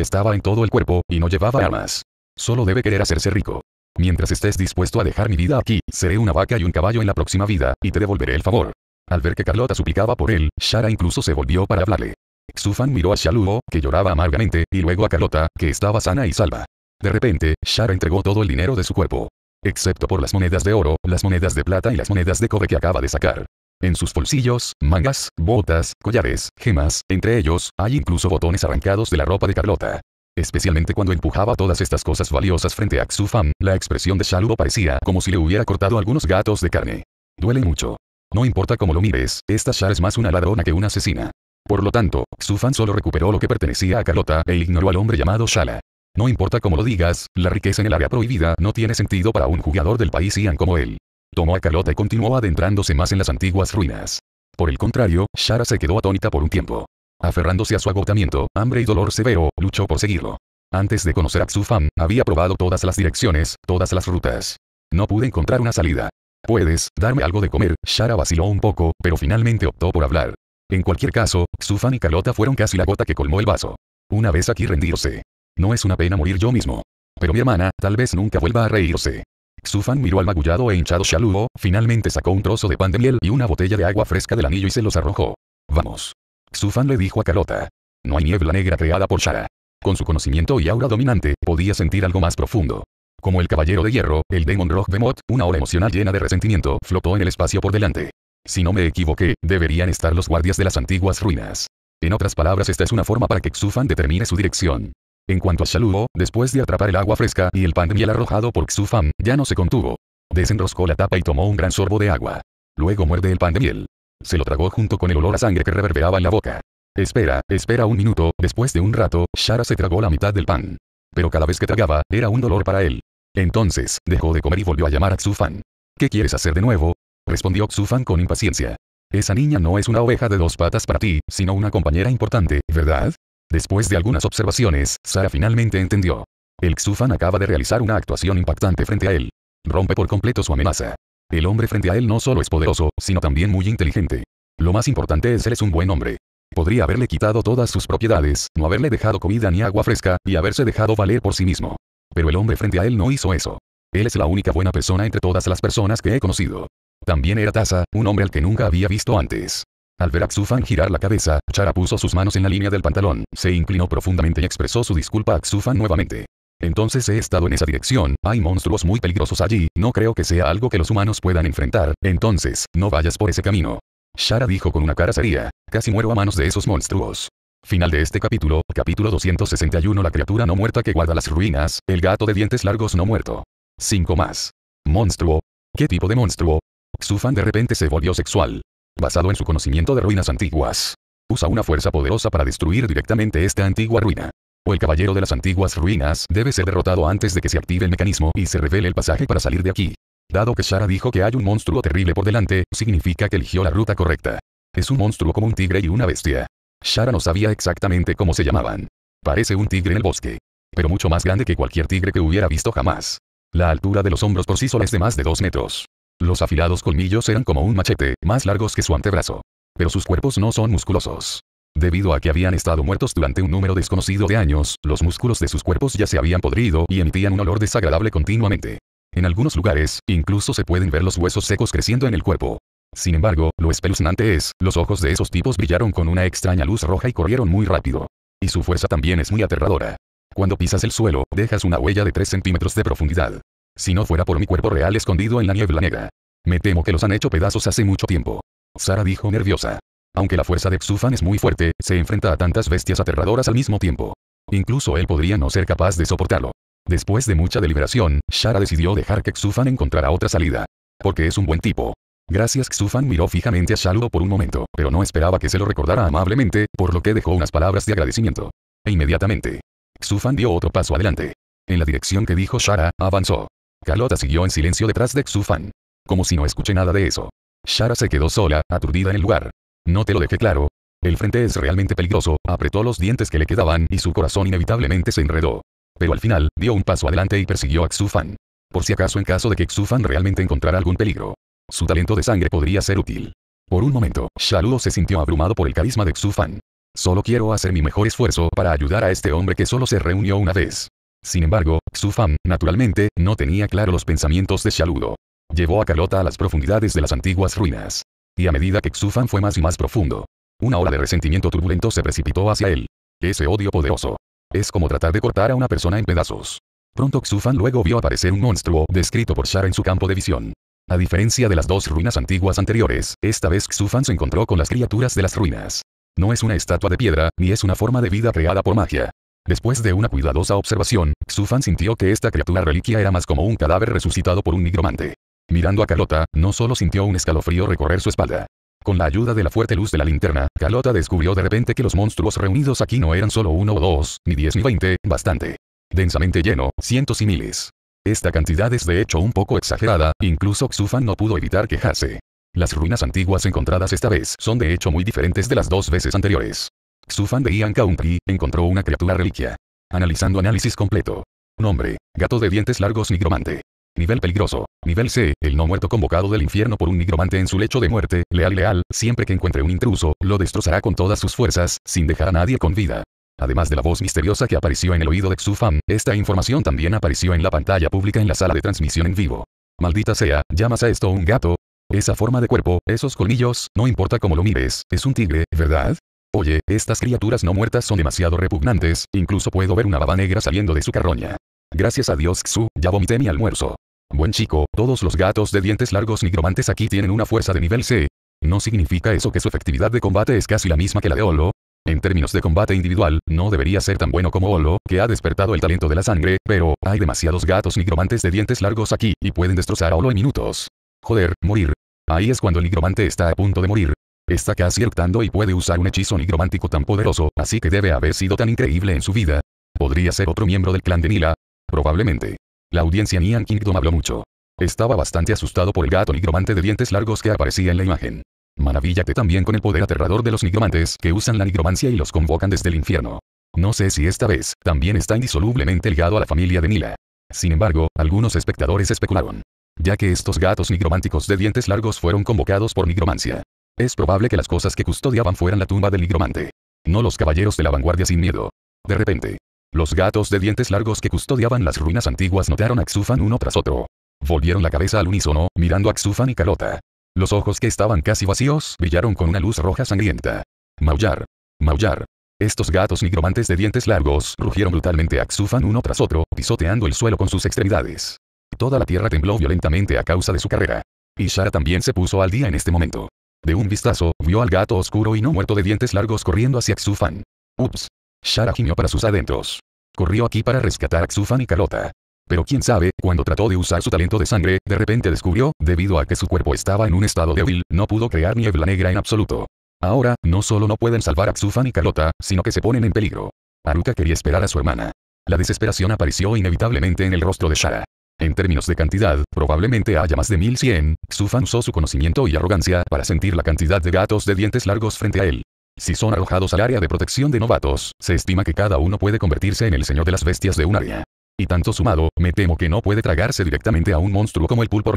estaba en todo el cuerpo, y no llevaba armas. Solo debe querer hacerse rico. Mientras estés dispuesto a dejar mi vida aquí, seré una vaca y un caballo en la próxima vida, y te devolveré el favor. Al ver que Carlota suplicaba por él, Shara incluso se volvió para hablarle. Xufan miró a Shaluo, que lloraba amargamente, y luego a Carlota, que estaba sana y salva. De repente, Shara entregó todo el dinero de su cuerpo. Excepto por las monedas de oro, las monedas de plata y las monedas de cobre que acaba de sacar. En sus bolsillos, mangas, botas, collares, gemas, entre ellos, hay incluso botones arrancados de la ropa de Carlota. Especialmente cuando empujaba todas estas cosas valiosas frente a Xufam, la expresión de Shaludo parecía como si le hubiera cortado algunos gatos de carne. Duele mucho. No importa cómo lo mires, esta Shara es más una ladrona que una asesina. Por lo tanto, Xufan solo recuperó lo que pertenecía a Carlota e ignoró al hombre llamado Shala. No importa cómo lo digas, la riqueza en el área prohibida no tiene sentido para un jugador del país Ian como él. Tomó a Carlota y continuó adentrándose más en las antiguas ruinas. Por el contrario, Shara se quedó atónita por un tiempo. Aferrándose a su agotamiento, hambre y dolor severo, luchó por seguirlo. Antes de conocer a Xufan, había probado todas las direcciones, todas las rutas. No pude encontrar una salida. ¿Puedes darme algo de comer? Shara vaciló un poco, pero finalmente optó por hablar. En cualquier caso, Xufan y Carlota fueron casi la gota que colmó el vaso. Una vez aquí rendirse. No es una pena morir yo mismo. Pero mi hermana, tal vez nunca vuelva a reírse. Sufan miró al magullado e hinchado Shalugo, finalmente sacó un trozo de pan de miel y una botella de agua fresca del anillo y se los arrojó. Vamos. Sufan le dijo a Carlota. No hay niebla negra creada por Shara. Con su conocimiento y aura dominante, podía sentir algo más profundo. Como el caballero de hierro, el Demon Rock Moth, una ola emocional llena de resentimiento, flotó en el espacio por delante. Si no me equivoqué, deberían estar los guardias de las antiguas ruinas. En otras palabras, esta es una forma para que Xufan determine su dirección. En cuanto a Shaluo, después de atrapar el agua fresca y el pan de miel arrojado por Xufan, ya no se contuvo. Desenroscó la tapa y tomó un gran sorbo de agua. Luego muerde el pan de miel. Se lo tragó junto con el olor a sangre que reverberaba en la boca. Espera, espera un minuto, después de un rato, Shara se tragó la mitad del pan. Pero cada vez que tragaba, era un dolor para él. Entonces, dejó de comer y volvió a llamar a Xufan. ¿Qué quieres hacer de nuevo? Respondió Xufan con impaciencia. Esa niña no es una oveja de dos patas para ti, sino una compañera importante, ¿verdad? Después de algunas observaciones, Sara finalmente entendió. El Xufan acaba de realizar una actuación impactante frente a él. Rompe por completo su amenaza. El hombre frente a él no solo es poderoso, sino también muy inteligente. Lo más importante es él es un buen hombre. Podría haberle quitado todas sus propiedades, no haberle dejado comida ni agua fresca, y haberse dejado valer por sí mismo. Pero el hombre frente a él no hizo eso. Él es la única buena persona entre todas las personas que he conocido. También era Taza, un hombre al que nunca había visto antes. Al ver a Xufan girar la cabeza, Chara puso sus manos en la línea del pantalón, se inclinó profundamente y expresó su disculpa a Xufan nuevamente. Entonces he estado en esa dirección, hay monstruos muy peligrosos allí, no creo que sea algo que los humanos puedan enfrentar, entonces, no vayas por ese camino. Shara dijo con una cara seria, casi muero a manos de esos monstruos. Final de este capítulo, capítulo 261 La criatura no muerta que guarda las ruinas, el gato de dientes largos no muerto. 5 más. Monstruo. ¿Qué tipo de monstruo? Xufan de repente se volvió sexual. Basado en su conocimiento de ruinas antiguas. Usa una fuerza poderosa para destruir directamente esta antigua ruina. O el caballero de las antiguas ruinas debe ser derrotado antes de que se active el mecanismo y se revele el pasaje para salir de aquí. Dado que Shara dijo que hay un monstruo terrible por delante, significa que eligió la ruta correcta. Es un monstruo como un tigre y una bestia. Shara no sabía exactamente cómo se llamaban. Parece un tigre en el bosque. Pero mucho más grande que cualquier tigre que hubiera visto jamás. La altura de los hombros por sí sola es de más de 2 metros. Los afilados colmillos eran como un machete, más largos que su antebrazo. Pero sus cuerpos no son musculosos. Debido a que habían estado muertos durante un número desconocido de años, los músculos de sus cuerpos ya se habían podrido y emitían un olor desagradable continuamente. En algunos lugares, incluso se pueden ver los huesos secos creciendo en el cuerpo. Sin embargo, lo espeluznante es, los ojos de esos tipos brillaron con una extraña luz roja y corrieron muy rápido. Y su fuerza también es muy aterradora. Cuando pisas el suelo, dejas una huella de 3 centímetros de profundidad. Si no fuera por mi cuerpo real escondido en la niebla negra. Me temo que los han hecho pedazos hace mucho tiempo. Sara dijo nerviosa. Aunque la fuerza de Xufan es muy fuerte, se enfrenta a tantas bestias aterradoras al mismo tiempo. Incluso él podría no ser capaz de soportarlo. Después de mucha deliberación, Shara decidió dejar que Xufan encontrara otra salida. Porque es un buen tipo. Gracias Xufan miró fijamente a Shaluo por un momento, pero no esperaba que se lo recordara amablemente, por lo que dejó unas palabras de agradecimiento. E inmediatamente. Xufan dio otro paso adelante. En la dirección que dijo Shara, avanzó. Carlota siguió en silencio detrás de Xufan. Como si no escuché nada de eso. Shara se quedó sola, aturdida en el lugar. No te lo dejé claro. El frente es realmente peligroso, apretó los dientes que le quedaban y su corazón inevitablemente se enredó. Pero al final, dio un paso adelante y persiguió a Xufan. Por si acaso en caso de que Xufan realmente encontrara algún peligro. Su talento de sangre podría ser útil. Por un momento, Shaluo se sintió abrumado por el carisma de Xufan. Solo quiero hacer mi mejor esfuerzo para ayudar a este hombre que solo se reunió una vez. Sin embargo, Xufan, naturalmente, no tenía claro los pensamientos de Shaludo. Llevó a Carlota a las profundidades de las antiguas ruinas. Y a medida que Xufan fue más y más profundo, una ola de resentimiento turbulento se precipitó hacia él. Ese odio poderoso. Es como tratar de cortar a una persona en pedazos. Pronto Xufan luego vio aparecer un monstruo, descrito por Shar en su campo de visión. A diferencia de las dos ruinas antiguas anteriores, esta vez Xufan se encontró con las criaturas de las ruinas. No es una estatua de piedra, ni es una forma de vida creada por magia. Después de una cuidadosa observación, Xufan sintió que esta criatura reliquia era más como un cadáver resucitado por un nigromante. Mirando a Carlota, no solo sintió un escalofrío recorrer su espalda. Con la ayuda de la fuerte luz de la linterna, Carlota descubrió de repente que los monstruos reunidos aquí no eran solo uno o dos, ni diez ni veinte, bastante. Densamente lleno, cientos y miles. Esta cantidad es de hecho un poco exagerada, incluso Xufan no pudo evitar quejarse. Las ruinas antiguas encontradas esta vez son de hecho muy diferentes de las dos veces anteriores. Xufan de Ian Country, encontró una criatura reliquia. Analizando análisis completo. Nombre, gato de dientes largos nigromante. Nivel peligroso. Nivel C, el no muerto convocado del infierno por un nigromante en su lecho de muerte, leal y leal, siempre que encuentre un intruso, lo destrozará con todas sus fuerzas, sin dejar a nadie con vida. Además de la voz misteriosa que apareció en el oído de Xufan, esta información también apareció en la pantalla pública en la sala de transmisión en vivo. Maldita sea, ¿llamas a esto un gato? Esa forma de cuerpo, esos colmillos, no importa cómo lo mires, es un tigre, ¿verdad? Oye, estas criaturas no muertas son demasiado repugnantes, incluso puedo ver una baba negra saliendo de su carroña. Gracias a Dios Xu, ya vomité mi almuerzo. Buen chico, todos los gatos de dientes largos nigromantes aquí tienen una fuerza de nivel C. ¿No significa eso que su efectividad de combate es casi la misma que la de Olo? En términos de combate individual, no debería ser tan bueno como Olo, que ha despertado el talento de la sangre, pero hay demasiados gatos nigromantes de dientes largos aquí, y pueden destrozar a Olo en minutos. Joder, morir. Ahí es cuando el nigromante está a punto de morir, Está casi actando y puede usar un hechizo nigromántico tan poderoso, así que debe haber sido tan increíble en su vida. ¿Podría ser otro miembro del clan de Nila? Probablemente. La audiencia Nian Kingdom habló mucho. Estaba bastante asustado por el gato nigromante de dientes largos que aparecía en la imagen. Maravillate también con el poder aterrador de los nigromantes que usan la nigromancia y los convocan desde el infierno. No sé si esta vez, también está indisolublemente ligado a la familia de Nila. Sin embargo, algunos espectadores especularon. Ya que estos gatos nigrománticos de dientes largos fueron convocados por nigromancia. Es probable que las cosas que custodiaban fueran la tumba del nigromante. No los caballeros de la vanguardia sin miedo. De repente, los gatos de dientes largos que custodiaban las ruinas antiguas notaron a Xufan uno tras otro. Volvieron la cabeza al unísono, mirando a Xufan y Carlota. Los ojos que estaban casi vacíos brillaron con una luz roja sangrienta. Maullar. Maullar. Estos gatos nigromantes de dientes largos rugieron brutalmente a Xufan uno tras otro, pisoteando el suelo con sus extremidades. Toda la tierra tembló violentamente a causa de su carrera. Y Shara también se puso al día en este momento. De un vistazo, vio al gato oscuro y no muerto de dientes largos corriendo hacia Xufan. Ups. Shara gimió para sus adentros. Corrió aquí para rescatar a Xufan y Carota. Pero quién sabe, cuando trató de usar su talento de sangre, de repente descubrió, debido a que su cuerpo estaba en un estado débil, no pudo crear niebla negra en absoluto. Ahora, no solo no pueden salvar a Xufan y Carota, sino que se ponen en peligro. Aruka quería esperar a su hermana. La desesperación apareció inevitablemente en el rostro de Shara. En términos de cantidad, probablemente haya más de 1100. Xufan usó su conocimiento y arrogancia para sentir la cantidad de gatos de dientes largos frente a él. Si son arrojados al área de protección de novatos, se estima que cada uno puede convertirse en el señor de las bestias de un área. Y tanto sumado, me temo que no puede tragarse directamente a un monstruo como el pulpo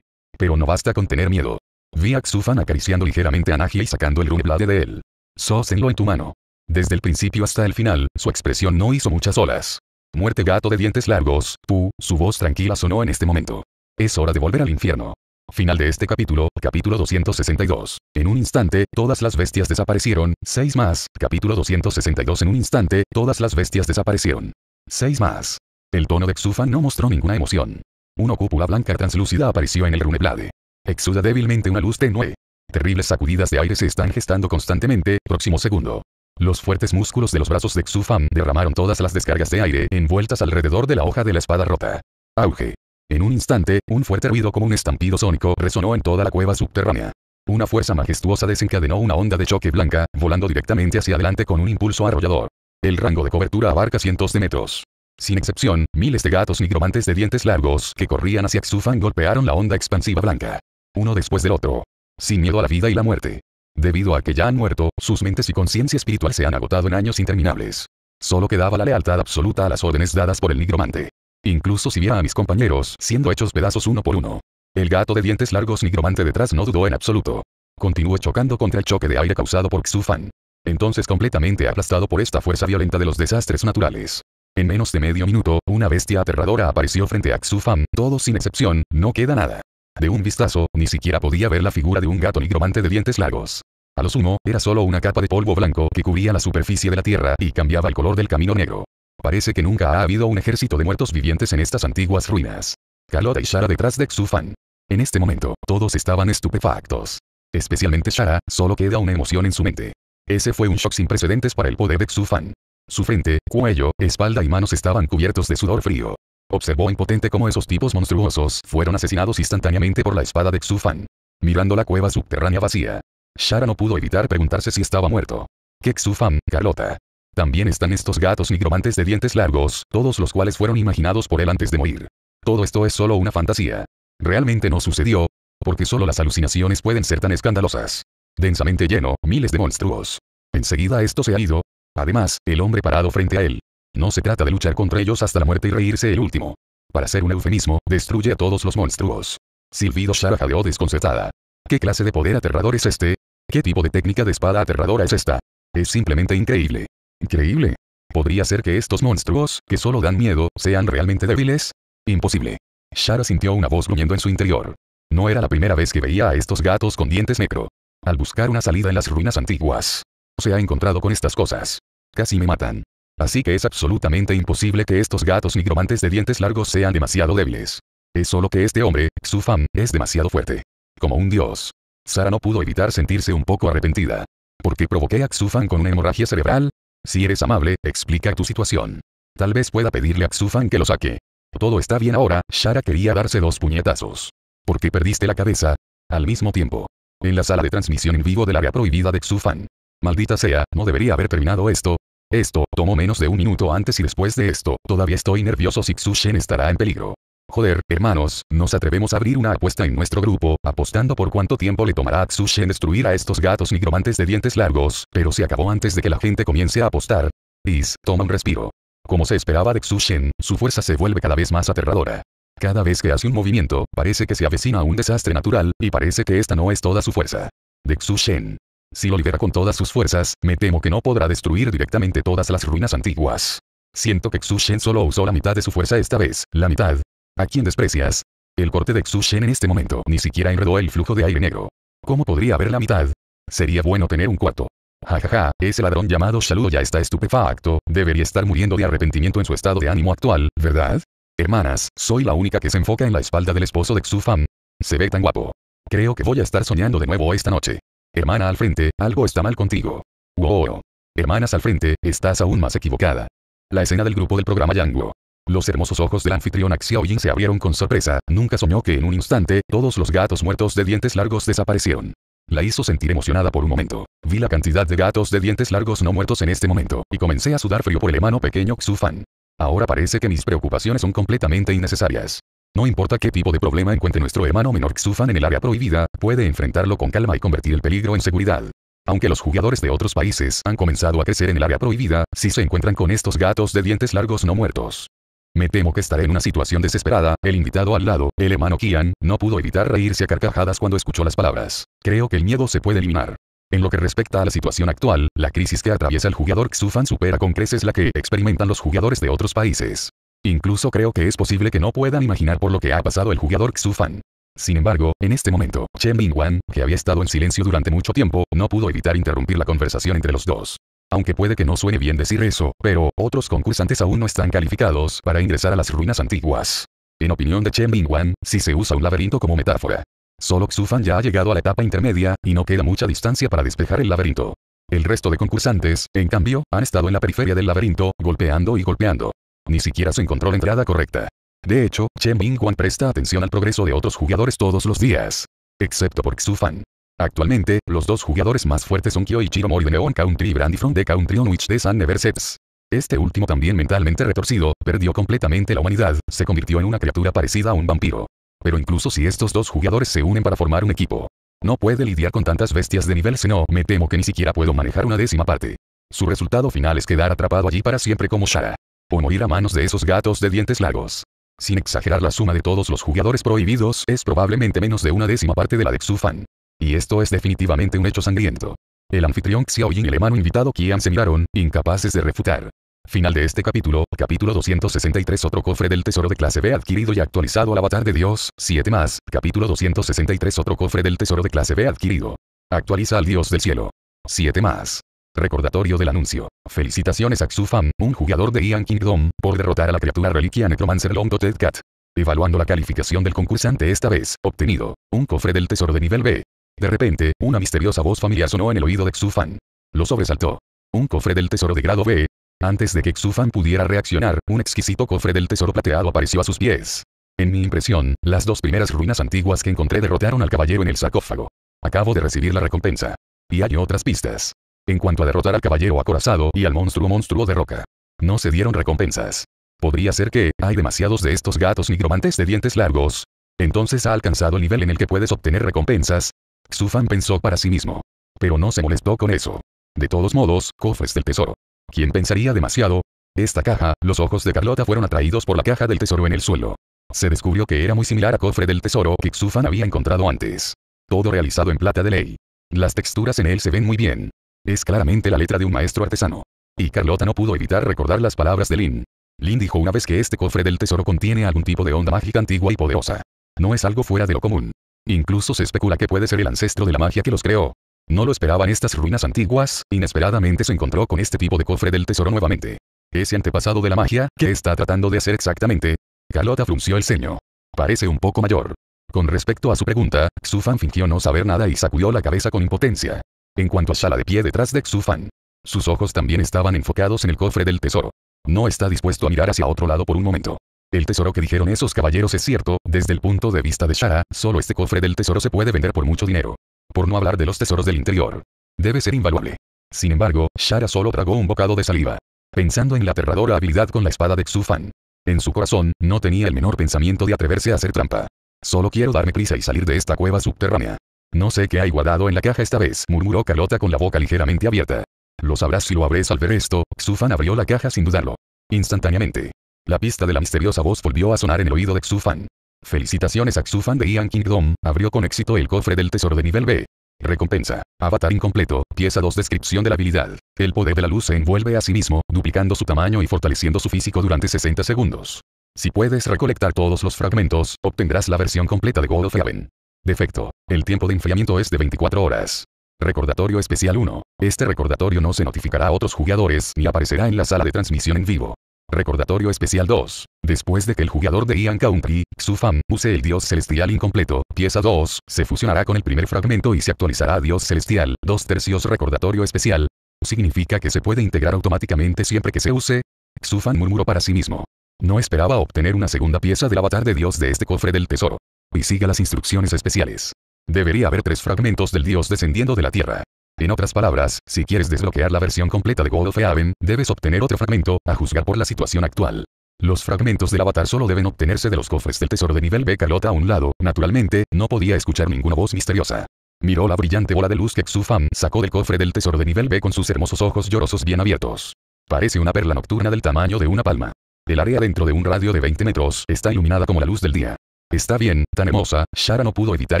Pero no basta con tener miedo. Vi a Xufan acariciando ligeramente a Nagia y sacando el blade de él. Sósenlo en tu mano. Desde el principio hasta el final, su expresión no hizo muchas olas. Muerte gato de dientes largos, pu, su voz tranquila sonó en este momento. Es hora de volver al infierno. Final de este capítulo, capítulo 262. En un instante, todas las bestias desaparecieron, 6 más, capítulo 262 en un instante, todas las bestias desaparecieron. 6 más. El tono de xufan no mostró ninguna emoción. Una cúpula blanca translúcida apareció en el runeblade. Exuda débilmente una luz tenue. Terribles sacudidas de aire se están gestando constantemente, próximo segundo. Los fuertes músculos de los brazos de Xufan derramaron todas las descargas de aire envueltas alrededor de la hoja de la espada rota. Auge. En un instante, un fuerte ruido como un estampido sónico resonó en toda la cueva subterránea. Una fuerza majestuosa desencadenó una onda de choque blanca, volando directamente hacia adelante con un impulso arrollador. El rango de cobertura abarca cientos de metros. Sin excepción, miles de gatos nigromantes de dientes largos que corrían hacia Xufan golpearon la onda expansiva blanca. Uno después del otro. Sin miedo a la vida y la muerte. Debido a que ya han muerto, sus mentes y conciencia espiritual se han agotado en años interminables. Solo quedaba la lealtad absoluta a las órdenes dadas por el nigromante. Incluso si viera a mis compañeros siendo hechos pedazos uno por uno. El gato de dientes largos nigromante detrás no dudó en absoluto. Continuó chocando contra el choque de aire causado por Xufan. Entonces completamente aplastado por esta fuerza violenta de los desastres naturales. En menos de medio minuto, una bestia aterradora apareció frente a Xufan, Todo sin excepción, no queda nada. De un vistazo, ni siquiera podía ver la figura de un gato nigromante de dientes largos. A lo sumo, era solo una capa de polvo blanco que cubría la superficie de la tierra y cambiaba el color del camino negro. Parece que nunca ha habido un ejército de muertos vivientes en estas antiguas ruinas. Kalota y Shara detrás de Xufan. En este momento, todos estaban estupefactos. Especialmente Shara, solo queda una emoción en su mente. Ese fue un shock sin precedentes para el poder de Xufan. Su frente, cuello, espalda y manos estaban cubiertos de sudor frío. Observó impotente cómo esos tipos monstruosos fueron asesinados instantáneamente por la espada de Xufan. Mirando la cueva subterránea vacía, Shara no pudo evitar preguntarse si estaba muerto. exufan, Carlota. También están estos gatos nigromantes de dientes largos, todos los cuales fueron imaginados por él antes de morir. Todo esto es solo una fantasía. Realmente no sucedió, porque solo las alucinaciones pueden ser tan escandalosas. Densamente lleno, miles de monstruos. Enseguida esto se ha ido. Además, el hombre parado frente a él. No se trata de luchar contra ellos hasta la muerte y reírse el último. Para ser un eufemismo, destruye a todos los monstruos. Silvido Shara jadeó desconcertada. ¿Qué clase de poder aterrador es este? ¿Qué tipo de técnica de espada aterradora es esta? Es simplemente increíble. ¿Increíble? ¿Podría ser que estos monstruos, que solo dan miedo, sean realmente débiles? Imposible. Shara sintió una voz gruñendo en su interior. No era la primera vez que veía a estos gatos con dientes negro. Al buscar una salida en las ruinas antiguas. Se ha encontrado con estas cosas. Casi me matan. Así que es absolutamente imposible que estos gatos nigromantes de dientes largos sean demasiado débiles. Es solo que este hombre, Sufam, es demasiado fuerte. Como un dios. Sara no pudo evitar sentirse un poco arrepentida. ¿Por qué provoqué a Xufan con una hemorragia cerebral? Si eres amable, explica tu situación. Tal vez pueda pedirle a Xufan que lo saque. Todo está bien ahora, Shara quería darse dos puñetazos. ¿Por qué perdiste la cabeza? Al mismo tiempo. En la sala de transmisión en vivo del área prohibida de Xufan. Maldita sea, no debería haber terminado esto. Esto, tomó menos de un minuto antes y después de esto, todavía estoy nervioso si Xushen estará en peligro. Joder, hermanos, nos atrevemos a abrir una apuesta en nuestro grupo, apostando por cuánto tiempo le tomará a destruir a estos gatos nigromantes de dientes largos, pero se acabó antes de que la gente comience a apostar. Is, toma un respiro. Como se esperaba de Xuxen, su fuerza se vuelve cada vez más aterradora. Cada vez que hace un movimiento, parece que se avecina un desastre natural, y parece que esta no es toda su fuerza. De Xushen. Si lo libera con todas sus fuerzas, me temo que no podrá destruir directamente todas las ruinas antiguas. Siento que Xushen solo usó la mitad de su fuerza esta vez, la mitad, ¿A quién desprecias? El corte de Shen en este momento ni siquiera enredó el flujo de aire negro. ¿Cómo podría haber la mitad? Sería bueno tener un cuarto. Jajaja, ja, ja, ese ladrón llamado Shaluo ya está estupefacto, debería estar muriendo de arrepentimiento en su estado de ánimo actual, ¿verdad? Hermanas, soy la única que se enfoca en la espalda del esposo de Xufam. Se ve tan guapo. Creo que voy a estar soñando de nuevo esta noche. Hermana al frente, algo está mal contigo. Wow. Hermanas al frente, estás aún más equivocada. La escena del grupo del programa Yanguo. Los hermosos ojos del anfitrión Axiaoyin se abrieron con sorpresa, nunca soñó que en un instante, todos los gatos muertos de dientes largos desaparecieron. La hizo sentir emocionada por un momento. Vi la cantidad de gatos de dientes largos no muertos en este momento, y comencé a sudar frío por el hermano pequeño Xufan. Ahora parece que mis preocupaciones son completamente innecesarias. No importa qué tipo de problema encuentre nuestro hermano menor Xufan en el área prohibida, puede enfrentarlo con calma y convertir el peligro en seguridad. Aunque los jugadores de otros países han comenzado a crecer en el área prohibida, si se encuentran con estos gatos de dientes largos no muertos. Me temo que estaré en una situación desesperada, el invitado al lado, el hermano Kian, no pudo evitar reírse a carcajadas cuando escuchó las palabras. Creo que el miedo se puede eliminar. En lo que respecta a la situación actual, la crisis que atraviesa el jugador Xufan supera con creces la que experimentan los jugadores de otros países. Incluso creo que es posible que no puedan imaginar por lo que ha pasado el jugador Xufan. Sin embargo, en este momento, Chen Mingwan, que había estado en silencio durante mucho tiempo, no pudo evitar interrumpir la conversación entre los dos. Aunque puede que no suene bien decir eso, pero otros concursantes aún no están calificados para ingresar a las ruinas antiguas. En opinión de Chen Mingwan, si se usa un laberinto como metáfora. Solo Xufan ya ha llegado a la etapa intermedia, y no queda mucha distancia para despejar el laberinto. El resto de concursantes, en cambio, han estado en la periferia del laberinto, golpeando y golpeando. Ni siquiera se encontró la entrada correcta. De hecho, Chen Mingwan presta atención al progreso de otros jugadores todos los días. Excepto por Xufan. Actualmente, los dos jugadores más fuertes son Kyoichiro Mori de Neon Country Brandy from the Country on Witch the sun never sets. Este último también mentalmente retorcido, perdió completamente la humanidad, se convirtió en una criatura parecida a un vampiro. Pero incluso si estos dos jugadores se unen para formar un equipo, no puede lidiar con tantas bestias de nivel seno, me temo que ni siquiera puedo manejar una décima parte. Su resultado final es quedar atrapado allí para siempre como Shara. O morir a manos de esos gatos de dientes largos. Sin exagerar la suma de todos los jugadores prohibidos es probablemente menos de una décima parte de la de Xufan. Y esto es definitivamente un hecho sangriento. El anfitrión Xiao y el hermano invitado Qian se miraron, incapaces de refutar. Final de este capítulo, capítulo 263 Otro cofre del tesoro de clase B adquirido y actualizado al avatar de Dios, 7 más, capítulo 263 Otro cofre del tesoro de clase B adquirido. Actualiza al Dios del cielo. 7 más. Recordatorio del anuncio. Felicitaciones a Xufan, un jugador de Ian Kingdom, por derrotar a la criatura reliquia Necromancer Long Cat. Evaluando la calificación del concursante esta vez, obtenido, un cofre del tesoro de nivel B, de repente, una misteriosa voz familiar sonó en el oído de Xufan. Lo sobresaltó. Un cofre del tesoro de grado B. Antes de que Xufan pudiera reaccionar, un exquisito cofre del tesoro plateado apareció a sus pies. En mi impresión, las dos primeras ruinas antiguas que encontré derrotaron al caballero en el sarcófago. Acabo de recibir la recompensa. Y hay otras pistas. En cuanto a derrotar al caballero acorazado y al monstruo monstruo de roca. No se dieron recompensas. Podría ser que, hay demasiados de estos gatos nigromantes de dientes largos. Entonces ha alcanzado el nivel en el que puedes obtener recompensas, Xufan pensó para sí mismo. Pero no se molestó con eso. De todos modos, cofres del tesoro. ¿Quién pensaría demasiado? Esta caja, los ojos de Carlota fueron atraídos por la caja del tesoro en el suelo. Se descubrió que era muy similar a cofre del tesoro que Xufan había encontrado antes. Todo realizado en plata de ley. Las texturas en él se ven muy bien. Es claramente la letra de un maestro artesano. Y Carlota no pudo evitar recordar las palabras de Lin. Lin dijo una vez que este cofre del tesoro contiene algún tipo de onda mágica antigua y poderosa. No es algo fuera de lo común. Incluso se especula que puede ser el ancestro de la magia que los creó. No lo esperaban estas ruinas antiguas, inesperadamente se encontró con este tipo de cofre del tesoro nuevamente. Ese antepasado de la magia, ¿qué está tratando de hacer exactamente? Galota frunció el ceño. Parece un poco mayor. Con respecto a su pregunta, Xufan fingió no saber nada y sacudió la cabeza con impotencia. En cuanto a sala de pie detrás de Xufan, sus ojos también estaban enfocados en el cofre del tesoro. No está dispuesto a mirar hacia otro lado por un momento. El tesoro que dijeron esos caballeros es cierto, desde el punto de vista de Shara, solo este cofre del tesoro se puede vender por mucho dinero. Por no hablar de los tesoros del interior. Debe ser invaluable. Sin embargo, Shara solo tragó un bocado de saliva. Pensando en la aterradora habilidad con la espada de Xufan. En su corazón, no tenía el menor pensamiento de atreverse a hacer trampa. Solo quiero darme prisa y salir de esta cueva subterránea. No sé qué hay guardado en la caja esta vez, murmuró Carlota con la boca ligeramente abierta. Lo sabrás si lo abres al ver esto, Xufan abrió la caja sin dudarlo. Instantáneamente. La pista de la misteriosa voz volvió a sonar en el oído de Xufan. Felicitaciones a Xufan de Ian Kingdom, abrió con éxito el cofre del tesoro de nivel B. Recompensa. Avatar incompleto. Pieza 2. Descripción de la habilidad. El poder de la luz se envuelve a sí mismo, duplicando su tamaño y fortaleciendo su físico durante 60 segundos. Si puedes recolectar todos los fragmentos, obtendrás la versión completa de God of Heaven. Defecto. El tiempo de enfriamiento es de 24 horas. Recordatorio especial 1. Este recordatorio no se notificará a otros jugadores ni aparecerá en la sala de transmisión en vivo. Recordatorio especial 2. Después de que el jugador de Ian Country, Xufan, use el dios celestial incompleto, pieza 2, se fusionará con el primer fragmento y se actualizará a dios celestial, 2 tercios recordatorio especial. Significa que se puede integrar automáticamente siempre que se use. Xufan murmuró para sí mismo. No esperaba obtener una segunda pieza del avatar de dios de este cofre del tesoro. Y siga las instrucciones especiales. Debería haber tres fragmentos del dios descendiendo de la tierra. En otras palabras, si quieres desbloquear la versión completa de God of Heaven, debes obtener otro fragmento, a juzgar por la situación actual. Los fragmentos del avatar solo deben obtenerse de los cofres del tesoro de nivel B. calota a un lado, naturalmente, no podía escuchar ninguna voz misteriosa. Miró la brillante bola de luz que Xufan sacó del cofre del tesoro de nivel B con sus hermosos ojos llorosos bien abiertos. Parece una perla nocturna del tamaño de una palma. El área dentro de un radio de 20 metros está iluminada como la luz del día. Está bien, tan hermosa, Shara no pudo evitar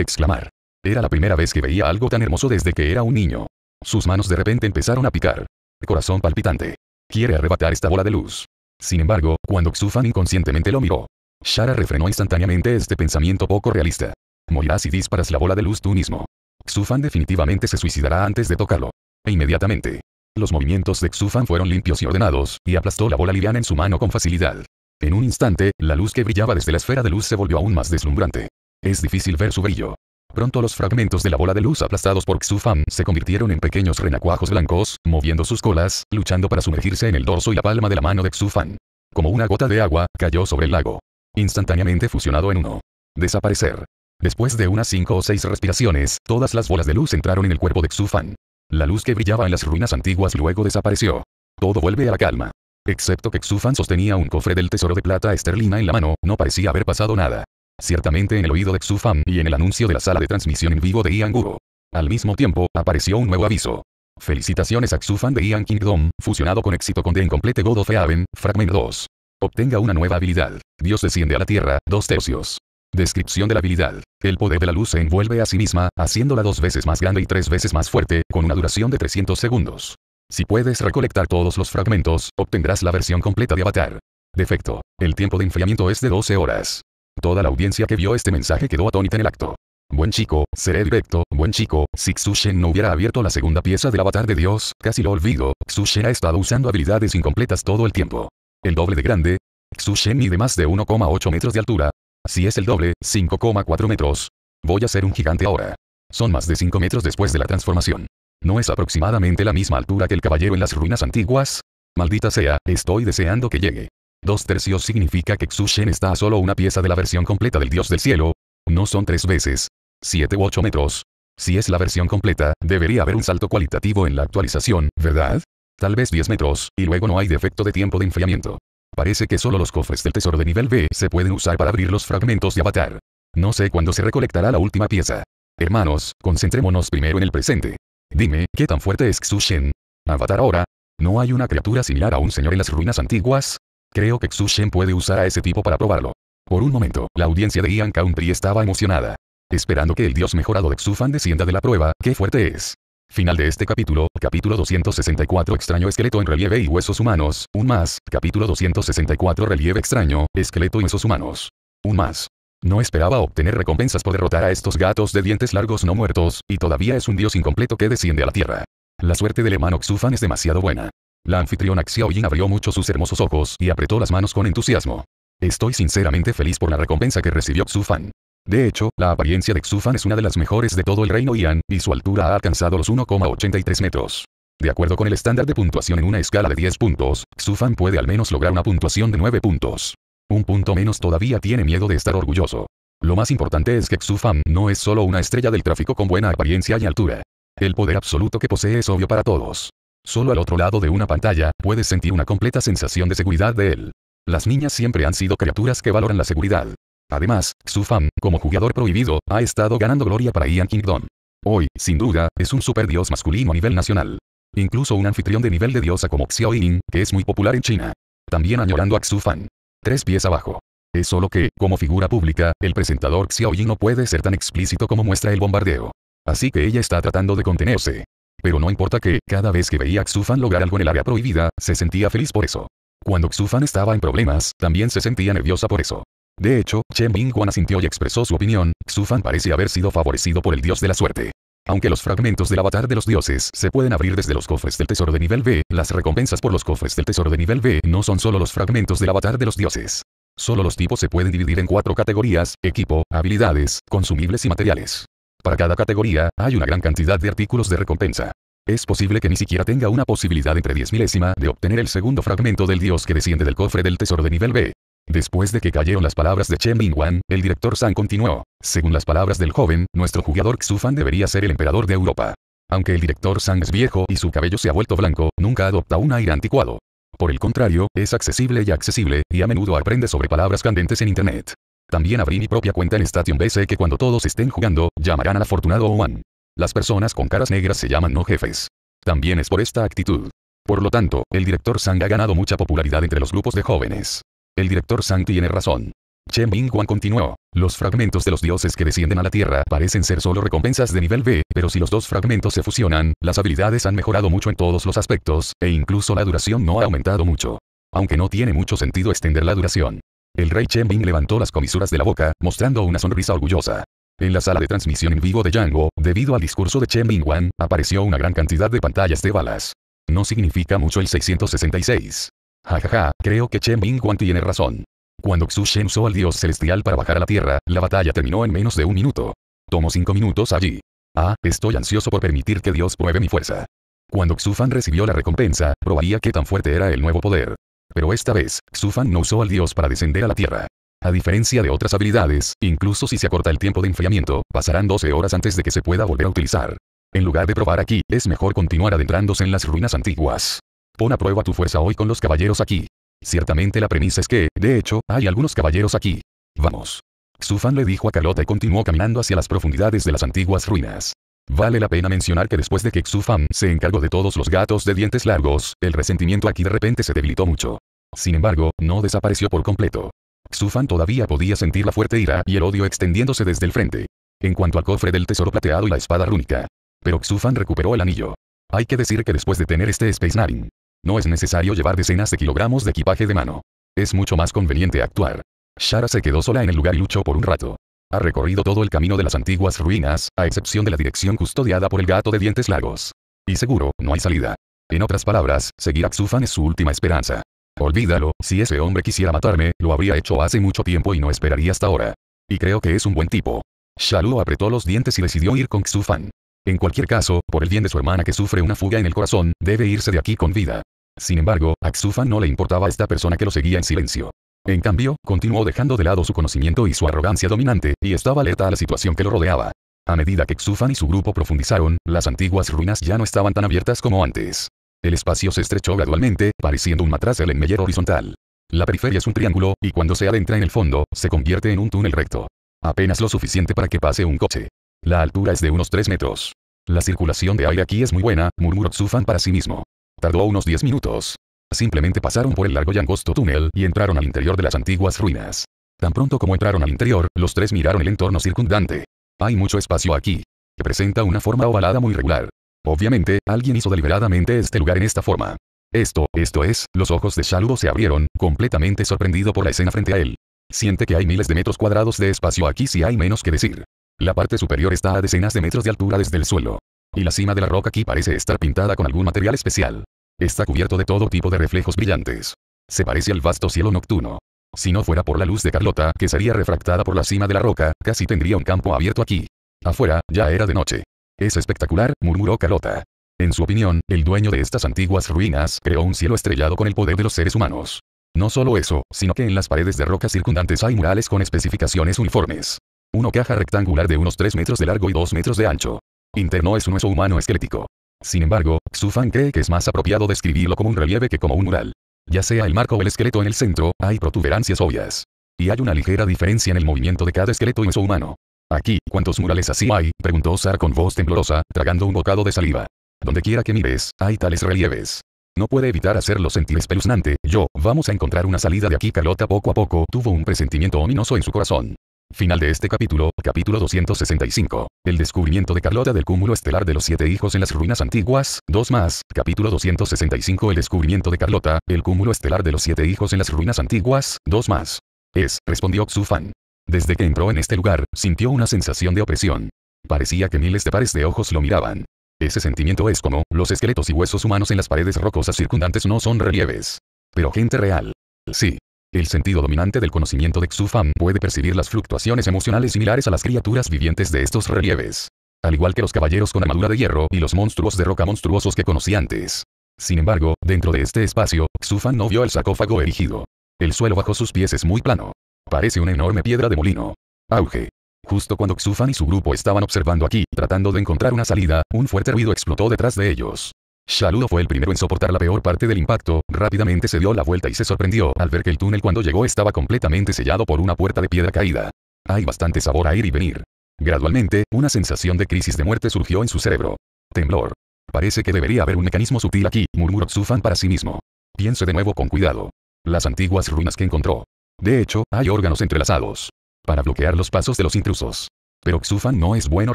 exclamar. Era la primera vez que veía algo tan hermoso desde que era un niño. Sus manos de repente empezaron a picar. Corazón palpitante. Quiere arrebatar esta bola de luz. Sin embargo, cuando Xufan inconscientemente lo miró, Shara refrenó instantáneamente este pensamiento poco realista. Morirás si disparas la bola de luz tú mismo. Xufan definitivamente se suicidará antes de tocarlo. E inmediatamente. Los movimientos de Xufan fueron limpios y ordenados, y aplastó la bola liviana en su mano con facilidad. En un instante, la luz que brillaba desde la esfera de luz se volvió aún más deslumbrante. Es difícil ver su brillo. Pronto los fragmentos de la bola de luz aplastados por Xufan se convirtieron en pequeños renacuajos blancos, moviendo sus colas, luchando para sumergirse en el dorso y la palma de la mano de Xufan. Como una gota de agua, cayó sobre el lago. Instantáneamente fusionado en uno. Desaparecer. Después de unas cinco o seis respiraciones, todas las bolas de luz entraron en el cuerpo de Xufan. La luz que brillaba en las ruinas antiguas luego desapareció. Todo vuelve a la calma. Excepto que Xufan sostenía un cofre del tesoro de plata esterlina en la mano, no parecía haber pasado nada ciertamente en el oído de Xufan y en el anuncio de la sala de transmisión en vivo de Ian Guru. Al mismo tiempo, apareció un nuevo aviso. Felicitaciones a Xufan de Ian Kingdom, fusionado con éxito con The Incomplete God of Heaven, Fragment 2. Obtenga una nueva habilidad. Dios desciende a la tierra, dos tercios. Descripción de la habilidad. El poder de la luz se envuelve a sí misma, haciéndola dos veces más grande y tres veces más fuerte, con una duración de 300 segundos. Si puedes recolectar todos los fragmentos, obtendrás la versión completa de Avatar. Defecto. El tiempo de enfriamiento es de 12 horas. Toda la audiencia que vio este mensaje quedó atónita en el acto. Buen chico, seré directo, buen chico, si Xuxen no hubiera abierto la segunda pieza del avatar de Dios, casi lo olvido, Xuxen ha estado usando habilidades incompletas todo el tiempo. El doble de grande, Xuxen mide más de 1,8 metros de altura. Si es el doble, 5,4 metros. Voy a ser un gigante ahora. Son más de 5 metros después de la transformación. ¿No es aproximadamente la misma altura que el caballero en las ruinas antiguas? Maldita sea, estoy deseando que llegue. Dos tercios significa que Xushen está a solo una pieza de la versión completa del dios del cielo. No son tres veces. Siete u ocho metros. Si es la versión completa, debería haber un salto cualitativo en la actualización, ¿verdad? Tal vez 10 metros, y luego no hay defecto de tiempo de enfriamiento. Parece que solo los cofres del tesoro de nivel B se pueden usar para abrir los fragmentos de avatar. No sé cuándo se recolectará la última pieza. Hermanos, concentrémonos primero en el presente. Dime, ¿qué tan fuerte es Xushen. ¿Avatar ahora? ¿No hay una criatura similar a un señor en las ruinas antiguas? Creo que Xushen puede usar a ese tipo para probarlo. Por un momento, la audiencia de Ian Country estaba emocionada. Esperando que el dios mejorado de Xufan descienda de la prueba, qué fuerte es. Final de este capítulo, capítulo 264 Extraño esqueleto en relieve y huesos humanos, un más, capítulo 264 Relieve extraño, esqueleto y huesos humanos. Un más. No esperaba obtener recompensas por derrotar a estos gatos de dientes largos no muertos, y todavía es un dios incompleto que desciende a la tierra. La suerte del hermano Xufan es demasiado buena. La anfitriona Xiaoyin abrió mucho sus hermosos ojos y apretó las manos con entusiasmo. Estoy sinceramente feliz por la recompensa que recibió Xufan. De hecho, la apariencia de Xufan es una de las mejores de todo el reino Ian, y su altura ha alcanzado los 1,83 metros. De acuerdo con el estándar de puntuación en una escala de 10 puntos, Xufan puede al menos lograr una puntuación de 9 puntos. Un punto menos todavía tiene miedo de estar orgulloso. Lo más importante es que Xufan no es solo una estrella del tráfico con buena apariencia y altura. El poder absoluto que posee es obvio para todos. Solo al otro lado de una pantalla, puedes sentir una completa sensación de seguridad de él. Las niñas siempre han sido criaturas que valoran la seguridad. Además, Xu Fan, como jugador prohibido, ha estado ganando gloria para Ian Kingdom. Hoy, sin duda, es un superdios masculino a nivel nacional. Incluso un anfitrión de nivel de diosa como Xiao Yin, que es muy popular en China. También añorando a Xu Fan. Tres pies abajo. Es solo que, como figura pública, el presentador Xiao no puede ser tan explícito como muestra el bombardeo. Así que ella está tratando de contenerse. Pero no importa que, cada vez que veía a Xufan lograr algo en el área prohibida, se sentía feliz por eso. Cuando Xufan estaba en problemas, también se sentía nerviosa por eso. De hecho, Chen Bingguan asintió y expresó su opinión, Xufan parece haber sido favorecido por el dios de la suerte. Aunque los fragmentos del avatar de los dioses se pueden abrir desde los cofres del tesoro de nivel B, las recompensas por los cofres del tesoro de nivel B no son solo los fragmentos del avatar de los dioses. Solo los tipos se pueden dividir en cuatro categorías, equipo, habilidades, consumibles y materiales. Para cada categoría, hay una gran cantidad de artículos de recompensa. Es posible que ni siquiera tenga una posibilidad entre diez milésima de obtener el segundo fragmento del dios que desciende del cofre del tesoro de nivel B. Después de que cayeron las palabras de Chen Mingwan, el director Sang continuó. Según las palabras del joven, nuestro jugador Xufan debería ser el emperador de Europa. Aunque el director Sang es viejo y su cabello se ha vuelto blanco, nunca adopta un aire anticuado. Por el contrario, es accesible y accesible, y a menudo aprende sobre palabras candentes en Internet. También abrí mi propia cuenta en Station BC que cuando todos estén jugando, llamarán al afortunado Oman. Las personas con caras negras se llaman no jefes. También es por esta actitud. Por lo tanto, el director Sang ha ganado mucha popularidad entre los grupos de jóvenes. El director Sang tiene razón. Chen bing continuó. Los fragmentos de los dioses que descienden a la Tierra parecen ser solo recompensas de nivel B, pero si los dos fragmentos se fusionan, las habilidades han mejorado mucho en todos los aspectos, e incluso la duración no ha aumentado mucho. Aunque no tiene mucho sentido extender la duración. El rey Chen Bing levantó las comisuras de la boca, mostrando una sonrisa orgullosa. En la sala de transmisión en vivo de Django, debido al discurso de Chen Wan, apareció una gran cantidad de pantallas de balas. No significa mucho el 666. Jajaja, creo que Chen Wan tiene razón. Cuando Xu Shen usó al dios celestial para bajar a la tierra, la batalla terminó en menos de un minuto. Tomo cinco minutos allí. Ah, estoy ansioso por permitir que Dios pruebe mi fuerza. Cuando Xu Fan recibió la recompensa, probaría qué tan fuerte era el nuevo poder. Pero esta vez, Sufan no usó al dios para descender a la Tierra. A diferencia de otras habilidades, incluso si se acorta el tiempo de enfriamiento, pasarán 12 horas antes de que se pueda volver a utilizar. En lugar de probar aquí, es mejor continuar adentrándose en las ruinas antiguas. Pon a prueba tu fuerza hoy con los caballeros aquí. Ciertamente la premisa es que, de hecho, hay algunos caballeros aquí. Vamos. Sufan le dijo a Carlota y continuó caminando hacia las profundidades de las antiguas ruinas. Vale la pena mencionar que después de que Xufan se encargó de todos los gatos de dientes largos, el resentimiento aquí de repente se debilitó mucho. Sin embargo, no desapareció por completo. Xufan todavía podía sentir la fuerte ira y el odio extendiéndose desde el frente. En cuanto al cofre del tesoro plateado y la espada rúnica. Pero Xufan recuperó el anillo. Hay que decir que después de tener este Space Nine, no es necesario llevar decenas de kilogramos de equipaje de mano. Es mucho más conveniente actuar. Shara se quedó sola en el lugar y luchó por un rato. Ha recorrido todo el camino de las antiguas ruinas, a excepción de la dirección custodiada por el gato de dientes largos. Y seguro, no hay salida. En otras palabras, seguir a Xufan es su última esperanza. Olvídalo, si ese hombre quisiera matarme, lo habría hecho hace mucho tiempo y no esperaría hasta ahora. Y creo que es un buen tipo. Shalu apretó los dientes y decidió ir con Xufan. En cualquier caso, por el bien de su hermana que sufre una fuga en el corazón, debe irse de aquí con vida. Sin embargo, a Xufan no le importaba esta persona que lo seguía en silencio. En cambio, continuó dejando de lado su conocimiento y su arrogancia dominante, y estaba alerta a la situación que lo rodeaba. A medida que Xufan y su grupo profundizaron, las antiguas ruinas ya no estaban tan abiertas como antes. El espacio se estrechó gradualmente, pareciendo un matraz en enmeyer horizontal. La periferia es un triángulo, y cuando se adentra en el fondo, se convierte en un túnel recto. Apenas lo suficiente para que pase un coche. La altura es de unos 3 metros. La circulación de aire aquí es muy buena, murmuró Xufan para sí mismo. Tardó unos 10 minutos. Simplemente pasaron por el largo y angosto túnel y entraron al interior de las antiguas ruinas. Tan pronto como entraron al interior, los tres miraron el entorno circundante. Hay mucho espacio aquí. Que Presenta una forma ovalada muy regular. Obviamente, alguien hizo deliberadamente este lugar en esta forma. Esto, esto es, los ojos de Shaludo se abrieron, completamente sorprendido por la escena frente a él. Siente que hay miles de metros cuadrados de espacio aquí si hay menos que decir. La parte superior está a decenas de metros de altura desde el suelo. Y la cima de la roca aquí parece estar pintada con algún material especial. Está cubierto de todo tipo de reflejos brillantes. Se parece al vasto cielo nocturno. Si no fuera por la luz de Carlota, que sería refractada por la cima de la roca, casi tendría un campo abierto aquí. Afuera, ya era de noche. Es espectacular, murmuró Carlota. En su opinión, el dueño de estas antiguas ruinas creó un cielo estrellado con el poder de los seres humanos. No solo eso, sino que en las paredes de roca circundantes hay murales con especificaciones uniformes. Una caja rectangular de unos 3 metros de largo y 2 metros de ancho. Interno es un hueso humano esquelético. Sin embargo, Sufan cree que es más apropiado describirlo como un relieve que como un mural. Ya sea el marco o el esqueleto en el centro, hay protuberancias obvias. Y hay una ligera diferencia en el movimiento de cada esqueleto y su humano. Aquí, ¿cuántos murales así hay? preguntó Sar con voz temblorosa, tragando un bocado de saliva. Donde quiera que mires, hay tales relieves. No puede evitar hacerlo sentir espeluznante, yo, vamos a encontrar una salida de aquí. Carlota poco a poco tuvo un presentimiento ominoso en su corazón. Final de este capítulo, capítulo 265. El descubrimiento de Carlota del cúmulo estelar de los siete hijos en las ruinas antiguas, Dos más, capítulo 265. El descubrimiento de Carlota, el cúmulo estelar de los siete hijos en las ruinas antiguas, Dos más. Es, respondió Xufan. Desde que entró en este lugar, sintió una sensación de opresión. Parecía que miles de pares de ojos lo miraban. Ese sentimiento es como, los esqueletos y huesos humanos en las paredes rocosas circundantes no son relieves. Pero gente real. Sí, el sentido dominante del conocimiento de Xufan puede percibir las fluctuaciones emocionales similares a las criaturas vivientes de estos relieves. Al igual que los caballeros con armadura de hierro y los monstruos de roca monstruosos que conocí antes. Sin embargo, dentro de este espacio, Xufan no vio el sarcófago erigido. El suelo bajo sus pies es muy plano. Parece una enorme piedra de molino. Auge. Justo cuando Xufan y su grupo estaban observando aquí, tratando de encontrar una salida, un fuerte ruido explotó detrás de ellos. Shaludo fue el primero en soportar la peor parte del impacto, rápidamente se dio la vuelta y se sorprendió al ver que el túnel cuando llegó estaba completamente sellado por una puerta de piedra caída. Hay bastante sabor a ir y venir. Gradualmente, una sensación de crisis de muerte surgió en su cerebro. Temblor. Parece que debería haber un mecanismo sutil aquí, murmuró Xufan para sí mismo. Piense de nuevo con cuidado. Las antiguas ruinas que encontró. De hecho, hay órganos entrelazados. Para bloquear los pasos de los intrusos. Pero Xufan no es bueno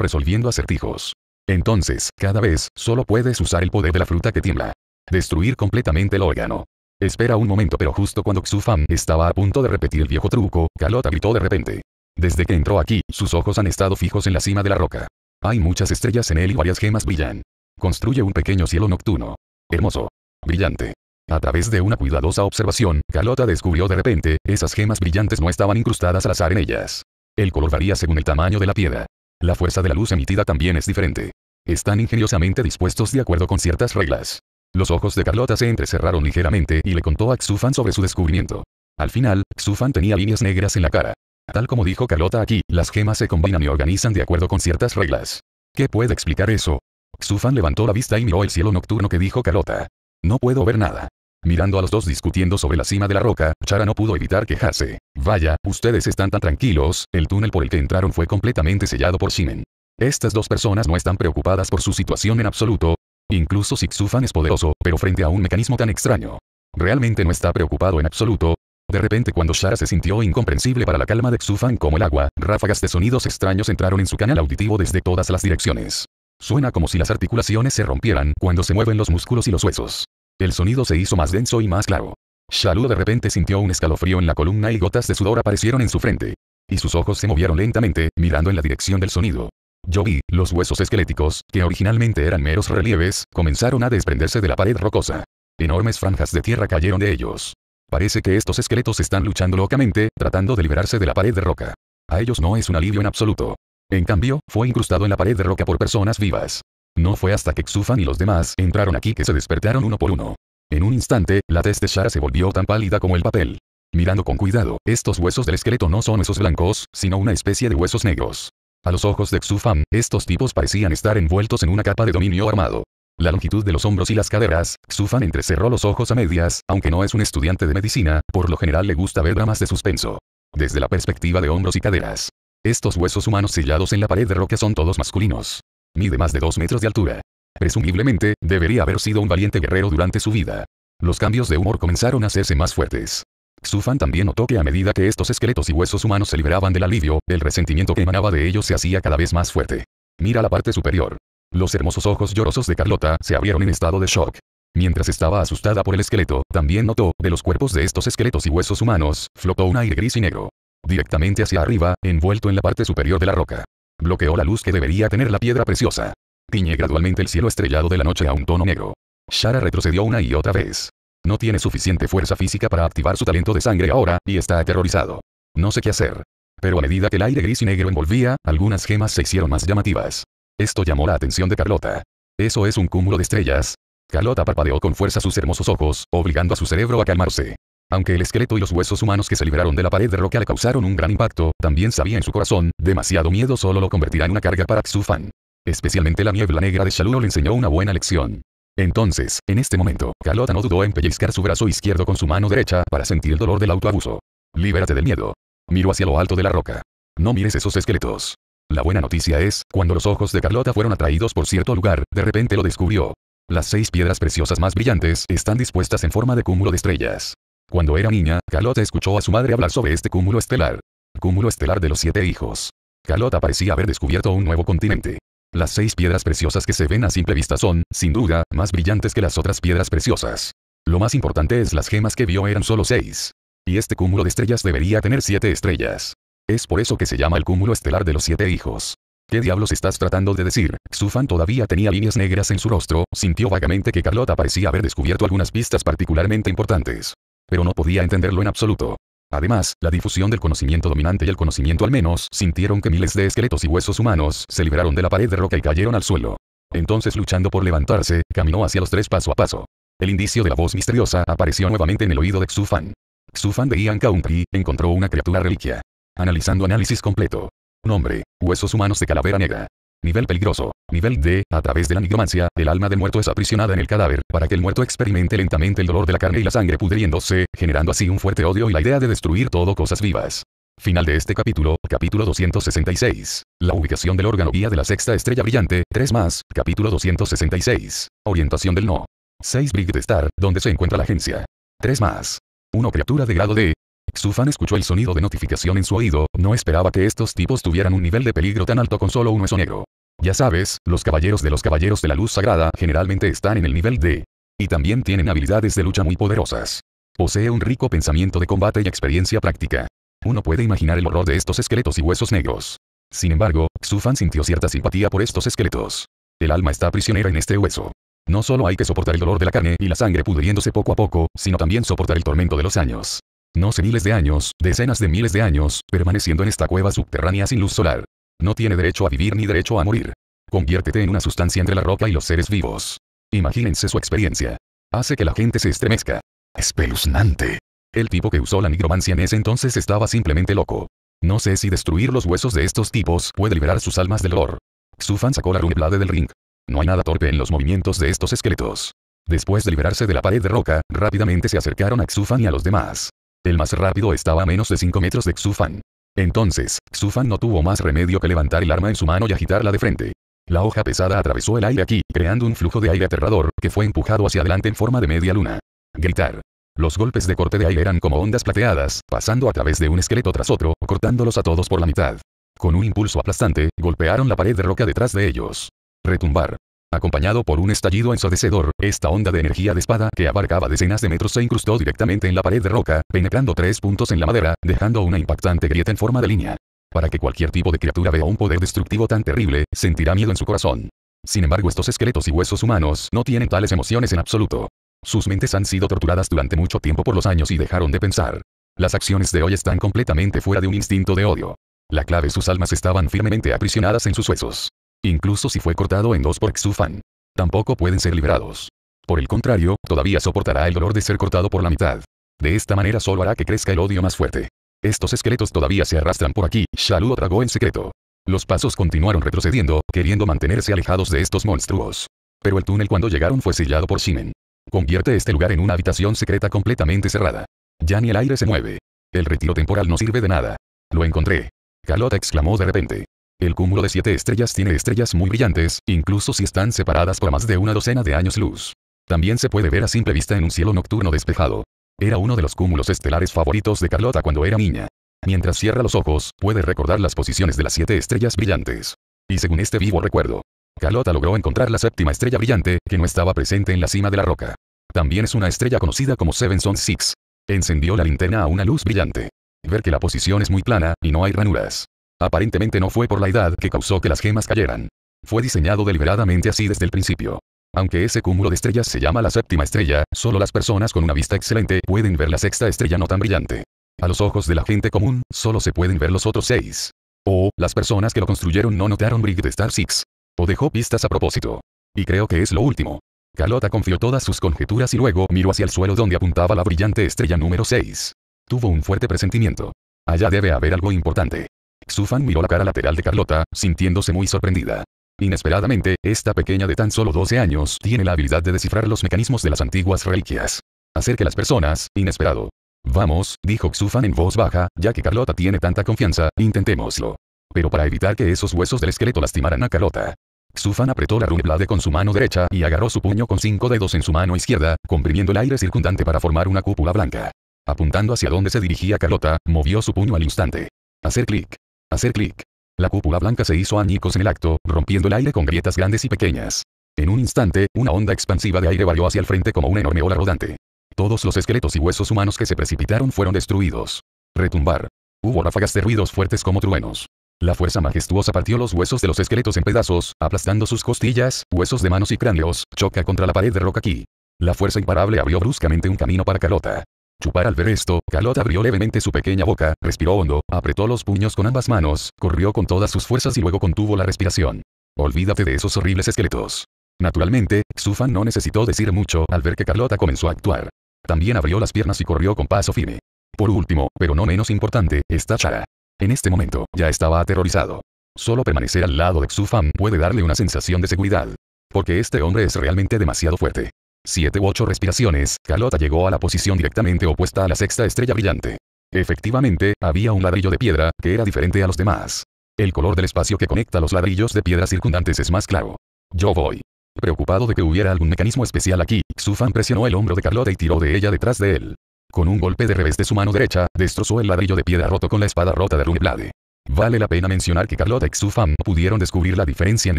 resolviendo acertijos. Entonces, cada vez, solo puedes usar el poder de la fruta que tiembla. Destruir completamente el órgano. Espera un momento pero justo cuando Xufan estaba a punto de repetir el viejo truco, Calota gritó de repente. Desde que entró aquí, sus ojos han estado fijos en la cima de la roca. Hay muchas estrellas en él y varias gemas brillan. Construye un pequeño cielo nocturno. Hermoso. Brillante. A través de una cuidadosa observación, Calota descubrió de repente, esas gemas brillantes no estaban incrustadas al azar en ellas. El color varía según el tamaño de la piedra. La fuerza de la luz emitida también es diferente. Están ingeniosamente dispuestos de acuerdo con ciertas reglas. Los ojos de Carlota se entrecerraron ligeramente y le contó a Xufan sobre su descubrimiento. Al final, Xufan tenía líneas negras en la cara. Tal como dijo Carlota aquí, las gemas se combinan y organizan de acuerdo con ciertas reglas. ¿Qué puede explicar eso? Xufan levantó la vista y miró el cielo nocturno que dijo Carlota. No puedo ver nada. Mirando a los dos discutiendo sobre la cima de la roca, Chara no pudo evitar quejarse. Vaya, ustedes están tan tranquilos, el túnel por el que entraron fue completamente sellado por Shimen. Estas dos personas no están preocupadas por su situación en absoluto. Incluso Xufan es poderoso, pero frente a un mecanismo tan extraño. Realmente no está preocupado en absoluto. De repente cuando Shara se sintió incomprensible para la calma de Xufan como el agua, ráfagas de sonidos extraños entraron en su canal auditivo desde todas las direcciones. Suena como si las articulaciones se rompieran cuando se mueven los músculos y los huesos. El sonido se hizo más denso y más claro. Shalu de repente sintió un escalofrío en la columna y gotas de sudor aparecieron en su frente. Y sus ojos se movieron lentamente, mirando en la dirección del sonido. Yo vi, los huesos esqueléticos, que originalmente eran meros relieves, comenzaron a desprenderse de la pared rocosa. Enormes franjas de tierra cayeron de ellos. Parece que estos esqueletos están luchando locamente, tratando de liberarse de la pared de roca. A ellos no es un alivio en absoluto. En cambio, fue incrustado en la pared de roca por personas vivas. No fue hasta que Xufan y los demás entraron aquí que se despertaron uno por uno. En un instante, la testa de Shara se volvió tan pálida como el papel. Mirando con cuidado, estos huesos del esqueleto no son huesos blancos, sino una especie de huesos negros. A los ojos de Xufan, estos tipos parecían estar envueltos en una capa de dominio armado. La longitud de los hombros y las caderas, Xufan entrecerró los ojos a medias, aunque no es un estudiante de medicina, por lo general le gusta ver dramas de suspenso. Desde la perspectiva de hombros y caderas. Estos huesos humanos sellados en la pared de roca son todos masculinos. Mide más de 2 metros de altura. Presumiblemente, debería haber sido un valiente guerrero durante su vida. Los cambios de humor comenzaron a hacerse más fuertes. Su fan también notó que a medida que estos esqueletos y huesos humanos se liberaban del alivio, el resentimiento que emanaba de ellos se hacía cada vez más fuerte. Mira la parte superior. Los hermosos ojos llorosos de Carlota se abrieron en estado de shock. Mientras estaba asustada por el esqueleto, también notó, de los cuerpos de estos esqueletos y huesos humanos, flotó un aire gris y negro. Directamente hacia arriba, envuelto en la parte superior de la roca. Bloqueó la luz que debería tener la piedra preciosa. Tiñe gradualmente el cielo estrellado de la noche a un tono negro. Shara retrocedió una y otra vez. No tiene suficiente fuerza física para activar su talento de sangre ahora, y está aterrorizado. No sé qué hacer. Pero a medida que el aire gris y negro envolvía, algunas gemas se hicieron más llamativas. Esto llamó la atención de Carlota. Eso es un cúmulo de estrellas. Carlota parpadeó con fuerza sus hermosos ojos, obligando a su cerebro a calmarse. Aunque el esqueleto y los huesos humanos que se liberaron de la pared de roca le causaron un gran impacto, también sabía en su corazón, demasiado miedo solo lo convertirá en una carga para Xufan. Especialmente la niebla negra de Shaluno le enseñó una buena lección. Entonces, en este momento, Carlota no dudó en pellizcar su brazo izquierdo con su mano derecha para sentir el dolor del autoabuso. Libérate del miedo. Miró hacia lo alto de la roca. No mires esos esqueletos. La buena noticia es, cuando los ojos de Carlota fueron atraídos por cierto lugar, de repente lo descubrió. Las seis piedras preciosas más brillantes están dispuestas en forma de cúmulo de estrellas. Cuando era niña, Carlota escuchó a su madre hablar sobre este cúmulo estelar. Cúmulo estelar de los siete hijos. Carlota parecía haber descubierto un nuevo continente. Las seis piedras preciosas que se ven a simple vista son, sin duda, más brillantes que las otras piedras preciosas. Lo más importante es las gemas que vio eran solo seis. Y este cúmulo de estrellas debería tener siete estrellas. Es por eso que se llama el cúmulo estelar de los siete hijos. ¿Qué diablos estás tratando de decir? fan todavía tenía líneas negras en su rostro, sintió vagamente que Carlota parecía haber descubierto algunas pistas particularmente importantes. Pero no podía entenderlo en absoluto. Además, la difusión del conocimiento dominante y el conocimiento al menos sintieron que miles de esqueletos y huesos humanos se liberaron de la pared de roca y cayeron al suelo. Entonces luchando por levantarse, caminó hacia los tres paso a paso. El indicio de la voz misteriosa apareció nuevamente en el oído de Xufan. Xufan de Ian Country encontró una criatura reliquia. Analizando análisis completo. Nombre, huesos humanos de calavera negra. Nivel peligroso. Nivel D. A través de la nigromancia, el alma del muerto es aprisionada en el cadáver, para que el muerto experimente lentamente el dolor de la carne y la sangre pudriéndose, generando así un fuerte odio y la idea de destruir todo cosas vivas. Final de este capítulo, capítulo 266. La ubicación del órgano guía de la sexta estrella brillante, 3 más, capítulo 266. Orientación del no. 6 Big Star, donde se encuentra la agencia. 3 más. 1 criatura de grado D, Sufan escuchó el sonido de notificación en su oído, no esperaba que estos tipos tuvieran un nivel de peligro tan alto con solo un hueso negro. Ya sabes, los caballeros de los caballeros de la luz sagrada generalmente están en el nivel D. Y también tienen habilidades de lucha muy poderosas. Posee un rico pensamiento de combate y experiencia práctica. Uno puede imaginar el horror de estos esqueletos y huesos negros. Sin embargo, Sufan sintió cierta simpatía por estos esqueletos. El alma está prisionera en este hueso. No solo hay que soportar el dolor de la carne y la sangre pudriéndose poco a poco, sino también soportar el tormento de los años. No sé miles de años, decenas de miles de años, permaneciendo en esta cueva subterránea sin luz solar. No tiene derecho a vivir ni derecho a morir. Conviértete en una sustancia entre la roca y los seres vivos. Imagínense su experiencia. Hace que la gente se estremezca. Espeluznante. El tipo que usó la nigromancia en ese entonces estaba simplemente loco. No sé si destruir los huesos de estos tipos puede liberar sus almas del horror. Xufan sacó la runeblade del ring. No hay nada torpe en los movimientos de estos esqueletos. Después de liberarse de la pared de roca, rápidamente se acercaron a Xufan y a los demás. El más rápido estaba a menos de 5 metros de Xufan. Entonces, Xufan no tuvo más remedio que levantar el arma en su mano y agitarla de frente. La hoja pesada atravesó el aire aquí, creando un flujo de aire aterrador, que fue empujado hacia adelante en forma de media luna. Gritar. Los golpes de corte de aire eran como ondas plateadas, pasando a través de un esqueleto tras otro, cortándolos a todos por la mitad. Con un impulso aplastante, golpearon la pared de roca detrás de ellos. Retumbar. Acompañado por un estallido ensordecedor, esta onda de energía de espada que abarcaba decenas de metros se incrustó directamente en la pared de roca, penetrando tres puntos en la madera, dejando una impactante grieta en forma de línea. Para que cualquier tipo de criatura vea un poder destructivo tan terrible, sentirá miedo en su corazón. Sin embargo estos esqueletos y huesos humanos no tienen tales emociones en absoluto. Sus mentes han sido torturadas durante mucho tiempo por los años y dejaron de pensar. Las acciones de hoy están completamente fuera de un instinto de odio. La clave sus almas estaban firmemente aprisionadas en sus huesos. Incluso si fue cortado en dos por Xufan. Tampoco pueden ser liberados. Por el contrario, todavía soportará el dolor de ser cortado por la mitad. De esta manera solo hará que crezca el odio más fuerte. Estos esqueletos todavía se arrastran por aquí, Shalu lo tragó en secreto. Los pasos continuaron retrocediendo, queriendo mantenerse alejados de estos monstruos. Pero el túnel cuando llegaron fue sellado por Shimen. Convierte este lugar en una habitación secreta completamente cerrada. Ya ni el aire se mueve. El retiro temporal no sirve de nada. Lo encontré. Carlota exclamó de repente. El cúmulo de siete estrellas tiene estrellas muy brillantes, incluso si están separadas por más de una docena de años luz. También se puede ver a simple vista en un cielo nocturno despejado. Era uno de los cúmulos estelares favoritos de Carlota cuando era niña. Mientras cierra los ojos, puede recordar las posiciones de las siete estrellas brillantes. Y según este vivo recuerdo, Carlota logró encontrar la séptima estrella brillante, que no estaba presente en la cima de la roca. También es una estrella conocida como Seven 6. Six. Encendió la linterna a una luz brillante. Ver que la posición es muy plana, y no hay ranuras. Aparentemente no fue por la edad que causó que las gemas cayeran. Fue diseñado deliberadamente así desde el principio. Aunque ese cúmulo de estrellas se llama la séptima estrella, solo las personas con una vista excelente pueden ver la sexta estrella no tan brillante. A los ojos de la gente común, solo se pueden ver los otros seis. O, las personas que lo construyeron no notaron Brig de Star Six. O dejó pistas a propósito. Y creo que es lo último. Carlota confió todas sus conjeturas y luego miró hacia el suelo donde apuntaba la brillante estrella número 6. Tuvo un fuerte presentimiento. Allá debe haber algo importante. Sufan miró la cara lateral de Carlota, sintiéndose muy sorprendida. Inesperadamente, esta pequeña de tan solo 12 años tiene la habilidad de descifrar los mecanismos de las antiguas reliquias. Hacer que las personas, inesperado. Vamos, dijo Xufan en voz baja, ya que Carlota tiene tanta confianza, intentémoslo. Pero para evitar que esos huesos del esqueleto lastimaran a Carlota. Xufan apretó la blade con su mano derecha y agarró su puño con cinco dedos en su mano izquierda, comprimiendo el aire circundante para formar una cúpula blanca. Apuntando hacia donde se dirigía Carlota, movió su puño al instante. Hacer clic. Hacer clic. La cúpula blanca se hizo añicos en el acto, rompiendo el aire con grietas grandes y pequeñas. En un instante, una onda expansiva de aire varió hacia el frente como una enorme ola rodante. Todos los esqueletos y huesos humanos que se precipitaron fueron destruidos. Retumbar. Hubo ráfagas de ruidos fuertes como truenos. La fuerza majestuosa partió los huesos de los esqueletos en pedazos, aplastando sus costillas, huesos de manos y cráneos, choca contra la pared de roca aquí. La fuerza imparable abrió bruscamente un camino para Carlota. Chupar al ver esto, Carlota abrió levemente su pequeña boca, respiró hondo, apretó los puños con ambas manos, corrió con todas sus fuerzas y luego contuvo la respiración. Olvídate de esos horribles esqueletos. Naturalmente, Xufan no necesitó decir mucho al ver que Carlota comenzó a actuar. También abrió las piernas y corrió con paso firme. Por último, pero no menos importante, está Chara. En este momento, ya estaba aterrorizado. Solo permanecer al lado de Xufan puede darle una sensación de seguridad. Porque este hombre es realmente demasiado fuerte. 7 u 8 respiraciones, Carlota llegó a la posición directamente opuesta a la sexta estrella brillante. Efectivamente, había un ladrillo de piedra, que era diferente a los demás. El color del espacio que conecta los ladrillos de piedra circundantes es más claro. Yo voy. Preocupado de que hubiera algún mecanismo especial aquí, Xufan presionó el hombro de Carlota y tiró de ella detrás de él. Con un golpe de revés de su mano derecha, destrozó el ladrillo de piedra roto con la espada rota de Runeblade. Vale la pena mencionar que Carlota y no pudieron descubrir la diferencia en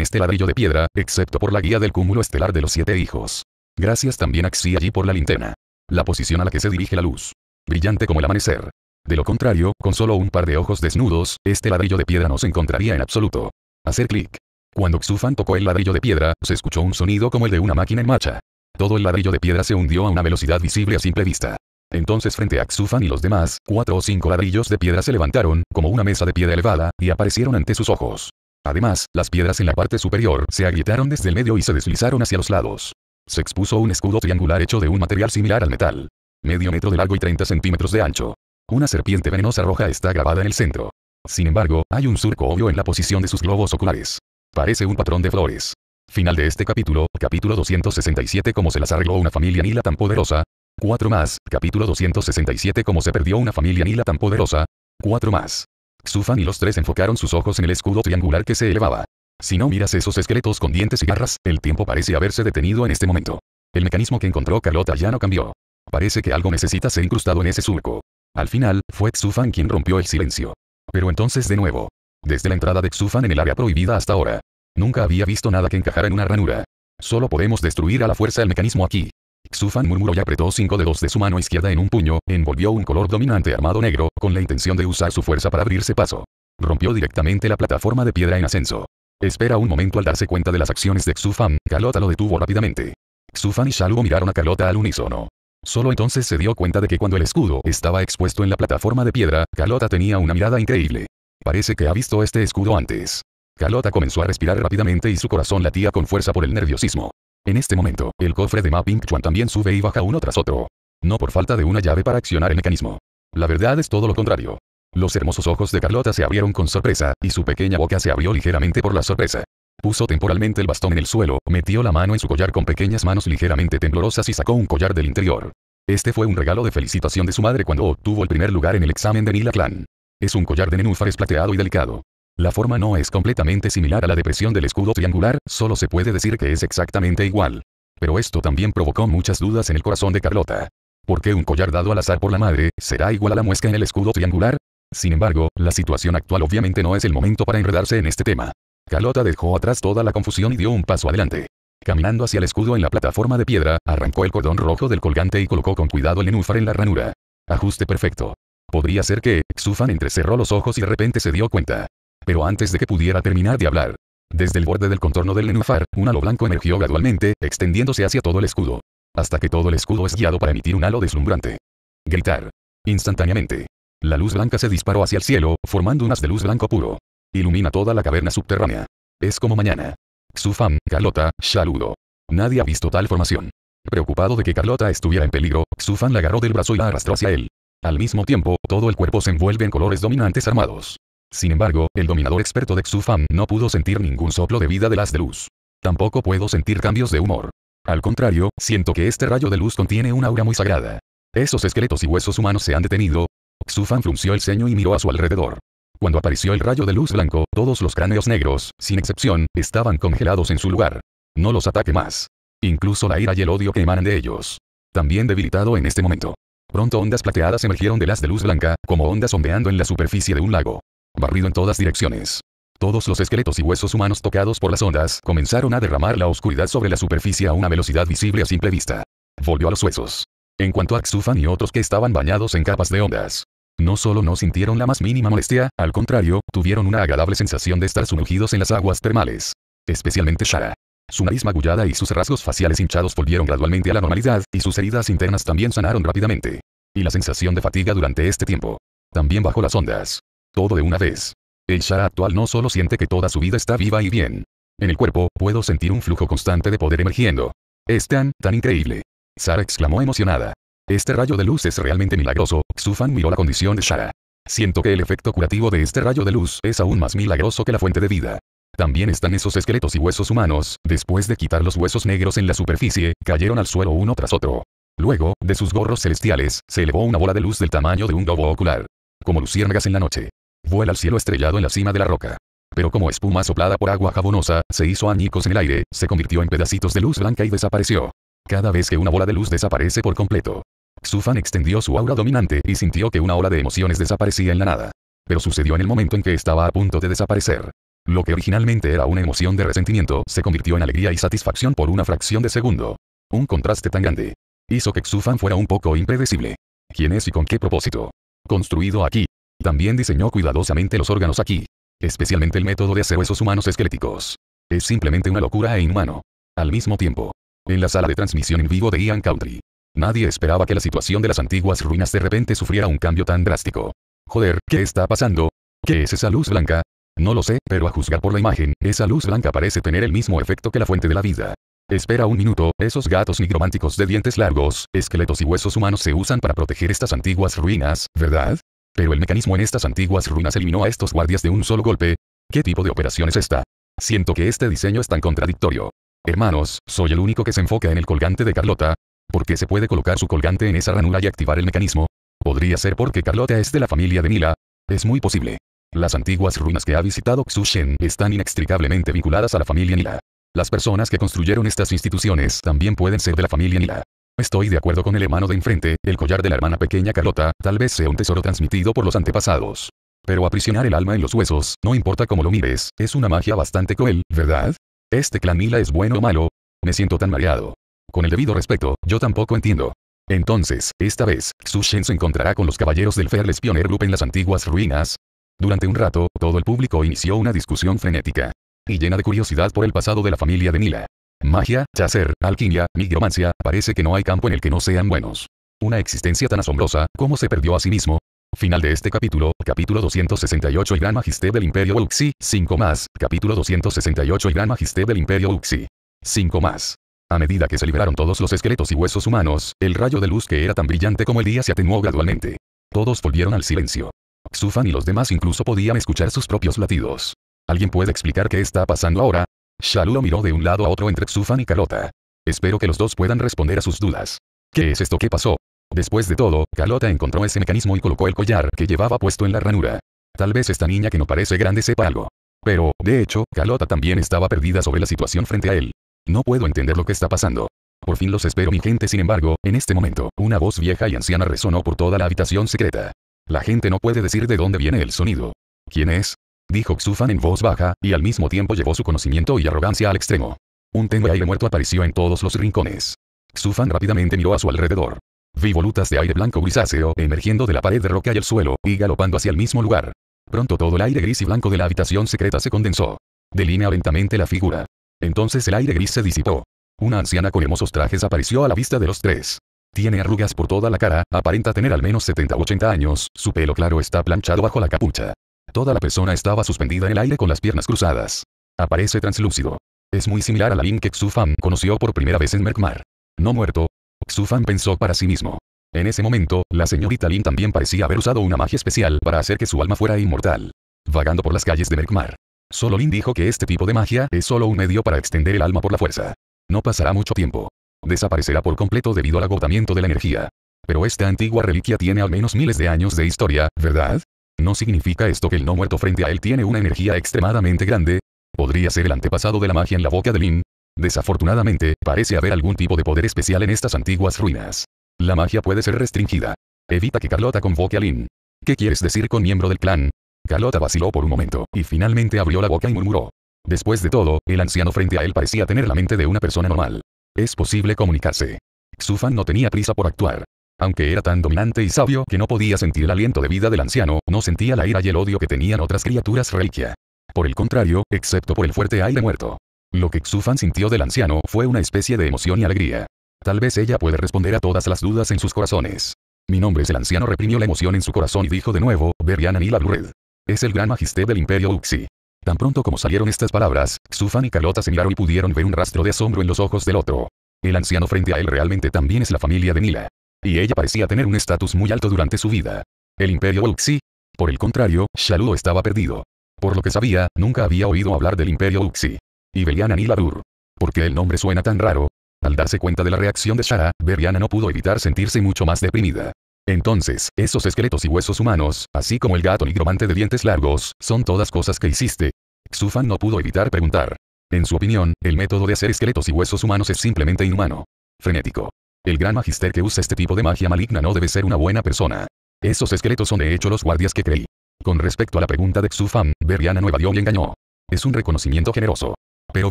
este ladrillo de piedra, excepto por la guía del cúmulo estelar de los siete hijos. Gracias también a Xi allí por la linterna. La posición a la que se dirige la luz. Brillante como el amanecer. De lo contrario, con solo un par de ojos desnudos, este ladrillo de piedra no se encontraría en absoluto. Hacer clic. Cuando Xufan tocó el ladrillo de piedra, se escuchó un sonido como el de una máquina en marcha. Todo el ladrillo de piedra se hundió a una velocidad visible a simple vista. Entonces frente a Xufan y los demás, cuatro o cinco ladrillos de piedra se levantaron, como una mesa de piedra elevada, y aparecieron ante sus ojos. Además, las piedras en la parte superior se agrietaron desde el medio y se deslizaron hacia los lados. Se expuso un escudo triangular hecho de un material similar al metal. Medio metro de largo y 30 centímetros de ancho. Una serpiente venenosa roja está grabada en el centro. Sin embargo, hay un surco obvio en la posición de sus globos oculares. Parece un patrón de flores. Final de este capítulo, capítulo 267 Cómo se las arregló una familia nila tan poderosa. 4 más, capítulo 267 Cómo se perdió una familia nila tan poderosa. 4 más. Xufan y los tres enfocaron sus ojos en el escudo triangular que se elevaba. Si no miras esos esqueletos con dientes y garras, el tiempo parece haberse detenido en este momento. El mecanismo que encontró Carlota ya no cambió. Parece que algo necesita ser incrustado en ese surco. Al final, fue Xufan quien rompió el silencio. Pero entonces de nuevo. Desde la entrada de Xufan en el área prohibida hasta ahora. Nunca había visto nada que encajara en una ranura. Solo podemos destruir a la fuerza el mecanismo aquí. Xufan murmuró y apretó cinco dedos de su mano izquierda en un puño, envolvió un color dominante armado negro, con la intención de usar su fuerza para abrirse paso. Rompió directamente la plataforma de piedra en ascenso. Espera un momento al darse cuenta de las acciones de Xufan, Calota lo detuvo rápidamente. Xufan y Shalugo miraron a Calota al unísono. Solo entonces se dio cuenta de que cuando el escudo estaba expuesto en la plataforma de piedra, Calota tenía una mirada increíble. Parece que ha visto este escudo antes. Calota comenzó a respirar rápidamente y su corazón latía con fuerza por el nerviosismo. En este momento, el cofre de Ma Chuan también sube y baja uno tras otro. No por falta de una llave para accionar el mecanismo. La verdad es todo lo contrario. Los hermosos ojos de Carlota se abrieron con sorpresa, y su pequeña boca se abrió ligeramente por la sorpresa. Puso temporalmente el bastón en el suelo, metió la mano en su collar con pequeñas manos ligeramente temblorosas y sacó un collar del interior. Este fue un regalo de felicitación de su madre cuando obtuvo el primer lugar en el examen de Nila Clan. Es un collar de nenúfares plateado y delicado. La forma no es completamente similar a la depresión del escudo triangular, solo se puede decir que es exactamente igual. Pero esto también provocó muchas dudas en el corazón de Carlota. ¿Por qué un collar dado al azar por la madre será igual a la muesca en el escudo triangular? Sin embargo, la situación actual obviamente no es el momento para enredarse en este tema. Calota dejó atrás toda la confusión y dio un paso adelante. Caminando hacia el escudo en la plataforma de piedra, arrancó el cordón rojo del colgante y colocó con cuidado el nenúfar en la ranura. Ajuste perfecto. Podría ser que, Xufan entrecerró los ojos y de repente se dio cuenta. Pero antes de que pudiera terminar de hablar, desde el borde del contorno del nenúfar, un halo blanco emergió gradualmente, extendiéndose hacia todo el escudo. Hasta que todo el escudo es guiado para emitir un halo deslumbrante. Gritar. Instantáneamente. La luz blanca se disparó hacia el cielo, formando unas de luz blanco puro. Ilumina toda la caverna subterránea. Es como mañana. Xufam, Carlota, Shaludo. Nadie ha visto tal formación. Preocupado de que Carlota estuviera en peligro, Xufam la agarró del brazo y la arrastró hacia él. Al mismo tiempo, todo el cuerpo se envuelve en colores dominantes armados. Sin embargo, el dominador experto de Xufam no pudo sentir ningún soplo de vida de las de luz. Tampoco puedo sentir cambios de humor. Al contrario, siento que este rayo de luz contiene un aura muy sagrada. Esos esqueletos y huesos humanos se han detenido, Xufan frunció el ceño y miró a su alrededor. Cuando apareció el rayo de luz blanco, todos los cráneos negros, sin excepción, estaban congelados en su lugar. No los ataque más. Incluso la ira y el odio que emanan de ellos. También debilitado en este momento. Pronto ondas plateadas emergieron de las de luz blanca, como ondas ondeando en la superficie de un lago. Barrido en todas direcciones. Todos los esqueletos y huesos humanos tocados por las ondas comenzaron a derramar la oscuridad sobre la superficie a una velocidad visible a simple vista. Volvió a los huesos. En cuanto a Xufan y otros que estaban bañados en capas de ondas. No solo no sintieron la más mínima molestia, al contrario, tuvieron una agradable sensación de estar sumergidos en las aguas termales. Especialmente Shara. Su nariz magullada y sus rasgos faciales hinchados volvieron gradualmente a la normalidad, y sus heridas internas también sanaron rápidamente. Y la sensación de fatiga durante este tiempo. También bajó las ondas. Todo de una vez. El Shara actual no solo siente que toda su vida está viva y bien. En el cuerpo, puedo sentir un flujo constante de poder emergiendo. Es tan, tan increíble. Sara exclamó emocionada. Este rayo de luz es realmente milagroso, Sufan miró la condición de Sara. Siento que el efecto curativo de este rayo de luz es aún más milagroso que la fuente de vida. También están esos esqueletos y huesos humanos, después de quitar los huesos negros en la superficie, cayeron al suelo uno tras otro. Luego, de sus gorros celestiales, se elevó una bola de luz del tamaño de un globo ocular. Como luciérnagas en la noche. Vuela al cielo estrellado en la cima de la roca. Pero como espuma soplada por agua jabonosa, se hizo añicos en el aire, se convirtió en pedacitos de luz blanca y desapareció cada vez que una bola de luz desaparece por completo. Xufan extendió su aura dominante y sintió que una ola de emociones desaparecía en la nada. Pero sucedió en el momento en que estaba a punto de desaparecer. Lo que originalmente era una emoción de resentimiento se convirtió en alegría y satisfacción por una fracción de segundo. Un contraste tan grande. Hizo que Xufan fuera un poco impredecible. ¿Quién es y con qué propósito? Construido aquí. También diseñó cuidadosamente los órganos aquí. Especialmente el método de hacer huesos humanos esqueléticos. Es simplemente una locura e inhumano. Al mismo tiempo, en la sala de transmisión en vivo de Ian Country. Nadie esperaba que la situación de las antiguas ruinas de repente sufriera un cambio tan drástico. Joder, ¿qué está pasando? ¿Qué es esa luz blanca? No lo sé, pero a juzgar por la imagen, esa luz blanca parece tener el mismo efecto que la fuente de la vida. Espera un minuto, esos gatos nigrománticos de dientes largos, esqueletos y huesos humanos se usan para proteger estas antiguas ruinas, ¿verdad? Pero el mecanismo en estas antiguas ruinas eliminó a estos guardias de un solo golpe. ¿Qué tipo de operación es esta? Siento que este diseño es tan contradictorio. Hermanos, soy el único que se enfoca en el colgante de Carlota. ¿Por qué se puede colocar su colgante en esa ranura y activar el mecanismo? Podría ser porque Carlota es de la familia de Nila? Es muy posible. Las antiguas ruinas que ha visitado Xuxen están inextricablemente vinculadas a la familia Nila. Las personas que construyeron estas instituciones también pueden ser de la familia Nila. Estoy de acuerdo con el hermano de enfrente, el collar de la hermana pequeña Carlota, tal vez sea un tesoro transmitido por los antepasados. Pero aprisionar el alma en los huesos, no importa cómo lo mires, es una magia bastante cruel, ¿verdad? Este clan Mila es bueno o malo. Me siento tan mareado. Con el debido respeto, yo tampoco entiendo. Entonces, esta vez, Su Shen se encontrará con los caballeros del Fairless Pioneer Group en las antiguas ruinas. Durante un rato, todo el público inició una discusión frenética. Y llena de curiosidad por el pasado de la familia de Mila. Magia, chaser, alquimia, nigromancia, parece que no hay campo en el que no sean buenos. Una existencia tan asombrosa, como se perdió a sí mismo, Final de este capítulo, capítulo 268 y Gran Magister del Imperio Uxi, 5 más, capítulo 268 y Gran Magister del Imperio Uxi. 5 más. A medida que se liberaron todos los esqueletos y huesos humanos, el rayo de luz que era tan brillante como el día se atenuó gradualmente. Todos volvieron al silencio. Xufan y los demás incluso podían escuchar sus propios latidos. ¿Alguien puede explicar qué está pasando ahora? Shalu lo miró de un lado a otro entre Xufan y Carota. Espero que los dos puedan responder a sus dudas. ¿Qué es esto que pasó? Después de todo, Carlota encontró ese mecanismo y colocó el collar que llevaba puesto en la ranura. Tal vez esta niña que no parece grande sepa algo. Pero, de hecho, Carlota también estaba perdida sobre la situación frente a él. No puedo entender lo que está pasando. Por fin los espero mi gente sin embargo, en este momento, una voz vieja y anciana resonó por toda la habitación secreta. La gente no puede decir de dónde viene el sonido. ¿Quién es? Dijo Xufan en voz baja, y al mismo tiempo llevó su conocimiento y arrogancia al extremo. Un tenue aire muerto apareció en todos los rincones. Xufan rápidamente miró a su alrededor. Vi volutas de aire blanco grisáceo emergiendo de la pared de roca y el suelo, y galopando hacia el mismo lugar. Pronto todo el aire gris y blanco de la habitación secreta se condensó. Delinea lentamente la figura. Entonces el aire gris se disipó. Una anciana con hermosos trajes apareció a la vista de los tres. Tiene arrugas por toda la cara, aparenta tener al menos 70 u 80 años, su pelo claro está planchado bajo la capucha. Toda la persona estaba suspendida en el aire con las piernas cruzadas. Aparece translúcido. Es muy similar a la Lin que Xu conoció por primera vez en Merkmar. No muerto, su fan pensó para sí mismo. En ese momento, la señorita Lin también parecía haber usado una magia especial para hacer que su alma fuera inmortal. Vagando por las calles de Merkmar. Solo Lin dijo que este tipo de magia es solo un medio para extender el alma por la fuerza. No pasará mucho tiempo. Desaparecerá por completo debido al agotamiento de la energía. Pero esta antigua reliquia tiene al menos miles de años de historia, ¿verdad? ¿No significa esto que el no muerto frente a él tiene una energía extremadamente grande? Podría ser el antepasado de la magia en la boca de Lin, Desafortunadamente, parece haber algún tipo de poder especial en estas antiguas ruinas. La magia puede ser restringida. Evita que Carlota convoque a Lin. ¿Qué quieres decir con miembro del clan? Carlota vaciló por un momento, y finalmente abrió la boca y murmuró. Después de todo, el anciano frente a él parecía tener la mente de una persona normal. Es posible comunicarse. Xufan no tenía prisa por actuar. Aunque era tan dominante y sabio que no podía sentir el aliento de vida del anciano, no sentía la ira y el odio que tenían otras criaturas reliquia. Por el contrario, excepto por el fuerte aire muerto, lo que Xufan sintió del anciano fue una especie de emoción y alegría. Tal vez ella puede responder a todas las dudas en sus corazones. Mi nombre es el anciano reprimió la emoción en su corazón y dijo de nuevo, Berian Nila Blured. Es el gran magister del imperio Uxi. Tan pronto como salieron estas palabras, Xufan y Kalota se miraron y pudieron ver un rastro de asombro en los ojos del otro. El anciano frente a él realmente también es la familia de Nila. Y ella parecía tener un estatus muy alto durante su vida. El imperio Uxi. Por el contrario, Shaludo estaba perdido. Por lo que sabía, nunca había oído hablar del imperio Uxi. Y Beliana ni Niladur. ¿Por qué el nombre suena tan raro? Al darse cuenta de la reacción de Shara, Beriana no pudo evitar sentirse mucho más deprimida. Entonces, esos esqueletos y huesos humanos, así como el gato nigromante de dientes largos, son todas cosas que hiciste. Xufan no pudo evitar preguntar. En su opinión, el método de hacer esqueletos y huesos humanos es simplemente inhumano. Frenético. El gran magister que usa este tipo de magia maligna no debe ser una buena persona. Esos esqueletos son de hecho los guardias que creí. Con respecto a la pregunta de Xufan, Beriana no evadió y engañó. Es un reconocimiento generoso. Pero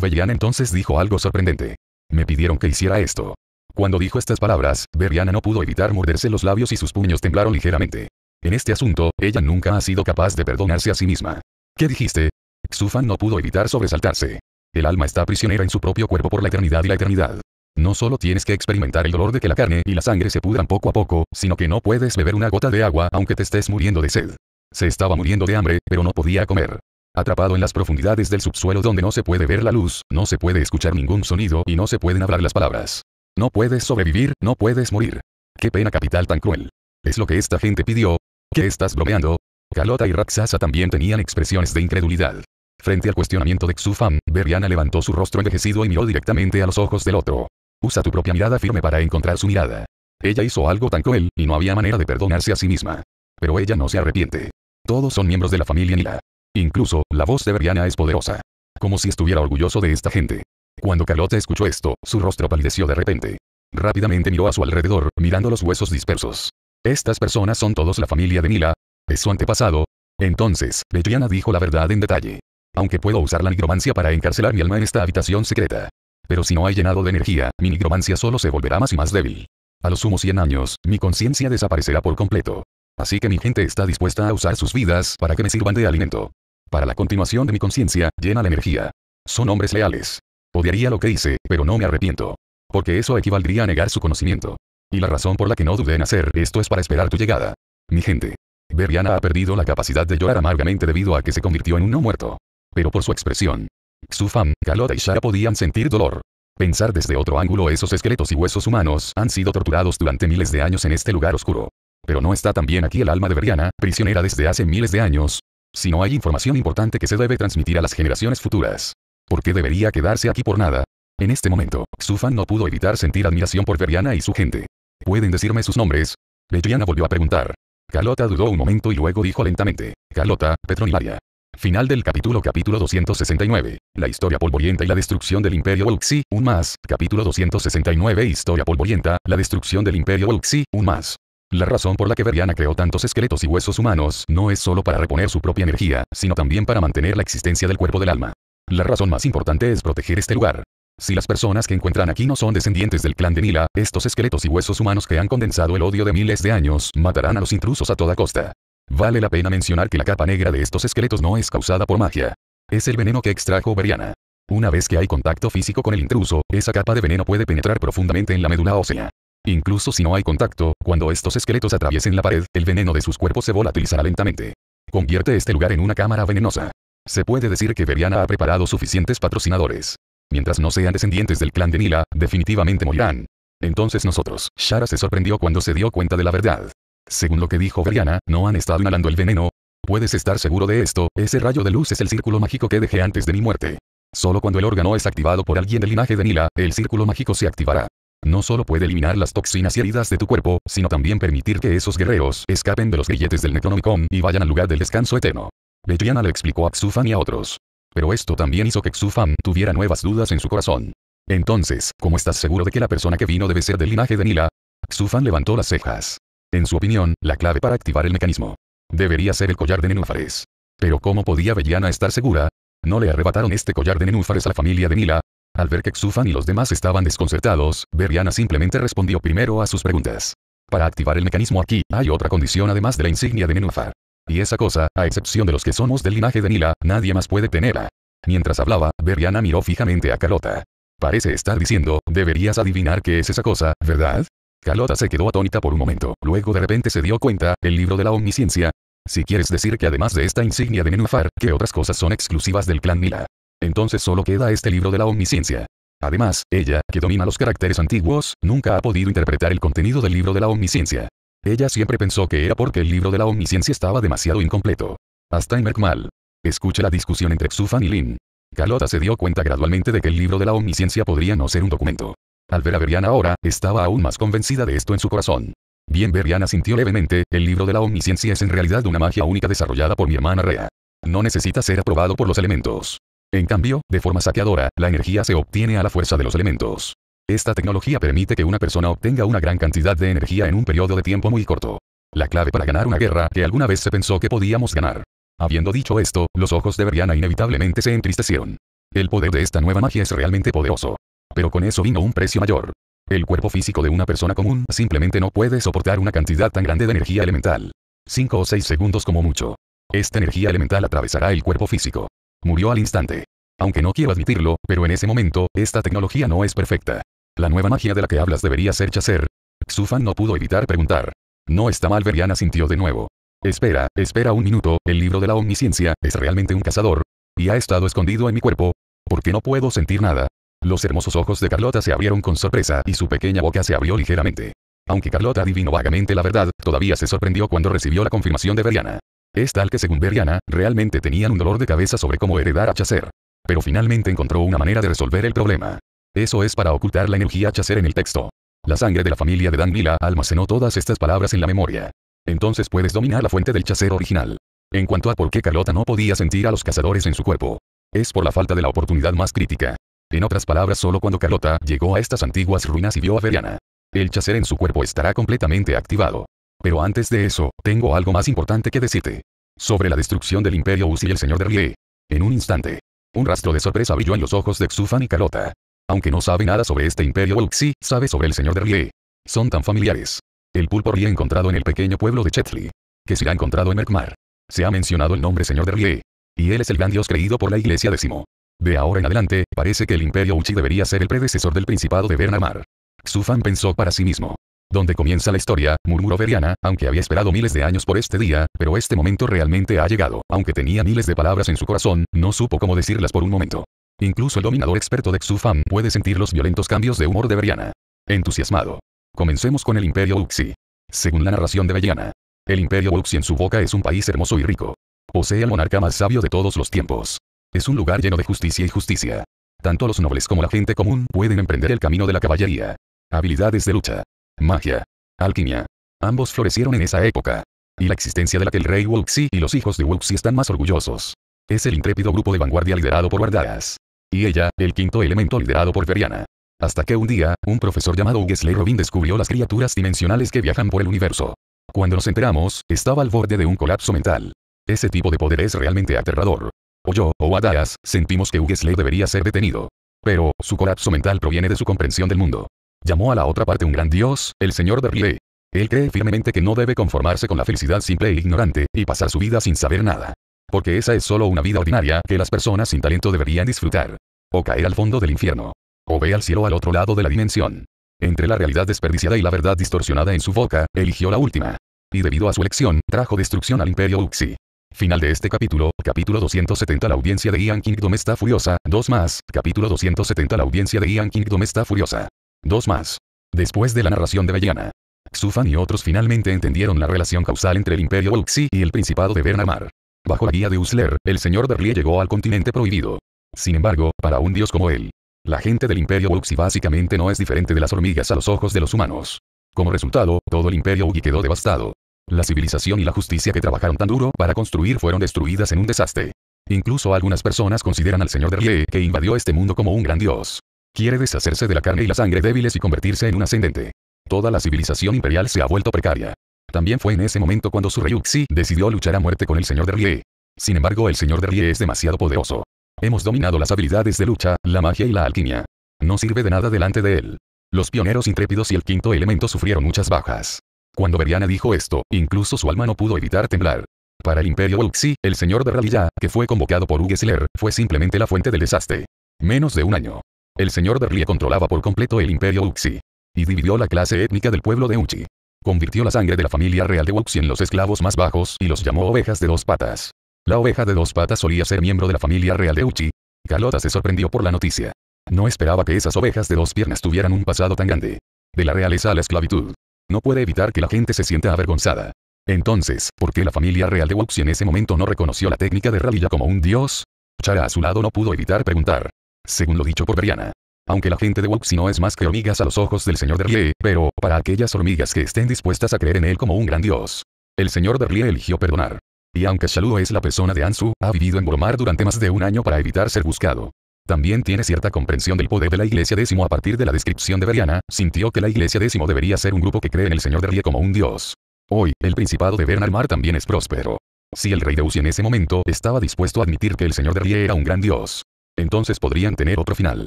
Belliana entonces dijo algo sorprendente. Me pidieron que hiciera esto. Cuando dijo estas palabras, Beriana no pudo evitar morderse los labios y sus puños temblaron ligeramente. En este asunto, ella nunca ha sido capaz de perdonarse a sí misma. ¿Qué dijiste? Xufan no pudo evitar sobresaltarse. El alma está prisionera en su propio cuerpo por la eternidad y la eternidad. No solo tienes que experimentar el dolor de que la carne y la sangre se pudran poco a poco, sino que no puedes beber una gota de agua aunque te estés muriendo de sed. Se estaba muriendo de hambre, pero no podía comer atrapado en las profundidades del subsuelo donde no se puede ver la luz, no se puede escuchar ningún sonido y no se pueden hablar las palabras. No puedes sobrevivir, no puedes morir. Qué pena capital tan cruel. Es lo que esta gente pidió. ¿Qué estás bromeando? Calota y Raxasa también tenían expresiones de incredulidad. Frente al cuestionamiento de Xufam, Berriana levantó su rostro envejecido y miró directamente a los ojos del otro. Usa tu propia mirada firme para encontrar su mirada. Ella hizo algo tan cruel, y no había manera de perdonarse a sí misma. Pero ella no se arrepiente. Todos son miembros de la familia Nila. Incluso, la voz de Brianna es poderosa. Como si estuviera orgulloso de esta gente. Cuando Carlota escuchó esto, su rostro palideció de repente. Rápidamente miró a su alrededor, mirando los huesos dispersos. Estas personas son todos la familia de Mila. Es su antepasado. Entonces, Brianna dijo la verdad en detalle. Aunque puedo usar la nigromancia para encarcelar mi alma en esta habitación secreta. Pero si no hay llenado de energía, mi nigromancia solo se volverá más y más débil. A los sumo 100 años, mi conciencia desaparecerá por completo. Así que mi gente está dispuesta a usar sus vidas para que me sirvan de alimento. Para la continuación de mi conciencia, llena la energía. Son hombres leales. Odiaría lo que hice, pero no me arrepiento. Porque eso equivaldría a negar su conocimiento. Y la razón por la que no dudé en hacer esto es para esperar tu llegada. Mi gente. Beriana ha perdido la capacidad de llorar amargamente debido a que se convirtió en un no muerto. Pero por su expresión. Xufam, Galota y Shara podían sentir dolor. Pensar desde otro ángulo esos esqueletos y huesos humanos han sido torturados durante miles de años en este lugar oscuro. Pero no está también aquí el alma de Beriana, prisionera desde hace miles de años, si no hay información importante que se debe transmitir a las generaciones futuras. ¿Por qué debería quedarse aquí por nada? En este momento, Sufan no pudo evitar sentir admiración por Veriana y su gente. ¿Pueden decirme sus nombres? Veriana volvió a preguntar. Carlota dudó un momento y luego dijo lentamente. Carlota, Petronilaria. Final del capítulo capítulo 269. La historia polvorienta y la destrucción del imperio Wuxi. un más. Capítulo 269 Historia polvorienta, la destrucción del imperio Wuxi. un más. La razón por la que Veriana creó tantos esqueletos y huesos humanos no es solo para reponer su propia energía, sino también para mantener la existencia del cuerpo del alma. La razón más importante es proteger este lugar. Si las personas que encuentran aquí no son descendientes del clan de Nila, estos esqueletos y huesos humanos que han condensado el odio de miles de años matarán a los intrusos a toda costa. Vale la pena mencionar que la capa negra de estos esqueletos no es causada por magia. Es el veneno que extrajo Beriana. Una vez que hay contacto físico con el intruso, esa capa de veneno puede penetrar profundamente en la médula ósea. Incluso si no hay contacto, cuando estos esqueletos atraviesen la pared, el veneno de sus cuerpos se volatilizará lentamente. Convierte este lugar en una cámara venenosa. Se puede decir que Veriana ha preparado suficientes patrocinadores. Mientras no sean descendientes del clan de Nila, definitivamente morirán. Entonces nosotros, Shara se sorprendió cuando se dio cuenta de la verdad. Según lo que dijo Veriana, no han estado inhalando el veneno. Puedes estar seguro de esto, ese rayo de luz es el círculo mágico que dejé antes de mi muerte. Solo cuando el órgano es activado por alguien del linaje de Nila, el círculo mágico se activará. No solo puede eliminar las toxinas y heridas de tu cuerpo, sino también permitir que esos guerreros escapen de los grilletes del Necronomicon y vayan al lugar del descanso eterno. Belliana le explicó a Xufan y a otros. Pero esto también hizo que Xufan tuviera nuevas dudas en su corazón. Entonces, ¿cómo estás seguro de que la persona que vino debe ser del linaje de Nila? Xufan levantó las cejas. En su opinión, la clave para activar el mecanismo. Debería ser el collar de nenúfares. Pero ¿cómo podía Belliana estar segura? ¿No le arrebataron este collar de nenúfares a la familia de Nila? Al ver que Xufan y los demás estaban desconcertados, Beriana simplemente respondió primero a sus preguntas. Para activar el mecanismo aquí, hay otra condición además de la insignia de Nenufar. Y esa cosa, a excepción de los que somos del linaje de Nila, nadie más puede tenerla. Mientras hablaba, Beriana miró fijamente a Calota. Parece estar diciendo, deberías adivinar qué es esa cosa, ¿verdad? Calota se quedó atónita por un momento, luego de repente se dio cuenta, el libro de la omnisciencia. Si quieres decir que además de esta insignia de Nenufar, que otras cosas son exclusivas del clan Nila? Entonces solo queda este libro de la omnisciencia. Además, ella, que domina los caracteres antiguos, nunca ha podido interpretar el contenido del libro de la omnisciencia. Ella siempre pensó que era porque el libro de la omnisciencia estaba demasiado incompleto. Hasta en Merkmal. Escuche la discusión entre Xufan y Lin. Carlota se dio cuenta gradualmente de que el libro de la omnisciencia podría no ser un documento. Al ver a Beriana ahora, estaba aún más convencida de esto en su corazón. Bien Beriana sintió levemente, el libro de la omnisciencia es en realidad una magia única desarrollada por mi hermana Rea. No necesita ser aprobado por los elementos. En cambio, de forma saqueadora, la energía se obtiene a la fuerza de los elementos. Esta tecnología permite que una persona obtenga una gran cantidad de energía en un periodo de tiempo muy corto. La clave para ganar una guerra que alguna vez se pensó que podíamos ganar. Habiendo dicho esto, los ojos de Brianna inevitablemente se entristecieron. El poder de esta nueva magia es realmente poderoso. Pero con eso vino un precio mayor. El cuerpo físico de una persona común simplemente no puede soportar una cantidad tan grande de energía elemental. Cinco o seis segundos como mucho. Esta energía elemental atravesará el cuerpo físico. Murió al instante. Aunque no quiero admitirlo, pero en ese momento, esta tecnología no es perfecta. La nueva magia de la que hablas debería ser Chaser. Xufan no pudo evitar preguntar. No está mal, Veriana sintió de nuevo. Espera, espera un minuto, el libro de la omnisciencia, ¿es realmente un cazador? ¿Y ha estado escondido en mi cuerpo? Porque no puedo sentir nada? Los hermosos ojos de Carlota se abrieron con sorpresa y su pequeña boca se abrió ligeramente. Aunque Carlota adivinó vagamente la verdad, todavía se sorprendió cuando recibió la confirmación de Veriana. Es tal que según Beriana, realmente tenían un dolor de cabeza sobre cómo heredar a Chaser. Pero finalmente encontró una manera de resolver el problema. Eso es para ocultar la energía Chaser en el texto. La sangre de la familia de Dan almacenó todas estas palabras en la memoria. Entonces puedes dominar la fuente del Chaser original. En cuanto a por qué Carlota no podía sentir a los cazadores en su cuerpo. Es por la falta de la oportunidad más crítica. En otras palabras, solo cuando Carlota llegó a estas antiguas ruinas y vio a Veriana, El Chaser en su cuerpo estará completamente activado. Pero antes de eso, tengo algo más importante que decirte. Sobre la destrucción del Imperio Uchi y el señor Rie. En un instante. Un rastro de sorpresa brilló en los ojos de Xufan y Carlota. Aunque no sabe nada sobre este Imperio Uchi, sabe sobre el señor Rie. Son tan familiares. El pulpo Rie encontrado en el pequeño pueblo de Chetli. Que ha encontrado en Merkmar. Se ha mencionado el nombre señor Rie. Y él es el gran dios creído por la iglesia décimo. De ahora en adelante, parece que el Imperio Uchi debería ser el predecesor del Principado de Bernamar. Xufan pensó para sí mismo donde comienza la historia, murmuró Veriana, aunque había esperado miles de años por este día, pero este momento realmente ha llegado. Aunque tenía miles de palabras en su corazón, no supo cómo decirlas por un momento. Incluso el dominador experto de Xufan puede sentir los violentos cambios de humor de Veriana. Entusiasmado. Comencemos con el Imperio Uxi. Según la narración de Veriana, el Imperio Uxi en su boca es un país hermoso y rico. Posee el monarca más sabio de todos los tiempos. Es un lugar lleno de justicia y justicia. Tanto los nobles como la gente común pueden emprender el camino de la caballería. Habilidades de lucha magia, alquimia. Ambos florecieron en esa época. Y la existencia de la que el rey Wuxi y los hijos de Wuxi están más orgullosos. Es el intrépido grupo de vanguardia liderado por Wardas Y ella, el quinto elemento liderado por Veriana. Hasta que un día, un profesor llamado Ugesley Robin descubrió las criaturas dimensionales que viajan por el universo. Cuando nos enteramos, estaba al borde de un colapso mental. Ese tipo de poder es realmente aterrador. O yo, o Wardas sentimos que Ugesley debería ser detenido. Pero, su colapso mental proviene de su comprensión del mundo. Llamó a la otra parte un gran dios, el señor de Riley. Él cree firmemente que no debe conformarse con la felicidad simple e ignorante, y pasar su vida sin saber nada. Porque esa es solo una vida ordinaria que las personas sin talento deberían disfrutar. O caer al fondo del infierno. O ve al cielo al otro lado de la dimensión. Entre la realidad desperdiciada y la verdad distorsionada en su boca, eligió la última. Y debido a su elección, trajo destrucción al imperio Uxi. Final de este capítulo, capítulo 270 La audiencia de Ian Kingdom está furiosa, Dos más, capítulo 270 La audiencia de Ian Kingdom está furiosa. Dos más. Después de la narración de Vellana, Sufan y otros finalmente entendieron la relación causal entre el Imperio Wuxi y el Principado de Bernamar. Bajo la guía de Usler, el señor Berlie llegó al continente prohibido. Sin embargo, para un dios como él, la gente del Imperio Wuxi básicamente no es diferente de las hormigas a los ojos de los humanos. Como resultado, todo el Imperio Wuxi quedó devastado. La civilización y la justicia que trabajaron tan duro para construir fueron destruidas en un desastre. Incluso algunas personas consideran al señor Derlie que invadió este mundo como un gran dios. Quiere deshacerse de la carne y la sangre débiles y convertirse en un ascendente. Toda la civilización imperial se ha vuelto precaria. También fue en ese momento cuando su Ryuxi decidió luchar a muerte con el señor Derrie. Sin embargo, el señor Derrie es demasiado poderoso. Hemos dominado las habilidades de lucha, la magia y la alquimia. No sirve de nada delante de él. Los pioneros intrépidos y el quinto elemento sufrieron muchas bajas. Cuando Beriana dijo esto, incluso su alma no pudo evitar temblar. Para el Imperio Wuxi, el señor de que fue convocado por Ugesler, fue simplemente la fuente del desastre. Menos de un año. El señor Rie controlaba por completo el imperio Uxi. Y dividió la clase étnica del pueblo de Uchi. Convirtió la sangre de la familia real de Uxi en los esclavos más bajos y los llamó ovejas de dos patas. La oveja de dos patas solía ser miembro de la familia real de Uchi. Carlota se sorprendió por la noticia. No esperaba que esas ovejas de dos piernas tuvieran un pasado tan grande. De la realeza a la esclavitud. No puede evitar que la gente se sienta avergonzada. Entonces, ¿por qué la familia real de Wuxi en ese momento no reconoció la técnica de Ralilla como un dios? Chara a su lado no pudo evitar preguntar. Según lo dicho por Veriana. Aunque la gente de Wuxi no es más que hormigas a los ojos del señor Derlie, pero, para aquellas hormigas que estén dispuestas a creer en él como un gran dios. El señor Derlie eligió perdonar. Y aunque Saludo es la persona de Ansu, ha vivido en Bromar durante más de un año para evitar ser buscado. También tiene cierta comprensión del poder de la Iglesia Décimo a partir de la descripción de Beriana, sintió que la Iglesia Décimo debería ser un grupo que cree en el Señor Derlie como un dios. Hoy, el Principado de Bernalmar también es próspero. Si el rey de Uzi en ese momento estaba dispuesto a admitir que el señor Derlie era un gran dios, entonces podrían tener otro final.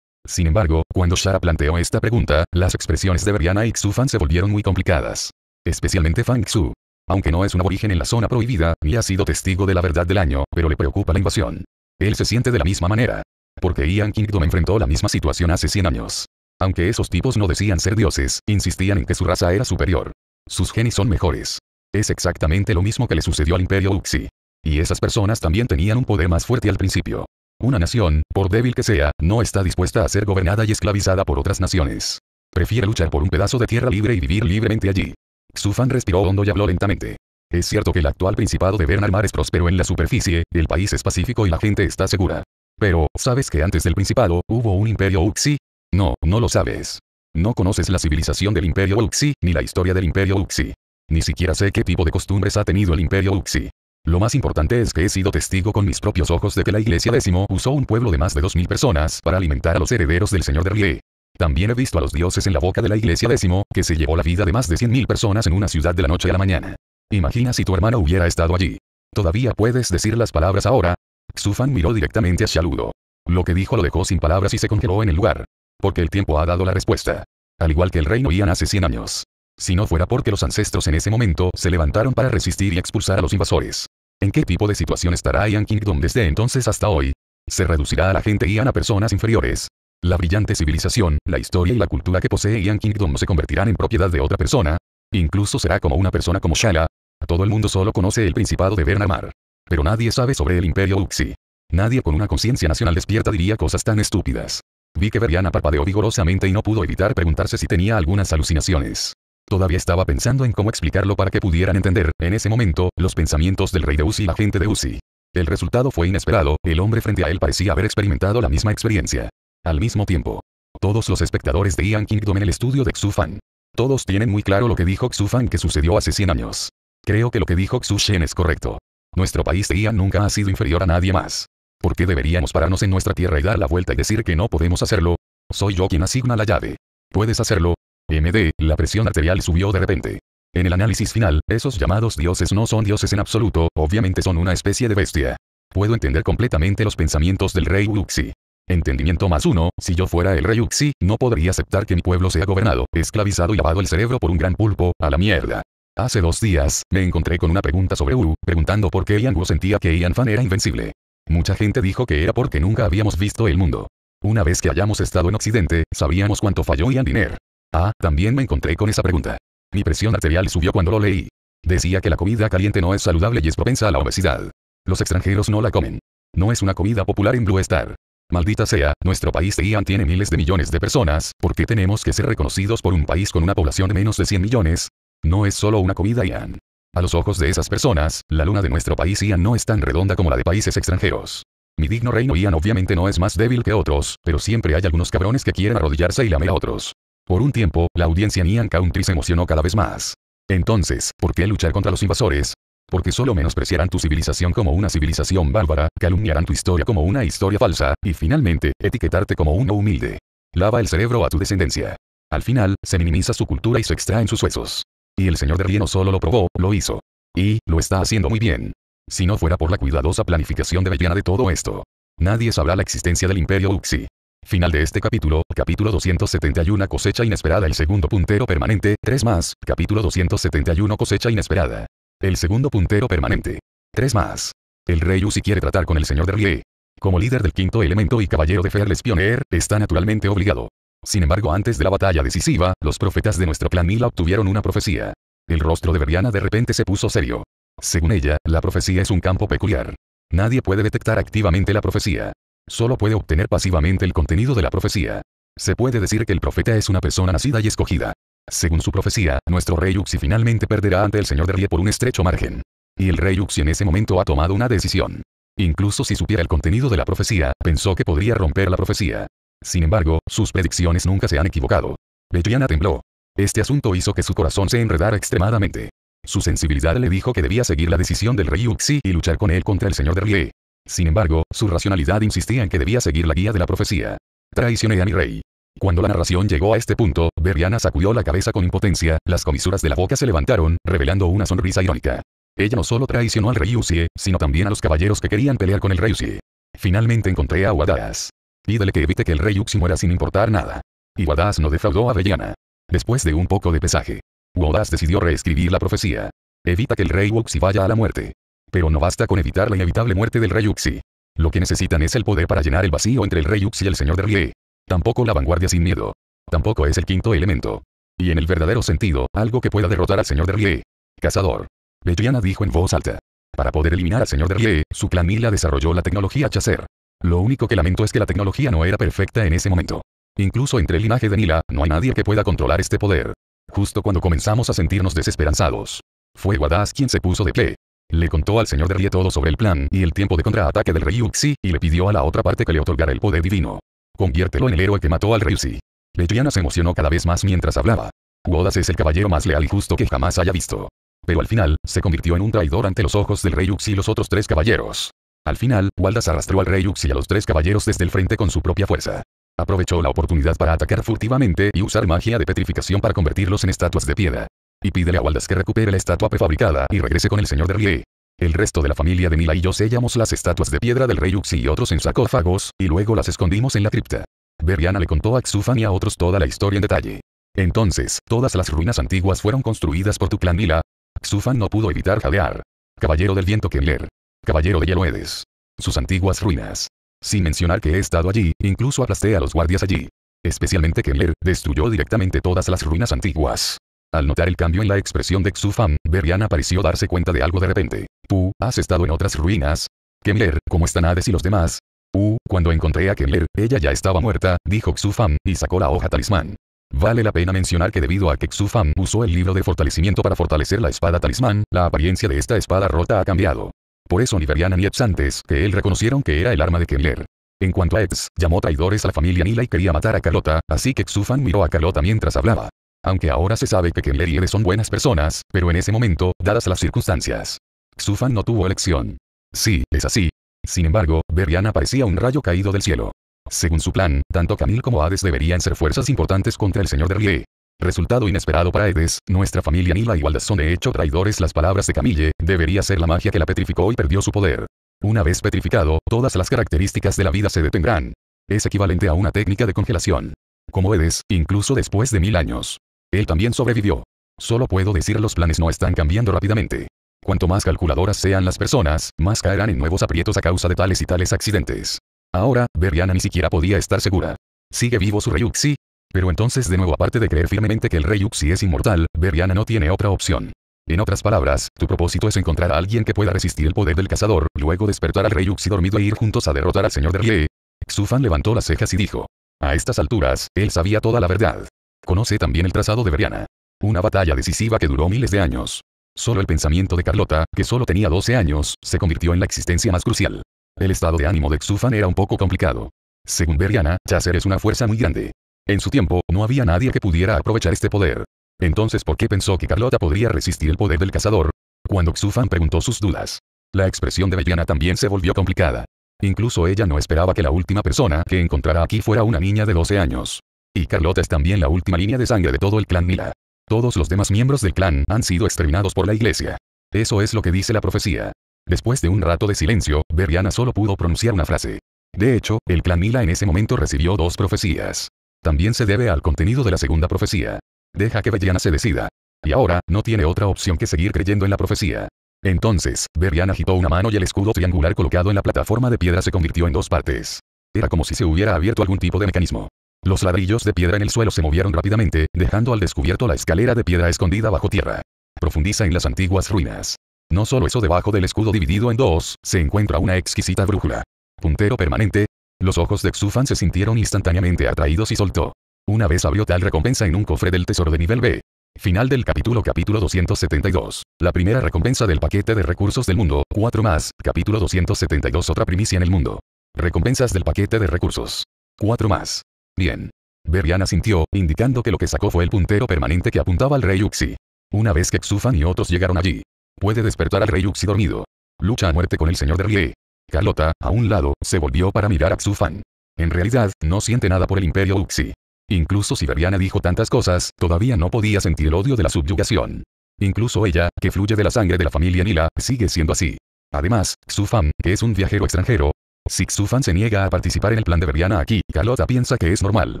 Sin embargo, cuando Shara planteó esta pregunta, las expresiones de Beriana y Xufan se volvieron muy complicadas. Especialmente Fang Xu. Aunque no es un origen en la zona prohibida, ni ha sido testigo de la verdad del año, pero le preocupa la invasión. Él se siente de la misma manera. Porque Ian Kingdom enfrentó la misma situación hace 100 años. Aunque esos tipos no decían ser dioses, insistían en que su raza era superior. Sus genes son mejores. Es exactamente lo mismo que le sucedió al Imperio Uxi. Y esas personas también tenían un poder más fuerte al principio. Una nación, por débil que sea, no está dispuesta a ser gobernada y esclavizada por otras naciones. Prefiere luchar por un pedazo de tierra libre y vivir libremente allí. Sufan respiró hondo y habló lentamente. Es cierto que el actual principado de Bernarmar es próspero en la superficie, el país es pacífico y la gente está segura. Pero, ¿sabes que antes del principado, hubo un imperio Uxi? No, no lo sabes. No conoces la civilización del imperio Uxi, ni la historia del imperio Uxi. Ni siquiera sé qué tipo de costumbres ha tenido el imperio Uxi. Lo más importante es que he sido testigo con mis propios ojos de que la iglesia décimo usó un pueblo de más de 2.000 personas para alimentar a los herederos del señor de Rie. También he visto a los dioses en la boca de la iglesia décimo, que se llevó la vida de más de 100.000 personas en una ciudad de la noche a la mañana. Imagina si tu hermano hubiera estado allí. ¿Todavía puedes decir las palabras ahora? Xufan miró directamente a Shaludo. Lo que dijo lo dejó sin palabras y se congeló en el lugar. Porque el tiempo ha dado la respuesta. Al igual que el reino Ian hace 100 años si no fuera porque los ancestros en ese momento se levantaron para resistir y expulsar a los invasores. ¿En qué tipo de situación estará Ian Kingdom desde entonces hasta hoy? Se reducirá a la gente Ian a personas inferiores. La brillante civilización, la historia y la cultura que posee Ian Kingdom se convertirán en propiedad de otra persona. Incluso será como una persona como Shala. Todo el mundo solo conoce el Principado de Bernamar. Pero nadie sabe sobre el Imperio Uxi. Nadie con una conciencia nacional despierta diría cosas tan estúpidas. Vi que Beriana parpadeó vigorosamente y no pudo evitar preguntarse si tenía algunas alucinaciones. Todavía estaba pensando en cómo explicarlo para que pudieran entender, en ese momento, los pensamientos del rey de Uzi y la gente de Uzi. El resultado fue inesperado, el hombre frente a él parecía haber experimentado la misma experiencia. Al mismo tiempo, todos los espectadores de Ian Kingdom en el estudio de Xufan. Todos tienen muy claro lo que dijo Xufan que sucedió hace 100 años. Creo que lo que dijo Xu Shen es correcto. Nuestro país de Ian nunca ha sido inferior a nadie más. ¿Por qué deberíamos pararnos en nuestra tierra y dar la vuelta y decir que no podemos hacerlo? Soy yo quien asigna la llave. Puedes hacerlo, MD, la presión arterial subió de repente. En el análisis final, esos llamados dioses no son dioses en absoluto, obviamente son una especie de bestia. Puedo entender completamente los pensamientos del rey Uxi. Entendimiento más uno, si yo fuera el rey Uxi, no podría aceptar que mi pueblo sea gobernado, esclavizado y lavado el cerebro por un gran pulpo, a la mierda. Hace dos días, me encontré con una pregunta sobre Wu, preguntando por qué Ian Wu sentía que Ian Fan era invencible. Mucha gente dijo que era porque nunca habíamos visto el mundo. Una vez que hayamos estado en Occidente, sabíamos cuánto falló Ian Diner. Ah, también me encontré con esa pregunta. Mi presión arterial subió cuando lo leí. Decía que la comida caliente no es saludable y es propensa a la obesidad. Los extranjeros no la comen. No es una comida popular en Blue Star. Maldita sea, nuestro país de IAN tiene miles de millones de personas, ¿por qué tenemos que ser reconocidos por un país con una población de menos de 100 millones? No es solo una comida IAN. A los ojos de esas personas, la luna de nuestro país IAN no es tan redonda como la de países extranjeros. Mi digno reino IAN obviamente no es más débil que otros, pero siempre hay algunos cabrones que quieren arrodillarse y lamer a otros. Por un tiempo, la audiencia Nian Country se emocionó cada vez más. Entonces, ¿por qué luchar contra los invasores? Porque solo menospreciarán tu civilización como una civilización bárbara, calumniarán tu historia como una historia falsa, y finalmente, etiquetarte como uno humilde. Lava el cerebro a tu descendencia. Al final, se minimiza su cultura y se extraen sus huesos. Y el señor de Rieno solo lo probó, lo hizo. Y, lo está haciendo muy bien. Si no fuera por la cuidadosa planificación de Bellana de todo esto, nadie sabrá la existencia del Imperio Uxi. Final de este capítulo, capítulo 271 cosecha inesperada El segundo puntero permanente, 3 más, capítulo 271 cosecha inesperada. El segundo puntero permanente. 3 más. El rey Uzi quiere tratar con el señor de Rie Como líder del quinto elemento y caballero de Fearless Pioneer, está naturalmente obligado. Sin embargo antes de la batalla decisiva, los profetas de nuestro clan Mila obtuvieron una profecía. El rostro de Veriana de repente se puso serio. Según ella, la profecía es un campo peculiar. Nadie puede detectar activamente la profecía. Solo puede obtener pasivamente el contenido de la profecía. Se puede decir que el profeta es una persona nacida y escogida. Según su profecía, nuestro rey Uxi finalmente perderá ante el señor de Rie por un estrecho margen. Y el rey Uxi en ese momento ha tomado una decisión. Incluso si supiera el contenido de la profecía, pensó que podría romper la profecía. Sin embargo, sus predicciones nunca se han equivocado. Belliana tembló. Este asunto hizo que su corazón se enredara extremadamente. Su sensibilidad le dijo que debía seguir la decisión del rey Uxi y luchar con él contra el señor de Rie. Sin embargo, su racionalidad insistía en que debía seguir la guía de la profecía. Traicioné a mi rey. Cuando la narración llegó a este punto, Beriana sacudió la cabeza con impotencia, las comisuras de la boca se levantaron, revelando una sonrisa irónica. Ella no solo traicionó al rey Usie, sino también a los caballeros que querían pelear con el rey Usie. Finalmente encontré a Wadaas. Pídele que evite que el rey Uxie muera sin importar nada. Y Wadaas no defraudó a Belliana. Después de un poco de pesaje, Wadaas decidió reescribir la profecía. Evita que el rey Uxi vaya a la muerte pero no basta con evitar la inevitable muerte del rey Uxie. Lo que necesitan es el poder para llenar el vacío entre el rey Uxie y el señor de Rie. Tampoco la vanguardia sin miedo. Tampoco es el quinto elemento. Y en el verdadero sentido, algo que pueda derrotar al señor de Rie. Cazador. Belliana dijo en voz alta. Para poder eliminar al señor de Rie, su clan Mila desarrolló la tecnología Chaser. Lo único que lamento es que la tecnología no era perfecta en ese momento. Incluso entre el linaje de Nila, no hay nadie que pueda controlar este poder. Justo cuando comenzamos a sentirnos desesperanzados. Fue Wadas quien se puso de pie. Le contó al señor de todo sobre el plan y el tiempo de contraataque del rey Uxi, y le pidió a la otra parte que le otorgara el poder divino. Conviértelo en el héroe que mató al rey Uxi. Leyana se emocionó cada vez más mientras hablaba. Wodas es el caballero más leal y justo que jamás haya visto. Pero al final, se convirtió en un traidor ante los ojos del rey Uxi y los otros tres caballeros. Al final, Waldas arrastró al rey Uxi y a los tres caballeros desde el frente con su propia fuerza. Aprovechó la oportunidad para atacar furtivamente y usar magia de petrificación para convertirlos en estatuas de piedra y pídele a Waldas que recupere la estatua prefabricada y regrese con el señor de El resto de la familia de Mila y yo sellamos las estatuas de piedra del rey Yuxi y otros en sarcófagos, y luego las escondimos en la cripta. Beriana le contó a Xufan y a otros toda la historia en detalle. Entonces, todas las ruinas antiguas fueron construidas por tu clan Mila. Xufan no pudo evitar jadear. Caballero del viento Kenler. Caballero de Yeloedes. Sus antiguas ruinas. Sin mencionar que he estado allí, incluso aplasté a los guardias allí. Especialmente Kenler, destruyó directamente todas las ruinas antiguas. Al notar el cambio en la expresión de Xufam, Beriana pareció darse cuenta de algo de repente. ¿Tú, ¿has estado en otras ruinas? Kemler, ¿cómo están Hades y los demás? U, cuando encontré a Kemler, ella ya estaba muerta, dijo Xufam, y sacó la hoja talismán. Vale la pena mencionar que debido a que Xufam usó el libro de fortalecimiento para fortalecer la espada talismán, la apariencia de esta espada rota ha cambiado. Por eso ni Beriana ni Eps antes que él reconocieron que era el arma de Kemler. En cuanto a Eps, llamó traidores a la familia Nila y quería matar a Carlota, así que Xufan miró a Carlota mientras hablaba. Aunque ahora se sabe que Kenler y Ede son buenas personas, pero en ese momento, dadas las circunstancias, Xufan no tuvo elección. Sí, es así. Sin embargo, Berriana parecía un rayo caído del cielo. Según su plan, tanto Camille como Hades deberían ser fuerzas importantes contra el señor de Rie. Resultado inesperado para Hades, nuestra familia ni la igualdad son de hecho traidores. Las palabras de Camille, debería ser la magia que la petrificó y perdió su poder. Una vez petrificado, todas las características de la vida se detendrán. Es equivalente a una técnica de congelación. Como Edes, incluso después de mil años, él también sobrevivió. Solo puedo decir los planes no están cambiando rápidamente. Cuanto más calculadoras sean las personas, más caerán en nuevos aprietos a causa de tales y tales accidentes. Ahora, Beriana ni siquiera podía estar segura. ¿Sigue vivo su Ryu-Xi? Pero entonces de nuevo aparte de creer firmemente que el Ryu-Xi es inmortal, Beriana no tiene otra opción. En otras palabras, tu propósito es encontrar a alguien que pueda resistir el poder del cazador, luego despertar al Ryu-Xi dormido e ir juntos a derrotar al señor de Xufan levantó las cejas y dijo. A estas alturas, él sabía toda la verdad. Conoce también el trazado de Beriana. Una batalla decisiva que duró miles de años. Solo el pensamiento de Carlota, que solo tenía 12 años, se convirtió en la existencia más crucial. El estado de ánimo de Xufan era un poco complicado. Según Beriana, Chaser es una fuerza muy grande. En su tiempo, no había nadie que pudiera aprovechar este poder. Entonces, ¿por qué pensó que Carlota podría resistir el poder del cazador? Cuando Xufan preguntó sus dudas, la expresión de Beriana también se volvió complicada. Incluso ella no esperaba que la última persona que encontrara aquí fuera una niña de 12 años. Y Carlota es también la última línea de sangre de todo el clan Mila. Todos los demás miembros del clan han sido exterminados por la iglesia. Eso es lo que dice la profecía. Después de un rato de silencio, Berriana solo pudo pronunciar una frase. De hecho, el clan Mila en ese momento recibió dos profecías. También se debe al contenido de la segunda profecía. Deja que Beriana se decida. Y ahora, no tiene otra opción que seguir creyendo en la profecía. Entonces, Berriana agitó una mano y el escudo triangular colocado en la plataforma de piedra se convirtió en dos partes. Era como si se hubiera abierto algún tipo de mecanismo. Los ladrillos de piedra en el suelo se movieron rápidamente, dejando al descubierto la escalera de piedra escondida bajo tierra. Profundiza en las antiguas ruinas. No solo eso debajo del escudo dividido en dos, se encuentra una exquisita brújula. Puntero permanente. Los ojos de Xufan se sintieron instantáneamente atraídos y soltó. Una vez abrió tal recompensa en un cofre del tesoro de nivel B. Final del capítulo capítulo 272. La primera recompensa del paquete de recursos del mundo, 4 más, capítulo 272 otra primicia en el mundo. Recompensas del paquete de recursos. 4 más. Bien. Beriana sintió, indicando que lo que sacó fue el puntero permanente que apuntaba al rey Uxi. Una vez que Xufan y otros llegaron allí, puede despertar al rey Uxi dormido. Lucha a muerte con el señor Rie. Carlota, a un lado, se volvió para mirar a Xufan. En realidad, no siente nada por el imperio Uxi. Incluso si Beriana dijo tantas cosas, todavía no podía sentir el odio de la subyugación. Incluso ella, que fluye de la sangre de la familia Nila, sigue siendo así. Además, Xufan, que es un viajero extranjero, si Xufan se niega a participar en el plan de Veriana aquí, Kalota piensa que es normal.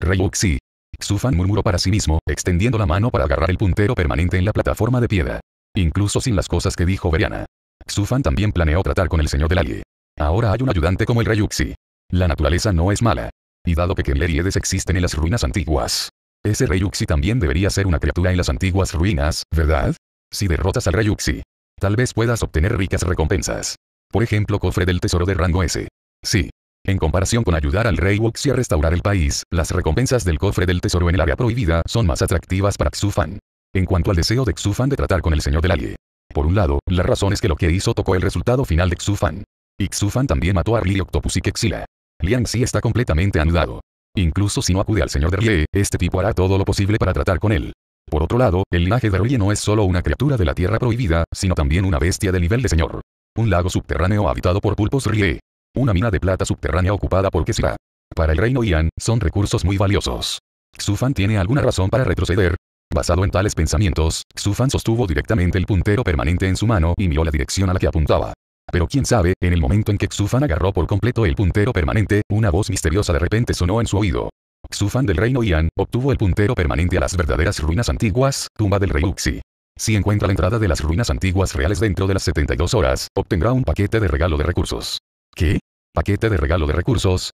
Reyuxi. Xufan murmuró para sí mismo, extendiendo la mano para agarrar el puntero permanente en la plataforma de piedra. Incluso sin las cosas que dijo Veriana. Xufan también planeó tratar con el señor del alie. Ahora hay un ayudante como el Reyuxi. La naturaleza no es mala. Y dado que Kenleriedes existen en las ruinas antiguas. Ese Reyuxi también debería ser una criatura en las antiguas ruinas, ¿verdad? Si derrotas al Rayuxi, tal vez puedas obtener ricas recompensas. Por ejemplo cofre del tesoro de rango S. Sí. En comparación con ayudar al rey Wuxi a restaurar el país, las recompensas del cofre del tesoro en el área prohibida son más atractivas para Xufan. En cuanto al deseo de Xufan de tratar con el señor del alie. Por un lado, la razón es que lo que hizo tocó el resultado final de Xufan. Y Xufan también mató a Lee Octopus y Kexila. Liang si está completamente anudado. Incluso si no acude al señor de Rie, este tipo hará todo lo posible para tratar con él. Por otro lado, el linaje de no es solo una criatura de la tierra prohibida, sino también una bestia de nivel de señor un lago subterráneo habitado por pulpos rie. Una mina de plata subterránea ocupada por Kesira. Para el reino Ian, son recursos muy valiosos. Xufan tiene alguna razón para retroceder. Basado en tales pensamientos, Xufan sostuvo directamente el puntero permanente en su mano y miró la dirección a la que apuntaba. Pero quién sabe, en el momento en que Xufan agarró por completo el puntero permanente, una voz misteriosa de repente sonó en su oído. Xufan del reino Ian, obtuvo el puntero permanente a las verdaderas ruinas antiguas, tumba del rey Uxi. Si encuentra la entrada de las ruinas antiguas reales dentro de las 72 horas, obtendrá un paquete de regalo de recursos. ¿Qué? ¿Paquete de regalo de recursos?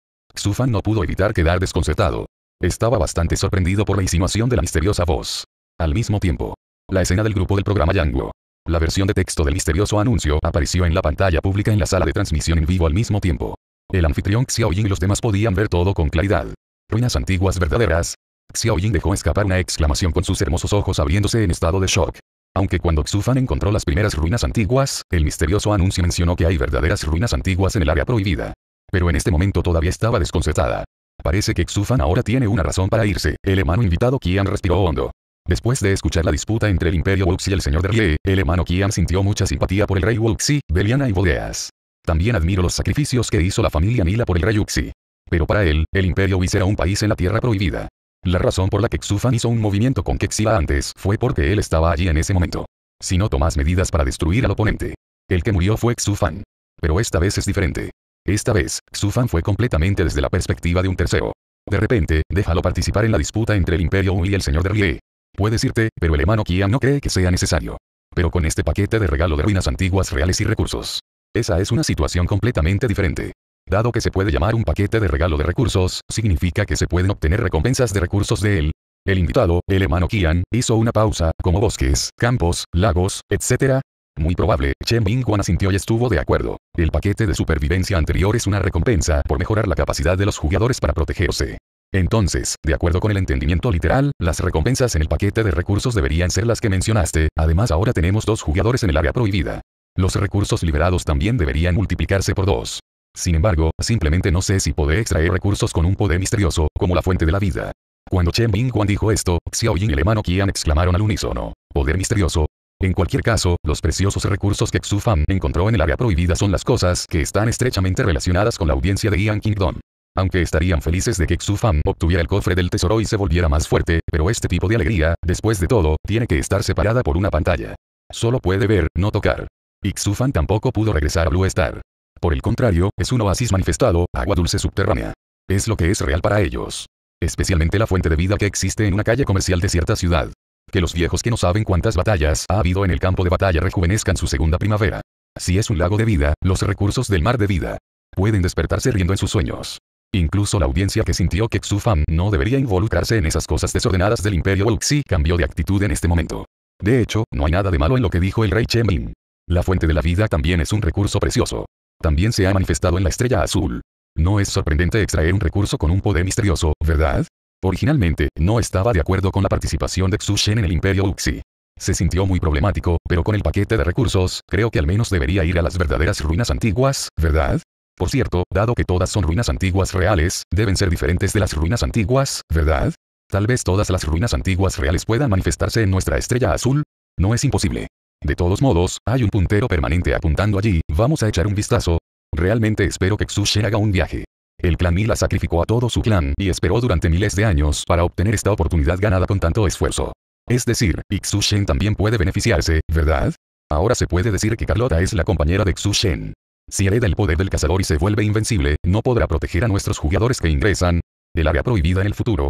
fan no pudo evitar quedar desconcertado. Estaba bastante sorprendido por la insinuación de la misteriosa voz. Al mismo tiempo, la escena del grupo del programa Yanguo. La versión de texto del misterioso anuncio apareció en la pantalla pública en la sala de transmisión en vivo al mismo tiempo. El anfitrión Xiaoying y los demás podían ver todo con claridad. Ruinas antiguas verdaderas. Xiaoying dejó escapar una exclamación con sus hermosos ojos abriéndose en estado de shock. Aunque cuando Xufan encontró las primeras ruinas antiguas, el misterioso anuncio mencionó que hay verdaderas ruinas antiguas en el área prohibida. Pero en este momento todavía estaba desconcertada. Parece que Xufan ahora tiene una razón para irse, el hermano invitado Qian respiró hondo. Después de escuchar la disputa entre el Imperio Wuxi y el Señor Derlie, el hermano Qian sintió mucha simpatía por el Rey Wuxi, Beliana y Bodeas. También admiro los sacrificios que hizo la familia Nila por el Rey Wuxi. Pero para él, el Imperio Wuxi era un país en la Tierra Prohibida. La razón por la que Xufan hizo un movimiento con Kexila antes fue porque él estaba allí en ese momento. Si no tomas medidas para destruir al oponente. El que murió fue Xufan. Pero esta vez es diferente. Esta vez, Xufan fue completamente desde la perspectiva de un tercero. De repente, déjalo participar en la disputa entre el Imperio Wu y el Señor de Rie. Puedes irte, pero el hermano Kian no cree que sea necesario. Pero con este paquete de regalo de ruinas antiguas reales y recursos. Esa es una situación completamente diferente. Dado que se puede llamar un paquete de regalo de recursos, significa que se pueden obtener recompensas de recursos de él. El invitado, el hermano Qian, hizo una pausa, como bosques, campos, lagos, etc. Muy probable, Chen Bingguan asintió y estuvo de acuerdo. El paquete de supervivencia anterior es una recompensa por mejorar la capacidad de los jugadores para protegerse. Entonces, de acuerdo con el entendimiento literal, las recompensas en el paquete de recursos deberían ser las que mencionaste, además ahora tenemos dos jugadores en el área prohibida. Los recursos liberados también deberían multiplicarse por dos. Sin embargo, simplemente no sé si podé extraer recursos con un poder misterioso, como la fuente de la vida. Cuando Chen Bingguan dijo esto, Xiao Ying y el hermano Qian exclamaron al unísono. ¿Poder misterioso? En cualquier caso, los preciosos recursos que Xu Fan encontró en el área prohibida son las cosas que están estrechamente relacionadas con la audiencia de Ian Kingdom. Aunque estarían felices de que Xu Fan obtuviera el cofre del tesoro y se volviera más fuerte, pero este tipo de alegría, después de todo, tiene que estar separada por una pantalla. Solo puede ver, no tocar. Y Xu Fan tampoco pudo regresar a Blue Star. Por el contrario, es un oasis manifestado, agua dulce subterránea. Es lo que es real para ellos. Especialmente la fuente de vida que existe en una calle comercial de cierta ciudad. Que los viejos que no saben cuántas batallas ha habido en el campo de batalla rejuvenezcan su segunda primavera. Si es un lago de vida, los recursos del mar de vida pueden despertarse riendo en sus sueños. Incluso la audiencia que sintió que Xufam no debería involucrarse en esas cosas desordenadas del imperio Wuxi cambió de actitud en este momento. De hecho, no hay nada de malo en lo que dijo el rey Chemin. La fuente de la vida también es un recurso precioso también se ha manifestado en la estrella azul. No es sorprendente extraer un recurso con un poder misterioso, ¿verdad? Originalmente, no estaba de acuerdo con la participación de Xu en el Imperio Uxi. Se sintió muy problemático, pero con el paquete de recursos, creo que al menos debería ir a las verdaderas ruinas antiguas, ¿verdad? Por cierto, dado que todas son ruinas antiguas reales, deben ser diferentes de las ruinas antiguas, ¿verdad? Tal vez todas las ruinas antiguas reales puedan manifestarse en nuestra estrella azul. No es imposible. De todos modos, hay un puntero permanente apuntando allí, vamos a echar un vistazo. Realmente espero que Shen haga un viaje. El clan Mila sacrificó a todo su clan y esperó durante miles de años para obtener esta oportunidad ganada con tanto esfuerzo. Es decir, Xushen también puede beneficiarse, ¿verdad? Ahora se puede decir que Carlota es la compañera de Xushen. Si hereda el poder del cazador y se vuelve invencible, no podrá proteger a nuestros jugadores que ingresan El área prohibida en el futuro.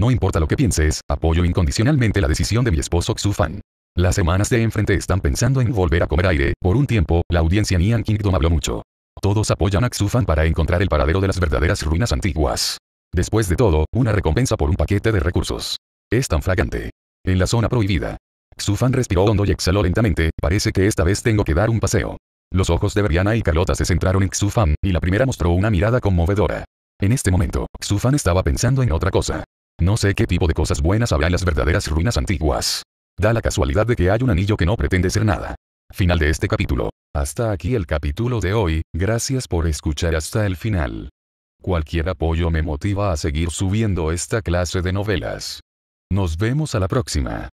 No importa lo que pienses, apoyo incondicionalmente la decisión de mi esposo Xufan. Las semanas de enfrente están pensando en volver a comer aire. Por un tiempo, la audiencia Nian Kingdom habló mucho. Todos apoyan a Xufan para encontrar el paradero de las verdaderas ruinas antiguas. Después de todo, una recompensa por un paquete de recursos. Es tan fragante. En la zona prohibida. Xufan respiró hondo y exhaló lentamente, parece que esta vez tengo que dar un paseo. Los ojos de Brianna y Carlota se centraron en Xufan, y la primera mostró una mirada conmovedora. En este momento, Xufan estaba pensando en otra cosa. No sé qué tipo de cosas buenas habrá en las verdaderas ruinas antiguas. Da la casualidad de que hay un anillo que no pretende ser nada. Final de este capítulo. Hasta aquí el capítulo de hoy, gracias por escuchar hasta el final. Cualquier apoyo me motiva a seguir subiendo esta clase de novelas. Nos vemos a la próxima.